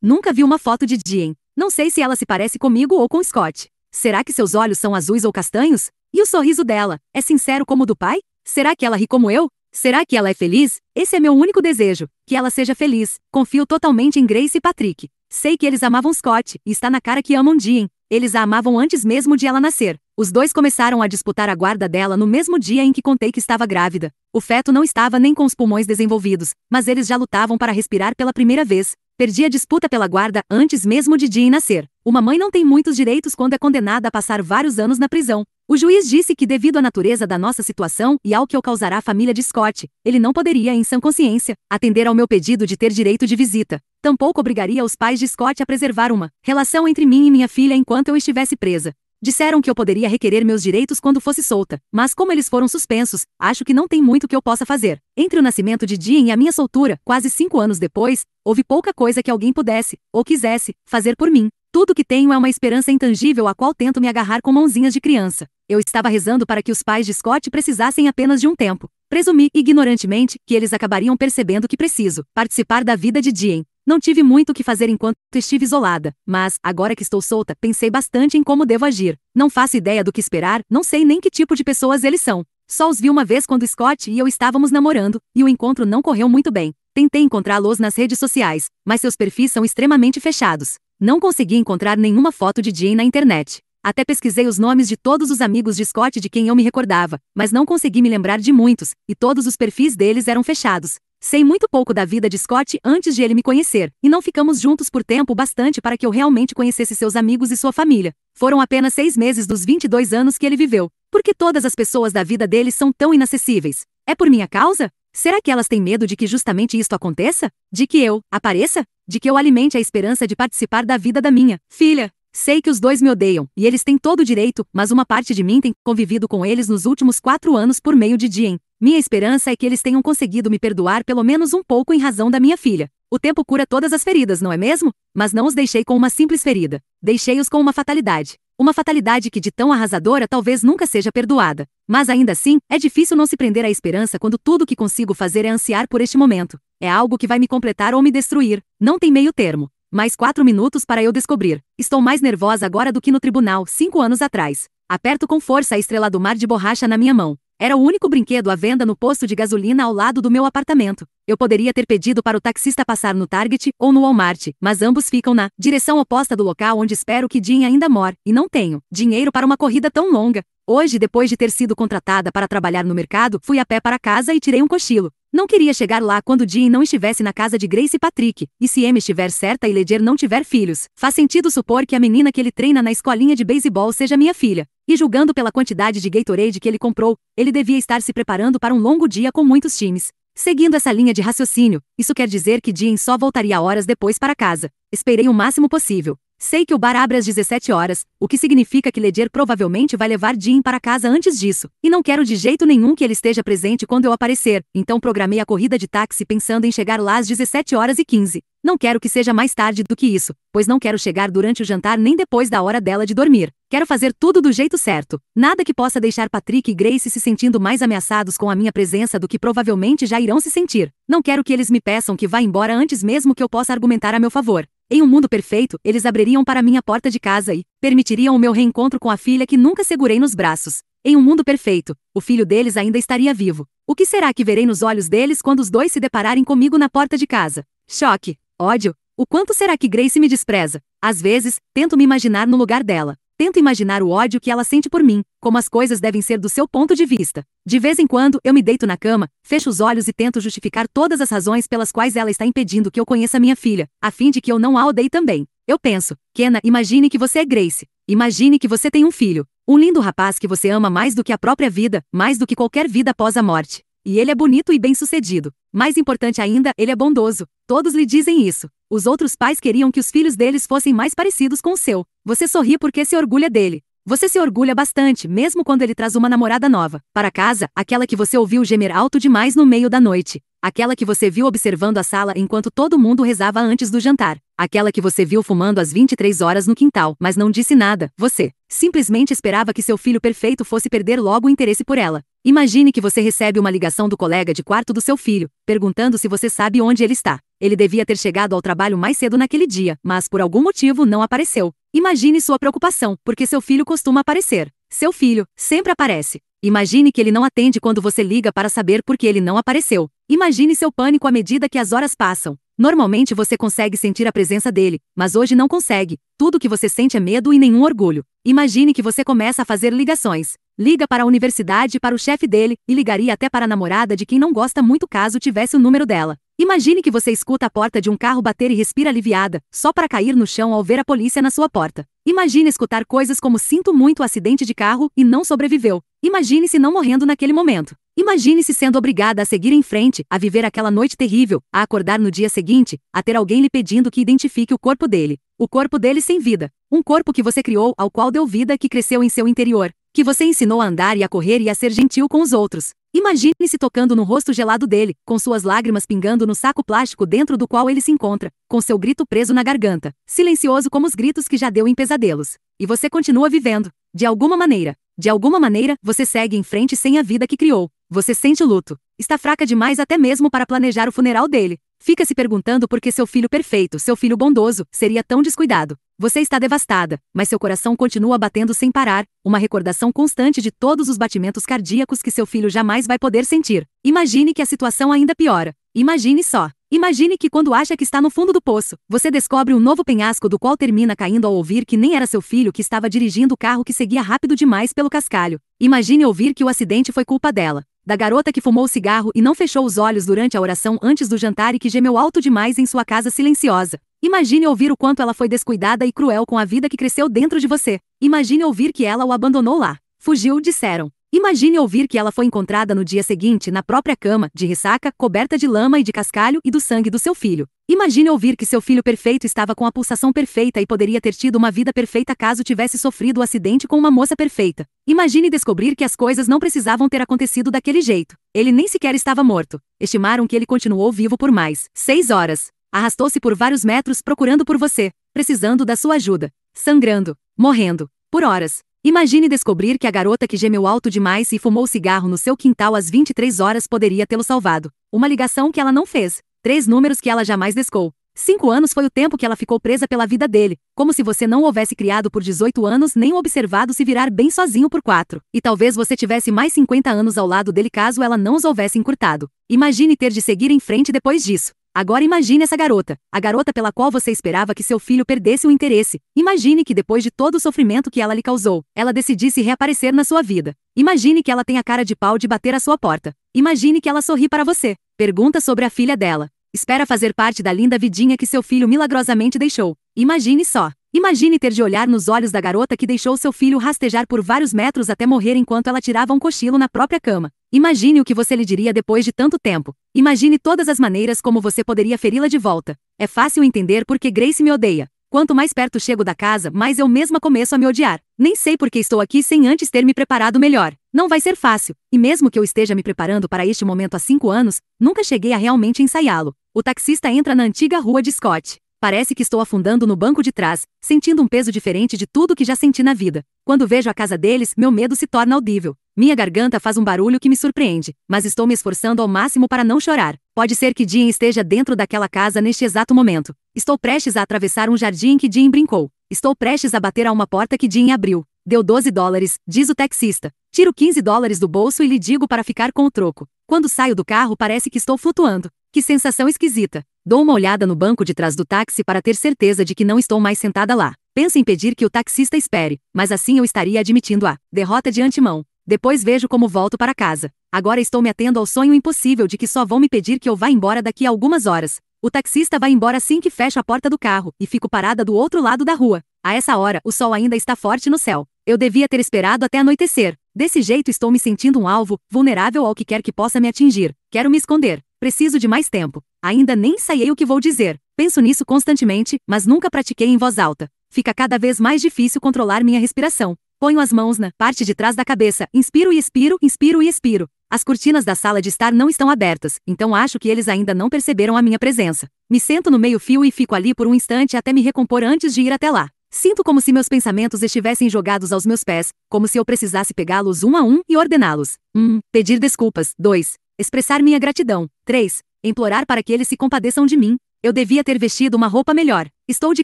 [SPEAKER 1] Nunca vi uma foto de Dien. Não sei se ela se parece comigo ou com Scott. Será que seus olhos são azuis ou castanhos? E o sorriso dela é sincero como o do pai? Será que ela ri como eu? Será que ela é feliz? Esse é meu único desejo, que ela seja feliz. Confio totalmente em Grace e Patrick. Sei que eles amavam Scott, e está na cara que amam Dean. Eles a amavam antes mesmo de ela nascer. Os dois começaram a disputar a guarda dela no mesmo dia em que contei que estava grávida. O feto não estava nem com os pulmões desenvolvidos, mas eles já lutavam para respirar pela primeira vez. Perdi a disputa pela guarda antes mesmo de Dean nascer. Uma mãe não tem muitos direitos quando é condenada a passar vários anos na prisão. O juiz disse que, devido à natureza da nossa situação e ao que eu causará à família de Scott, ele não poderia, em sã consciência, atender ao meu pedido de ter direito de visita. Tampouco obrigaria os pais de Scott a preservar uma relação entre mim e minha filha enquanto eu estivesse presa. Disseram que eu poderia requerer meus direitos quando fosse solta, mas como eles foram suspensos, acho que não tem muito que eu possa fazer. Entre o nascimento de Dean e a minha soltura, quase cinco anos depois, houve pouca coisa que alguém pudesse, ou quisesse, fazer por mim. Tudo que tenho é uma esperança intangível a qual tento me agarrar com mãozinhas de criança. Eu estava rezando para que os pais de Scott precisassem apenas de um tempo. Presumi, ignorantemente, que eles acabariam percebendo que preciso participar da vida de Jean. Não tive muito o que fazer enquanto estive isolada, mas, agora que estou solta, pensei bastante em como devo agir. Não faço ideia do que esperar, não sei nem que tipo de pessoas eles são. Só os vi uma vez quando Scott e eu estávamos namorando, e o encontro não correu muito bem. Tentei encontrá-los nas redes sociais, mas seus perfis são extremamente fechados. Não consegui encontrar nenhuma foto de Jean na internet. Até pesquisei os nomes de todos os amigos de Scott de quem eu me recordava, mas não consegui me lembrar de muitos, e todos os perfis deles eram fechados. Sei muito pouco da vida de Scott antes de ele me conhecer, e não ficamos juntos por tempo bastante para que eu realmente conhecesse seus amigos e sua família. Foram apenas seis meses dos 22 anos que ele viveu. Por que todas as pessoas da vida dele são tão inacessíveis? É por minha causa? Será que elas têm medo de que justamente isto aconteça? De que eu apareça? de que eu alimente a esperança de participar da vida da minha filha. Sei que os dois me odeiam, e eles têm todo o direito, mas uma parte de mim tem convivido com eles nos últimos quatro anos por meio de Dien. Minha esperança é que eles tenham conseguido me perdoar pelo menos um pouco em razão da minha filha. O tempo cura todas as feridas, não é mesmo? Mas não os deixei com uma simples ferida. Deixei-os com uma fatalidade. Uma fatalidade que de tão arrasadora talvez nunca seja perdoada. Mas ainda assim, é difícil não se prender à esperança quando tudo que consigo fazer é ansiar por este momento. É algo que vai me completar ou me destruir. Não tem meio termo. Mais quatro minutos para eu descobrir. Estou mais nervosa agora do que no tribunal, cinco anos atrás. Aperto com força a estrela do mar de borracha na minha mão. Era o único brinquedo à venda no posto de gasolina ao lado do meu apartamento. Eu poderia ter pedido para o taxista passar no Target ou no Walmart, mas ambos ficam na direção oposta do local onde espero que Jim ainda mora, e não tenho dinheiro para uma corrida tão longa. Hoje, depois de ter sido contratada para trabalhar no mercado, fui a pé para casa e tirei um cochilo. Não queria chegar lá quando Jean não estivesse na casa de Grace e Patrick, e se Emma estiver certa e Ledger não tiver filhos, faz sentido supor que a menina que ele treina na escolinha de beisebol seja minha filha. E julgando pela quantidade de Gatorade que ele comprou, ele devia estar se preparando para um longo dia com muitos times. Seguindo essa linha de raciocínio, isso quer dizer que Jean só voltaria horas depois para casa. Esperei o máximo possível. Sei que o bar abre às 17 horas, o que significa que Ledger provavelmente vai levar Dean para casa antes disso, e não quero de jeito nenhum que ele esteja presente quando eu aparecer, então programei a corrida de táxi pensando em chegar lá às 17 horas e 15. Não quero que seja mais tarde do que isso, pois não quero chegar durante o jantar nem depois da hora dela de dormir. Quero fazer tudo do jeito certo. Nada que possa deixar Patrick e Grace se sentindo mais ameaçados com a minha presença do que provavelmente já irão se sentir. Não quero que eles me peçam que vá embora antes mesmo que eu possa argumentar a meu favor. Em um mundo perfeito, eles abririam para mim a porta de casa e permitiriam o meu reencontro com a filha que nunca segurei nos braços. Em um mundo perfeito, o filho deles ainda estaria vivo. O que será que verei nos olhos deles quando os dois se depararem comigo na porta de casa? Choque! Ódio. O quanto será que Grace me despreza? Às vezes, tento me imaginar no lugar dela. Tento imaginar o ódio que ela sente por mim, como as coisas devem ser do seu ponto de vista. De vez em quando, eu me deito na cama, fecho os olhos e tento justificar todas as razões pelas quais ela está impedindo que eu conheça minha filha, a fim de que eu não a odeie também. Eu penso, Kenna, imagine que você é Grace. Imagine que você tem um filho, um lindo rapaz que você ama mais do que a própria vida, mais do que qualquer vida após a morte. E ele é bonito e bem-sucedido. Mais importante ainda, ele é bondoso. Todos lhe dizem isso. Os outros pais queriam que os filhos deles fossem mais parecidos com o seu. Você sorri porque se orgulha dele. Você se orgulha bastante, mesmo quando ele traz uma namorada nova. Para casa, aquela que você ouviu gemer alto demais no meio da noite. Aquela que você viu observando a sala enquanto todo mundo rezava antes do jantar. Aquela que você viu fumando às 23 horas no quintal, mas não disse nada. Você simplesmente esperava que seu filho perfeito fosse perder logo o interesse por ela. Imagine que você recebe uma ligação do colega de quarto do seu filho, perguntando se você sabe onde ele está. Ele devia ter chegado ao trabalho mais cedo naquele dia, mas por algum motivo não apareceu. Imagine sua preocupação, porque seu filho costuma aparecer. Seu filho sempre aparece. Imagine que ele não atende quando você liga para saber por que ele não apareceu. Imagine seu pânico à medida que as horas passam. Normalmente você consegue sentir a presença dele, mas hoje não consegue. Tudo que você sente é medo e nenhum orgulho. Imagine que você começa a fazer ligações. Liga para a universidade e para o chefe dele, e ligaria até para a namorada de quem não gosta muito caso tivesse o número dela. Imagine que você escuta a porta de um carro bater e respira aliviada, só para cair no chão ao ver a polícia na sua porta. Imagine escutar coisas como sinto muito acidente de carro e não sobreviveu. Imagine-se não morrendo naquele momento. Imagine-se sendo obrigada a seguir em frente, a viver aquela noite terrível, a acordar no dia seguinte, a ter alguém lhe pedindo que identifique o corpo dele. O corpo dele sem vida. Um corpo que você criou, ao qual deu vida que cresceu em seu interior que você ensinou a andar e a correr e a ser gentil com os outros. Imagine-se tocando no rosto gelado dele, com suas lágrimas pingando no saco plástico dentro do qual ele se encontra, com seu grito preso na garganta, silencioso como os gritos que já deu em pesadelos. E você continua vivendo, de alguma maneira. De alguma maneira, você segue em frente sem a vida que criou. Você sente o luto. Está fraca demais até mesmo para planejar o funeral dele. Fica se perguntando por que seu filho perfeito, seu filho bondoso, seria tão descuidado. Você está devastada, mas seu coração continua batendo sem parar, uma recordação constante de todos os batimentos cardíacos que seu filho jamais vai poder sentir. Imagine que a situação ainda piora. Imagine só. Imagine que quando acha que está no fundo do poço, você descobre um novo penhasco do qual termina caindo ao ouvir que nem era seu filho que estava dirigindo o carro que seguia rápido demais pelo cascalho. Imagine ouvir que o acidente foi culpa dela da garota que fumou o cigarro e não fechou os olhos durante a oração antes do jantar e que gemeu alto demais em sua casa silenciosa. Imagine ouvir o quanto ela foi descuidada e cruel com a vida que cresceu dentro de você. Imagine ouvir que ela o abandonou lá. Fugiu, disseram. Imagine ouvir que ela foi encontrada no dia seguinte na própria cama, de ressaca, coberta de lama e de cascalho e do sangue do seu filho. Imagine ouvir que seu filho perfeito estava com a pulsação perfeita e poderia ter tido uma vida perfeita caso tivesse sofrido o um acidente com uma moça perfeita. Imagine descobrir que as coisas não precisavam ter acontecido daquele jeito. Ele nem sequer estava morto. Estimaram que ele continuou vivo por mais seis horas. Arrastou-se por vários metros procurando por você, precisando da sua ajuda, sangrando, morrendo, por horas. Imagine descobrir que a garota que gemeu alto demais e fumou cigarro no seu quintal às 23 horas poderia tê-lo salvado. Uma ligação que ela não fez, três números que ela jamais descou. Cinco anos foi o tempo que ela ficou presa pela vida dele, como se você não houvesse criado por 18 anos nem observado se virar bem sozinho por quatro. E talvez você tivesse mais 50 anos ao lado dele caso ela não os houvesse encurtado. Imagine ter de seguir em frente depois disso. Agora imagine essa garota, a garota pela qual você esperava que seu filho perdesse o interesse. Imagine que depois de todo o sofrimento que ela lhe causou, ela decidisse reaparecer na sua vida. Imagine que ela tem a cara de pau de bater à sua porta. Imagine que ela sorri para você, pergunta sobre a filha dela, espera fazer parte da linda vidinha que seu filho milagrosamente deixou. Imagine só. Imagine ter de olhar nos olhos da garota que deixou seu filho rastejar por vários metros até morrer enquanto ela tirava um cochilo na própria cama. Imagine o que você lhe diria depois de tanto tempo. Imagine todas as maneiras como você poderia feri-la de volta. É fácil entender por que Grace me odeia. Quanto mais perto chego da casa, mais eu mesma começo a me odiar. Nem sei por que estou aqui sem antes ter me preparado melhor. Não vai ser fácil, e mesmo que eu esteja me preparando para este momento há cinco anos, nunca cheguei a realmente ensaiá-lo. O taxista entra na antiga rua de Scott. Parece que estou afundando no banco de trás, sentindo um peso diferente de tudo que já senti na vida. Quando vejo a casa deles, meu medo se torna audível. Minha garganta faz um barulho que me surpreende, mas estou me esforçando ao máximo para não chorar. Pode ser que Jean esteja dentro daquela casa neste exato momento. Estou prestes a atravessar um jardim que Jean brincou. Estou prestes a bater a uma porta que Jean abriu. Deu 12 dólares, diz o taxista. Tiro 15 dólares do bolso e lhe digo para ficar com o troco. Quando saio do carro, parece que estou flutuando. Que sensação esquisita. Dou uma olhada no banco de trás do táxi para ter certeza de que não estou mais sentada lá. Penso em pedir que o taxista espere, mas assim eu estaria admitindo a derrota de antemão. Depois vejo como volto para casa. Agora estou me atendo ao sonho impossível de que só vão me pedir que eu vá embora daqui a algumas horas. O taxista vai embora assim que fecha a porta do carro e fico parada do outro lado da rua. A essa hora, o sol ainda está forte no céu. Eu devia ter esperado até anoitecer. Desse jeito estou me sentindo um alvo, vulnerável ao que quer que possa me atingir. Quero me esconder. Preciso de mais tempo. Ainda nem saiei o que vou dizer. Penso nisso constantemente, mas nunca pratiquei em voz alta. Fica cada vez mais difícil controlar minha respiração. Ponho as mãos na parte de trás da cabeça, inspiro e expiro, inspiro e expiro. As cortinas da sala de estar não estão abertas, então acho que eles ainda não perceberam a minha presença. Me sento no meio-fio e fico ali por um instante até me recompor antes de ir até lá. Sinto como se meus pensamentos estivessem jogados aos meus pés, como se eu precisasse pegá-los um a um e ordená-los. 1. Um, pedir desculpas. 2. Expressar minha gratidão. 3. Implorar para que eles se compadeçam de mim. Eu devia ter vestido uma roupa melhor. Estou de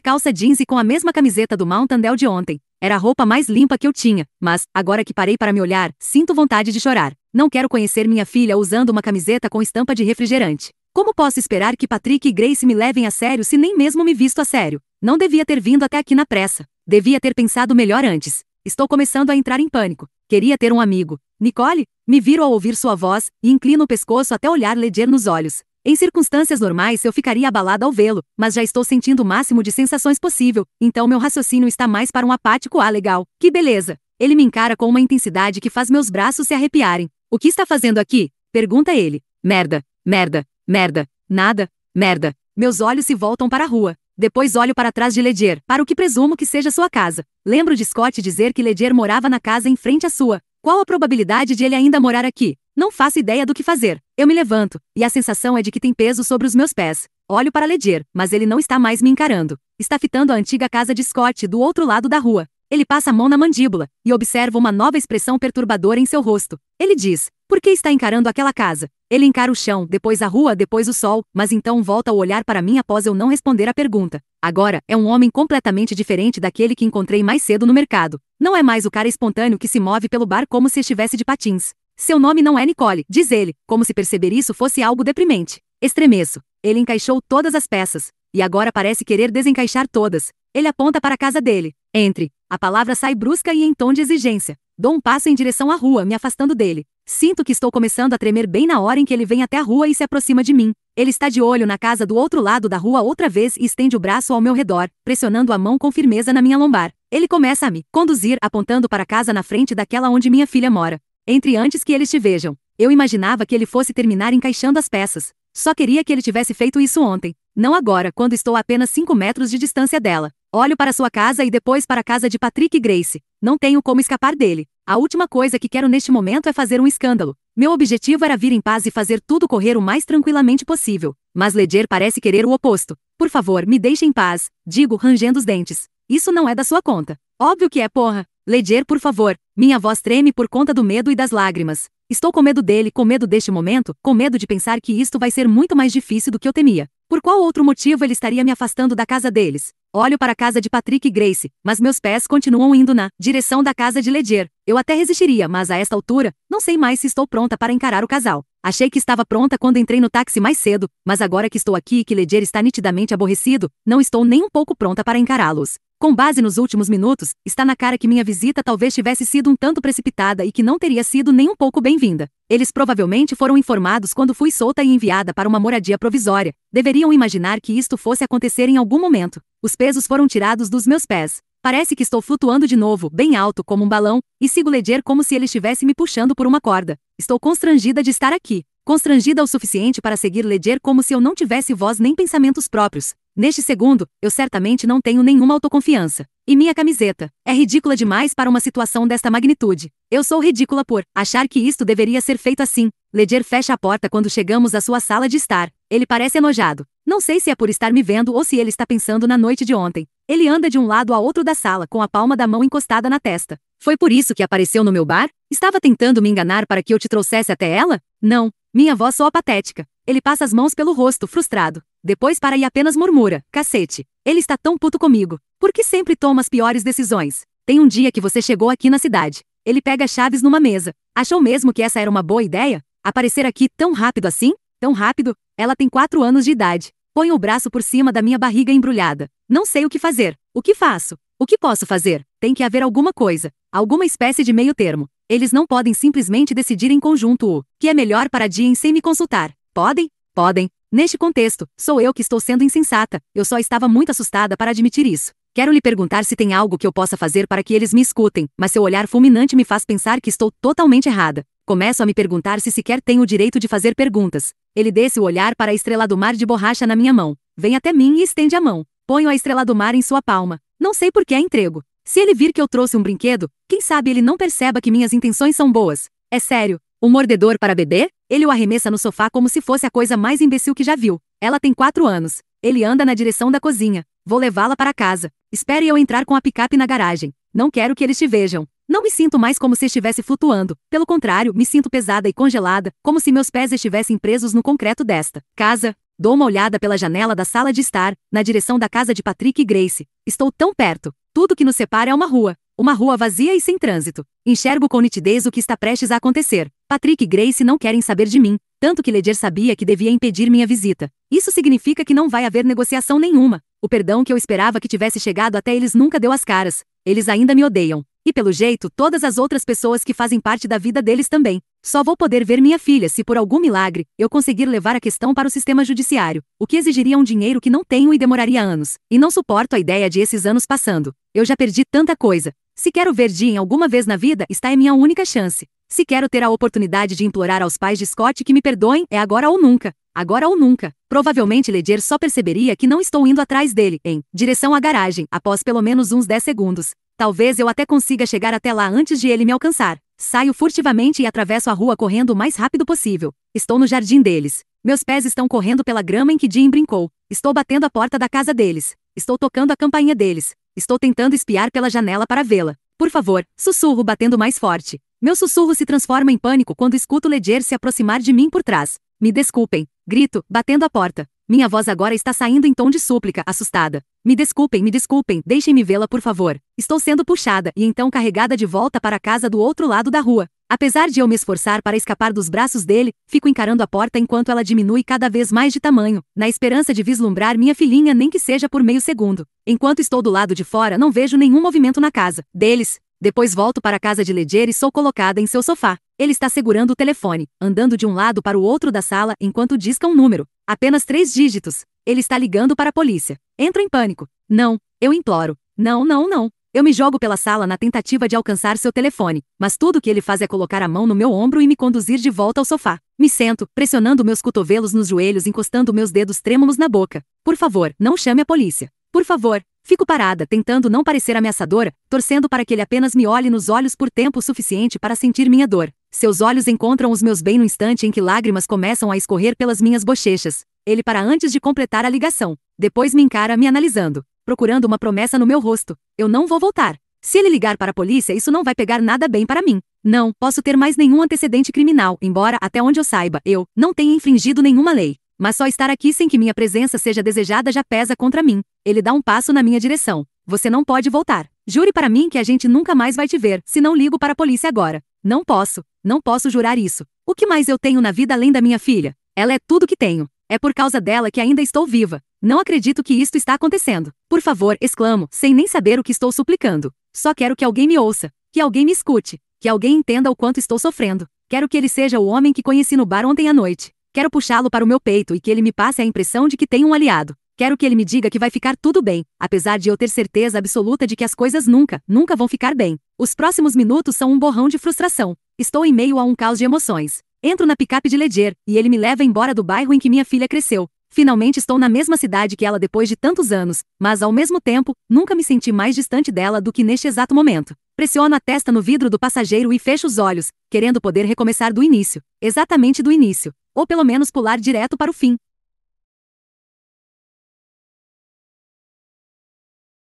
[SPEAKER 1] calça jeans e com a mesma camiseta do Mountain Dew de ontem. Era a roupa mais limpa que eu tinha, mas, agora que parei para me olhar, sinto vontade de chorar. Não quero conhecer minha filha usando uma camiseta com estampa de refrigerante. Como posso esperar que Patrick e Grace me levem a sério se nem mesmo me visto a sério? Não devia ter vindo até aqui na pressa. Devia ter pensado melhor antes. Estou começando a entrar em pânico. Queria ter um amigo. Nicole, me viro ao ouvir sua voz e inclino o pescoço até olhar Ledger nos olhos. Em circunstâncias normais eu ficaria abalada ao vê-lo, mas já estou sentindo o máximo de sensações possível, então meu raciocínio está mais para um apático ah legal. Que beleza! Ele me encara com uma intensidade que faz meus braços se arrepiarem. O que está fazendo aqui? Pergunta ele. Merda, merda, merda, nada, merda. Meus olhos se voltam para a rua. Depois olho para trás de Ledger, para o que presumo que seja sua casa. Lembro de Scott dizer que Ledger morava na casa em frente à sua. Qual a probabilidade de ele ainda morar aqui? Não faço ideia do que fazer. Eu me levanto, e a sensação é de que tem peso sobre os meus pés. Olho para Ledger, mas ele não está mais me encarando. Está fitando a antiga casa de Scott do outro lado da rua. Ele passa a mão na mandíbula e observa uma nova expressão perturbadora em seu rosto. Ele diz: Por que está encarando aquela casa? Ele encara o chão, depois a rua, depois o sol, mas então volta o olhar para mim após eu não responder a pergunta. Agora, é um homem completamente diferente daquele que encontrei mais cedo no mercado. Não é mais o cara espontâneo que se move pelo bar como se estivesse de patins. Seu nome não é Nicole, diz ele, como se perceber isso fosse algo deprimente. Estremeço. Ele encaixou todas as peças, e agora parece querer desencaixar todas. Ele aponta para a casa dele. Entre. A palavra sai brusca e em tom de exigência. Dou um passo em direção à rua, me afastando dele. Sinto que estou começando a tremer bem na hora em que ele vem até a rua e se aproxima de mim. Ele está de olho na casa do outro lado da rua outra vez e estende o braço ao meu redor, pressionando a mão com firmeza na minha lombar. Ele começa a me conduzir, apontando para a casa na frente daquela onde minha filha mora. Entre antes que eles te vejam. Eu imaginava que ele fosse terminar encaixando as peças. Só queria que ele tivesse feito isso ontem. Não agora, quando estou a apenas 5 metros de distância dela. Olho para sua casa e depois para a casa de Patrick e Grace. Não tenho como escapar dele. A última coisa que quero neste momento é fazer um escândalo. Meu objetivo era vir em paz e fazer tudo correr o mais tranquilamente possível. Mas Ledger parece querer o oposto. Por favor, me deixe em paz, digo, rangendo os dentes. Isso não é da sua conta. Óbvio que é, porra. Ledger, por favor. Minha voz treme por conta do medo e das lágrimas. Estou com medo dele, com medo deste momento, com medo de pensar que isto vai ser muito mais difícil do que eu temia. Por qual outro motivo ele estaria me afastando da casa deles? Olho para a casa de Patrick e Grace, mas meus pés continuam indo na direção da casa de Ledger. Eu até resistiria, mas a esta altura, não sei mais se estou pronta para encarar o casal. Achei que estava pronta quando entrei no táxi mais cedo, mas agora que estou aqui e que Ledger está nitidamente aborrecido, não estou nem um pouco pronta para encará-los. Com base nos últimos minutos, está na cara que minha visita talvez tivesse sido um tanto precipitada e que não teria sido nem um pouco bem-vinda. Eles provavelmente foram informados quando fui solta e enviada para uma moradia provisória. Deveriam imaginar que isto fosse acontecer em algum momento. Os pesos foram tirados dos meus pés. Parece que estou flutuando de novo, bem alto, como um balão, e sigo Ledger como se ele estivesse me puxando por uma corda. Estou constrangida de estar aqui. Constrangida o suficiente para seguir Ledger como se eu não tivesse voz nem pensamentos próprios. Neste segundo, eu certamente não tenho nenhuma autoconfiança. E minha camiseta. É ridícula demais para uma situação desta magnitude. Eu sou ridícula por achar que isto deveria ser feito assim. Ledger fecha a porta quando chegamos à sua sala de estar. Ele parece enojado. Não sei se é por estar me vendo ou se ele está pensando na noite de ontem. Ele anda de um lado a outro da sala com a palma da mão encostada na testa. Foi por isso que apareceu no meu bar? Estava tentando me enganar para que eu te trouxesse até ela? Não. Minha voz soa patética. Ele passa as mãos pelo rosto, frustrado. Depois para e apenas murmura: Cacete. Ele está tão puto comigo. Por que sempre toma as piores decisões? Tem um dia que você chegou aqui na cidade. Ele pega chaves numa mesa. Achou mesmo que essa era uma boa ideia? Aparecer aqui tão rápido assim? Tão rápido? Ela tem quatro anos de idade. Põe o braço por cima da minha barriga embrulhada. Não sei o que fazer. O que faço? O que posso fazer? Tem que haver alguma coisa, alguma espécie de meio termo. Eles não podem simplesmente decidir em conjunto o que é melhor para Dien sem me consultar. Podem? Podem. Neste contexto, sou eu que estou sendo insensata. Eu só estava muito assustada para admitir isso. Quero lhe perguntar se tem algo que eu possa fazer para que eles me escutem, mas seu olhar fulminante me faz pensar que estou totalmente errada. Começo a me perguntar se sequer tenho o direito de fazer perguntas. Ele desce o olhar para a estrela do mar de borracha na minha mão. Vem até mim e estende a mão. Ponho a estrela do mar em sua palma. Não sei por que a entrego. Se ele vir que eu trouxe um brinquedo, quem sabe ele não perceba que minhas intenções são boas. É sério. Um mordedor para bebê? Ele o arremessa no sofá como se fosse a coisa mais imbecil que já viu. Ela tem quatro anos. Ele anda na direção da cozinha. Vou levá-la para casa. Espere eu entrar com a picape na garagem. Não quero que eles te vejam. Não me sinto mais como se estivesse flutuando. Pelo contrário, me sinto pesada e congelada, como se meus pés estivessem presos no concreto desta casa. Dou uma olhada pela janela da sala de estar, na direção da casa de Patrick e Grace. Estou tão perto. Tudo que nos separa é uma rua. Uma rua vazia e sem trânsito. Enxergo com nitidez o que está prestes a acontecer. Patrick e Grace não querem saber de mim tanto que Ledger sabia que devia impedir minha visita. Isso significa que não vai haver negociação nenhuma. O perdão que eu esperava que tivesse chegado até eles nunca deu as caras. Eles ainda me odeiam. E pelo jeito, todas as outras pessoas que fazem parte da vida deles também. Só vou poder ver minha filha se por algum milagre eu conseguir levar a questão para o sistema judiciário, o que exigiria um dinheiro que não tenho e demoraria anos. E não suporto a ideia de esses anos passando. Eu já perdi tanta coisa. Se quero ver Jean alguma vez na vida, está é minha única chance. Se quero ter a oportunidade de implorar aos pais de Scott que me perdoem, é agora ou nunca. Agora ou nunca. Provavelmente Ledger só perceberia que não estou indo atrás dele, em direção à garagem, após pelo menos uns 10 segundos. Talvez eu até consiga chegar até lá antes de ele me alcançar. Saio furtivamente e atravesso a rua correndo o mais rápido possível. Estou no jardim deles. Meus pés estão correndo pela grama em que Jim brincou. Estou batendo a porta da casa deles. Estou tocando a campainha deles. Estou tentando espiar pela janela para vê-la. Por favor, sussurro batendo mais forte. Meu sussurro se transforma em pânico quando escuto Ledger se aproximar de mim por trás. Me desculpem, grito, batendo a porta. Minha voz agora está saindo em tom de súplica, assustada. Me desculpem, me desculpem, deixem-me vê-la, por favor. Estou sendo puxada e então carregada de volta para a casa do outro lado da rua. Apesar de eu me esforçar para escapar dos braços dele, fico encarando a porta enquanto ela diminui cada vez mais de tamanho, na esperança de vislumbrar minha filhinha nem que seja por meio segundo. Enquanto estou do lado de fora, não vejo nenhum movimento na casa. Deles, depois volto para a casa de Ledger e sou colocada em seu sofá. Ele está segurando o telefone, andando de um lado para o outro da sala enquanto disca um número. Apenas três dígitos. Ele está ligando para a polícia. Entro em pânico. Não, eu imploro. Não, não, não. Eu me jogo pela sala na tentativa de alcançar seu telefone, mas tudo que ele faz é colocar a mão no meu ombro e me conduzir de volta ao sofá. Me sento, pressionando meus cotovelos nos joelhos, encostando meus dedos trêmulos na boca. Por favor, não chame a polícia. Por favor, Fico parada, tentando não parecer ameaçadora, torcendo para que ele apenas me olhe nos olhos por tempo suficiente para sentir minha dor. Seus olhos encontram os meus bem no instante em que lágrimas começam a escorrer pelas minhas bochechas. Ele para antes de completar a ligação. Depois me encara me analisando, procurando uma promessa no meu rosto. Eu não vou voltar. Se ele ligar para a polícia, isso não vai pegar nada bem para mim. Não posso ter mais nenhum antecedente criminal, embora, até onde eu saiba, eu não tenha infringido nenhuma lei. Mas só estar aqui sem que minha presença seja desejada já pesa contra mim. Ele dá um passo na minha direção. Você não pode voltar. Jure para mim que a gente nunca mais vai te ver, se não ligo para a polícia agora. Não posso, não posso jurar isso. O que mais eu tenho na vida além da minha filha? Ela é tudo que tenho. É por causa dela que ainda estou viva. Não acredito que isto está acontecendo. Por favor, exclamo, sem nem saber o que estou suplicando. Só quero que alguém me ouça, que alguém me escute, que alguém entenda o quanto estou sofrendo. Quero que ele seja o homem que conheci no bar ontem à noite. Quero puxá-lo para o meu peito e que ele me passe a impressão de que tem um aliado. Quero que ele me diga que vai ficar tudo bem, apesar de eu ter certeza absoluta de que as coisas nunca, nunca vão ficar bem. Os próximos minutos são um borrão de frustração. Estou em meio a um caos de emoções. Entro na picape de Ledger, e ele me leva embora do bairro em que minha filha cresceu. Finalmente estou na mesma cidade que ela depois de tantos anos, mas ao mesmo tempo, nunca me senti mais distante dela do que neste exato momento. Pressiono a testa no vidro do passageiro e fecho
[SPEAKER 2] os olhos, querendo poder recomeçar do início. Exatamente do início. Ou pelo menos pular direto para o fim.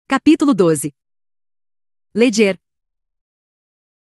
[SPEAKER 2] Capítulo 12 Ledger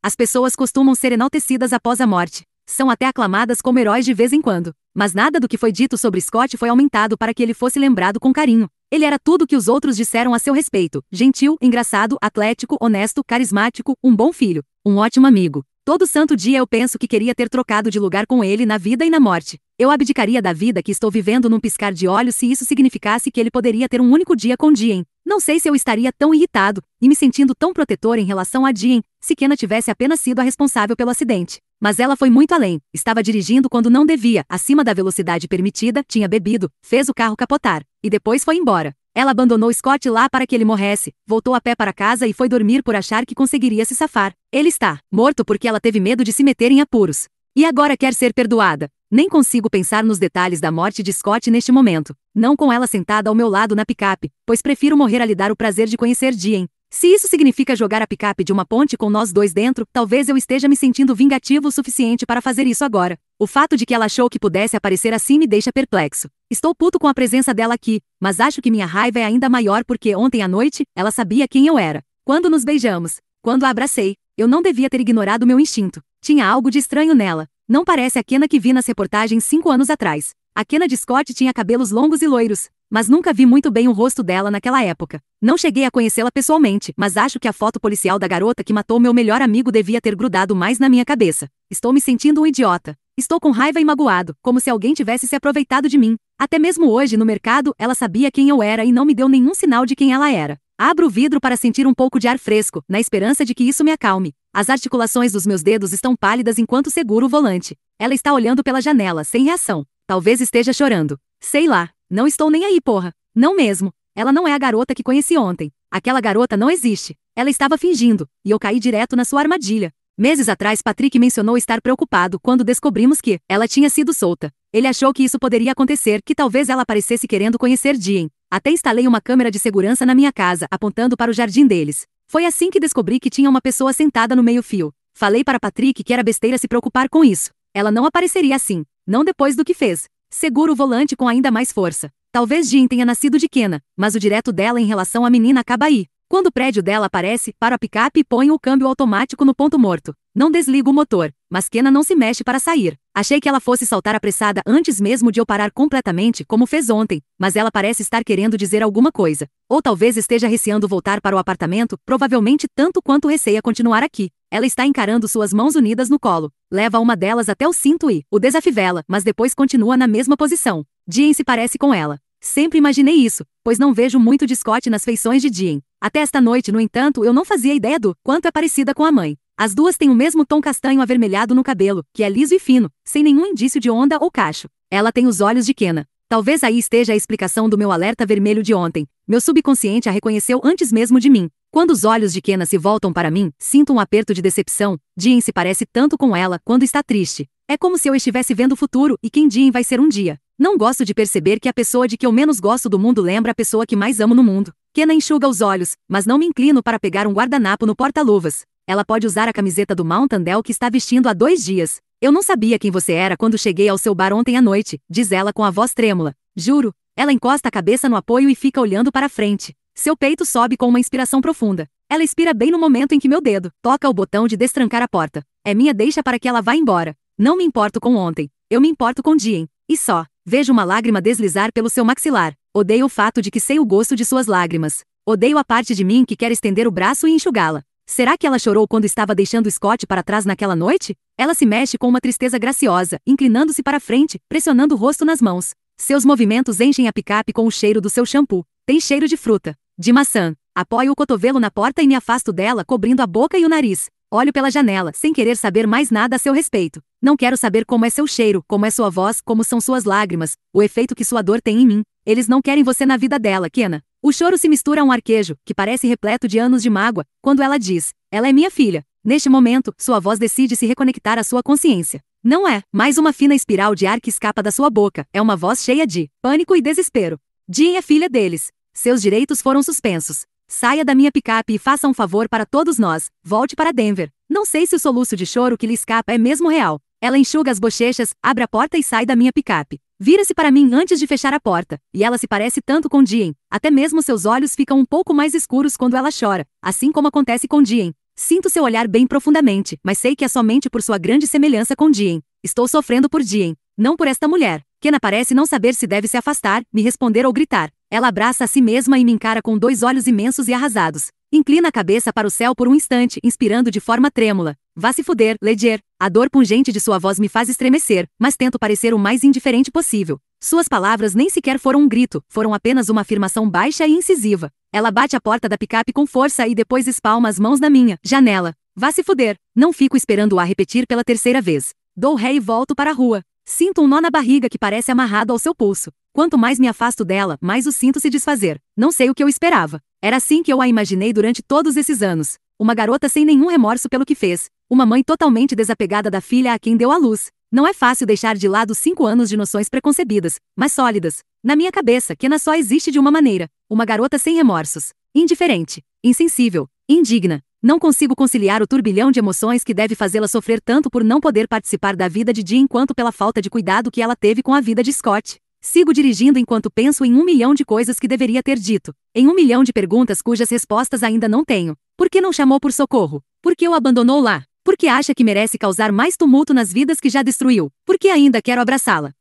[SPEAKER 2] As pessoas costumam
[SPEAKER 1] ser enaltecidas após a morte. São até aclamadas como heróis de vez em quando. Mas nada do que foi dito sobre Scott foi aumentado para que ele fosse lembrado com carinho. Ele era tudo o que os outros disseram a seu respeito: gentil, engraçado, atlético, honesto, carismático, um bom filho, um ótimo amigo, Todo santo dia eu penso que queria ter trocado de lugar com ele na vida e na morte. Eu abdicaria da vida que estou vivendo num piscar de olhos se isso significasse que ele poderia ter um único dia com Dien. Não sei se eu estaria tão irritado e me sentindo tão protetor em relação a Dien se Kenna tivesse apenas sido a responsável pelo acidente. Mas ela foi muito além. Estava dirigindo quando não devia, acima da velocidade permitida, tinha bebido, fez o carro capotar e depois foi embora. Ela abandonou Scott lá para que ele morresse, voltou a pé para casa e foi dormir por achar que conseguiria se safar. Ele está morto porque ela teve medo de se meter em apuros. E agora quer ser perdoada. Nem consigo pensar nos detalhes da morte de Scott neste momento. Não com ela sentada ao meu lado na picape, pois prefiro morrer a lhe dar o prazer de conhecer Dien. Se isso significa jogar a picape de uma ponte com nós dois dentro, talvez eu esteja me sentindo vingativo o suficiente para fazer isso agora. O fato de que ela achou que pudesse aparecer assim me deixa perplexo. Estou puto com a presença dela aqui, mas acho que minha raiva é ainda maior porque ontem à noite ela sabia quem eu era. Quando nos beijamos, quando a abracei, eu não devia ter ignorado meu instinto. Tinha algo de estranho nela. Não parece a Kena que vi nas reportagens cinco anos atrás. A Kena de Scott tinha cabelos longos e loiros, mas nunca vi muito bem o rosto dela naquela época. Não cheguei a conhecê-la pessoalmente, mas acho que a foto policial da garota que matou meu melhor amigo devia ter grudado mais na minha cabeça. Estou me sentindo um idiota. Estou com raiva e magoado, como se alguém tivesse se aproveitado de mim. Até mesmo hoje, no mercado, ela sabia quem eu era e não me deu nenhum sinal de quem ela era. Abro o vidro para sentir um pouco de ar fresco, na esperança de que isso me acalme. As articulações dos meus dedos estão pálidas enquanto seguro o volante. Ela está olhando pela janela, sem reação. Talvez esteja chorando. Sei lá. Não estou nem aí, porra. Não mesmo. Ela não é a garota que conheci ontem. Aquela garota não existe. Ela estava fingindo, e eu caí direto na sua armadilha. Meses atrás, Patrick mencionou estar preocupado quando descobrimos que ela tinha sido solta. Ele achou que isso poderia acontecer, que talvez ela aparecesse querendo conhecer Jean. Até instalei uma câmera de segurança na minha casa, apontando para o jardim deles. Foi assim que descobri que tinha uma pessoa sentada no meio-fio. Falei para Patrick que era besteira se preocupar com isso. Ela não apareceria assim, não depois do que fez. Seguro o volante com ainda mais força. Talvez Jean tenha nascido de Kena, mas o direto dela em relação à menina acaba aí. Quando o prédio dela aparece, para a picape e põe o câmbio automático no ponto morto. Não desliga o motor, mas Kena não se mexe para sair. Achei que ela fosse saltar apressada antes mesmo de eu parar completamente, como fez ontem, mas ela parece estar querendo dizer alguma coisa. Ou talvez esteja receando voltar para o apartamento, provavelmente tanto quanto receia continuar aqui. Ela está encarando suas mãos unidas no colo. Leva uma delas até o cinto e o desafivela, mas depois continua na mesma posição. Dien se parece com ela. Sempre imaginei isso, pois não vejo muito de Scott nas feições de Dien. Até esta noite, no entanto, eu não fazia ideia do quanto é parecida com a mãe. As duas têm o mesmo tom castanho avermelhado no cabelo, que é liso e fino, sem nenhum indício de onda ou cacho. Ela tem os olhos de Kena. Talvez aí esteja a explicação do meu alerta vermelho de ontem. Meu subconsciente a reconheceu antes mesmo de mim. Quando os olhos de Kena se voltam para mim, sinto um aperto de decepção. Jean se parece tanto com ela quando está triste. É como se eu estivesse vendo o futuro e quem Jean vai ser um dia. Não gosto de perceber que a pessoa de que eu menos gosto do mundo lembra a pessoa que mais amo no mundo. Kena enxuga os olhos, mas não me inclino para pegar um guardanapo no porta-luvas. Ela pode usar a camiseta do Mountain Dell que está vestindo há dois dias. Eu não sabia quem você era quando cheguei ao seu bar ontem à noite, diz ela com a voz trêmula. Juro. Ela encosta a cabeça no apoio e fica olhando para frente. Seu peito sobe com uma inspiração profunda. Ela expira bem no momento em que meu dedo toca o botão de destrancar a porta. É minha deixa para que ela vá embora. Não me importo com ontem. Eu me importo com Dien. E só. Vejo uma lágrima deslizar pelo seu maxilar. Odeio o fato de que sei o gosto de suas lágrimas. Odeio a parte de mim que quer estender o braço e enxugá-la. Será que ela chorou quando estava deixando Scott para trás naquela noite? Ela se mexe com uma tristeza graciosa, inclinando-se para frente, pressionando o rosto nas mãos. Seus movimentos enchem a picape com o cheiro do seu shampoo. Tem cheiro de fruta. De maçã. Apoio o cotovelo na porta e me afasto dela, cobrindo a boca e o nariz. Olho pela janela, sem querer saber mais nada a seu respeito. Não quero saber como é seu cheiro, como é sua voz, como são suas lágrimas, o efeito que sua dor tem em mim. Eles não querem você na vida dela, Kena. O choro se mistura a um arquejo, que parece repleto de anos de mágoa, quando ela diz: Ela é minha filha. Neste momento, sua voz decide se reconectar à sua consciência. Não é, mais uma fina espiral de ar que escapa da sua boca, é uma voz cheia de pânico e desespero. Jean é filha deles. Seus direitos foram suspensos. Saia da minha picape e faça um favor para todos nós. Volte para Denver. Não sei se o soluço de choro que lhe escapa é mesmo real, ela enxuga as bochechas, abre a porta e sai da minha picape. Vira-se para mim antes de fechar a porta, e ela se parece tanto com Dien. Até mesmo seus olhos ficam um pouco mais escuros quando ela chora, assim como acontece com Dien. Sinto seu olhar bem profundamente, mas sei que é somente por sua grande semelhança com Dien. Estou sofrendo por Dien, não por esta mulher. Kena parece não saber se deve se afastar, me responder ou gritar. Ela abraça a si mesma e me encara com dois olhos imensos e arrasados. Inclina a cabeça para o céu por um instante, inspirando de forma trêmula. Vá se fuder, Ledger. A dor pungente de sua voz me faz estremecer, mas tento parecer o mais indiferente possível. Suas palavras nem sequer foram um grito, foram apenas uma afirmação baixa e incisiva. Ela bate a porta da picape com força e depois espalma as mãos na minha janela. Vá se fuder. Não fico esperando-a repetir pela terceira vez. Dou ré e volto para a rua. Sinto um nó na barriga que parece amarrado ao seu pulso. Quanto mais me afasto dela, mais o sinto se desfazer. Não sei o que eu esperava. Era assim que eu a imaginei durante todos esses anos. Uma garota sem nenhum remorso pelo que fez. Uma mãe totalmente desapegada da filha a quem deu à luz. Não é fácil deixar de lado cinco anos de noções preconcebidas, mas sólidas. Na minha cabeça, Kena só existe de uma maneira: uma garota sem remorsos. Indiferente, insensível, indigna. Não consigo conciliar o turbilhão de emoções que deve fazê-la sofrer tanto por não poder participar da vida de Dee, enquanto pela falta de cuidado que ela teve com a vida de Scott. Sigo dirigindo enquanto penso em um milhão de coisas que deveria ter dito, em um milhão de perguntas cujas respostas ainda não tenho. Por que não chamou por socorro? Por que o abandonou lá? Por que acha que merece causar mais tumulto nas vidas que já destruiu? Por que ainda quero abraçá-la?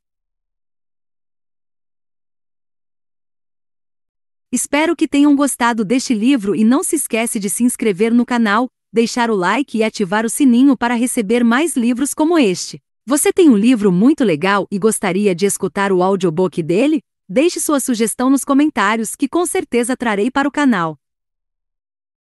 [SPEAKER 1] Espero que tenham gostado deste livro e não se esquece de se inscrever no canal, deixar o like e ativar o sininho para receber mais livros como este. Você tem um livro muito legal e gostaria de escutar o audiobook
[SPEAKER 2] dele? Deixe sua sugestão nos comentários que com certeza trarei para o canal.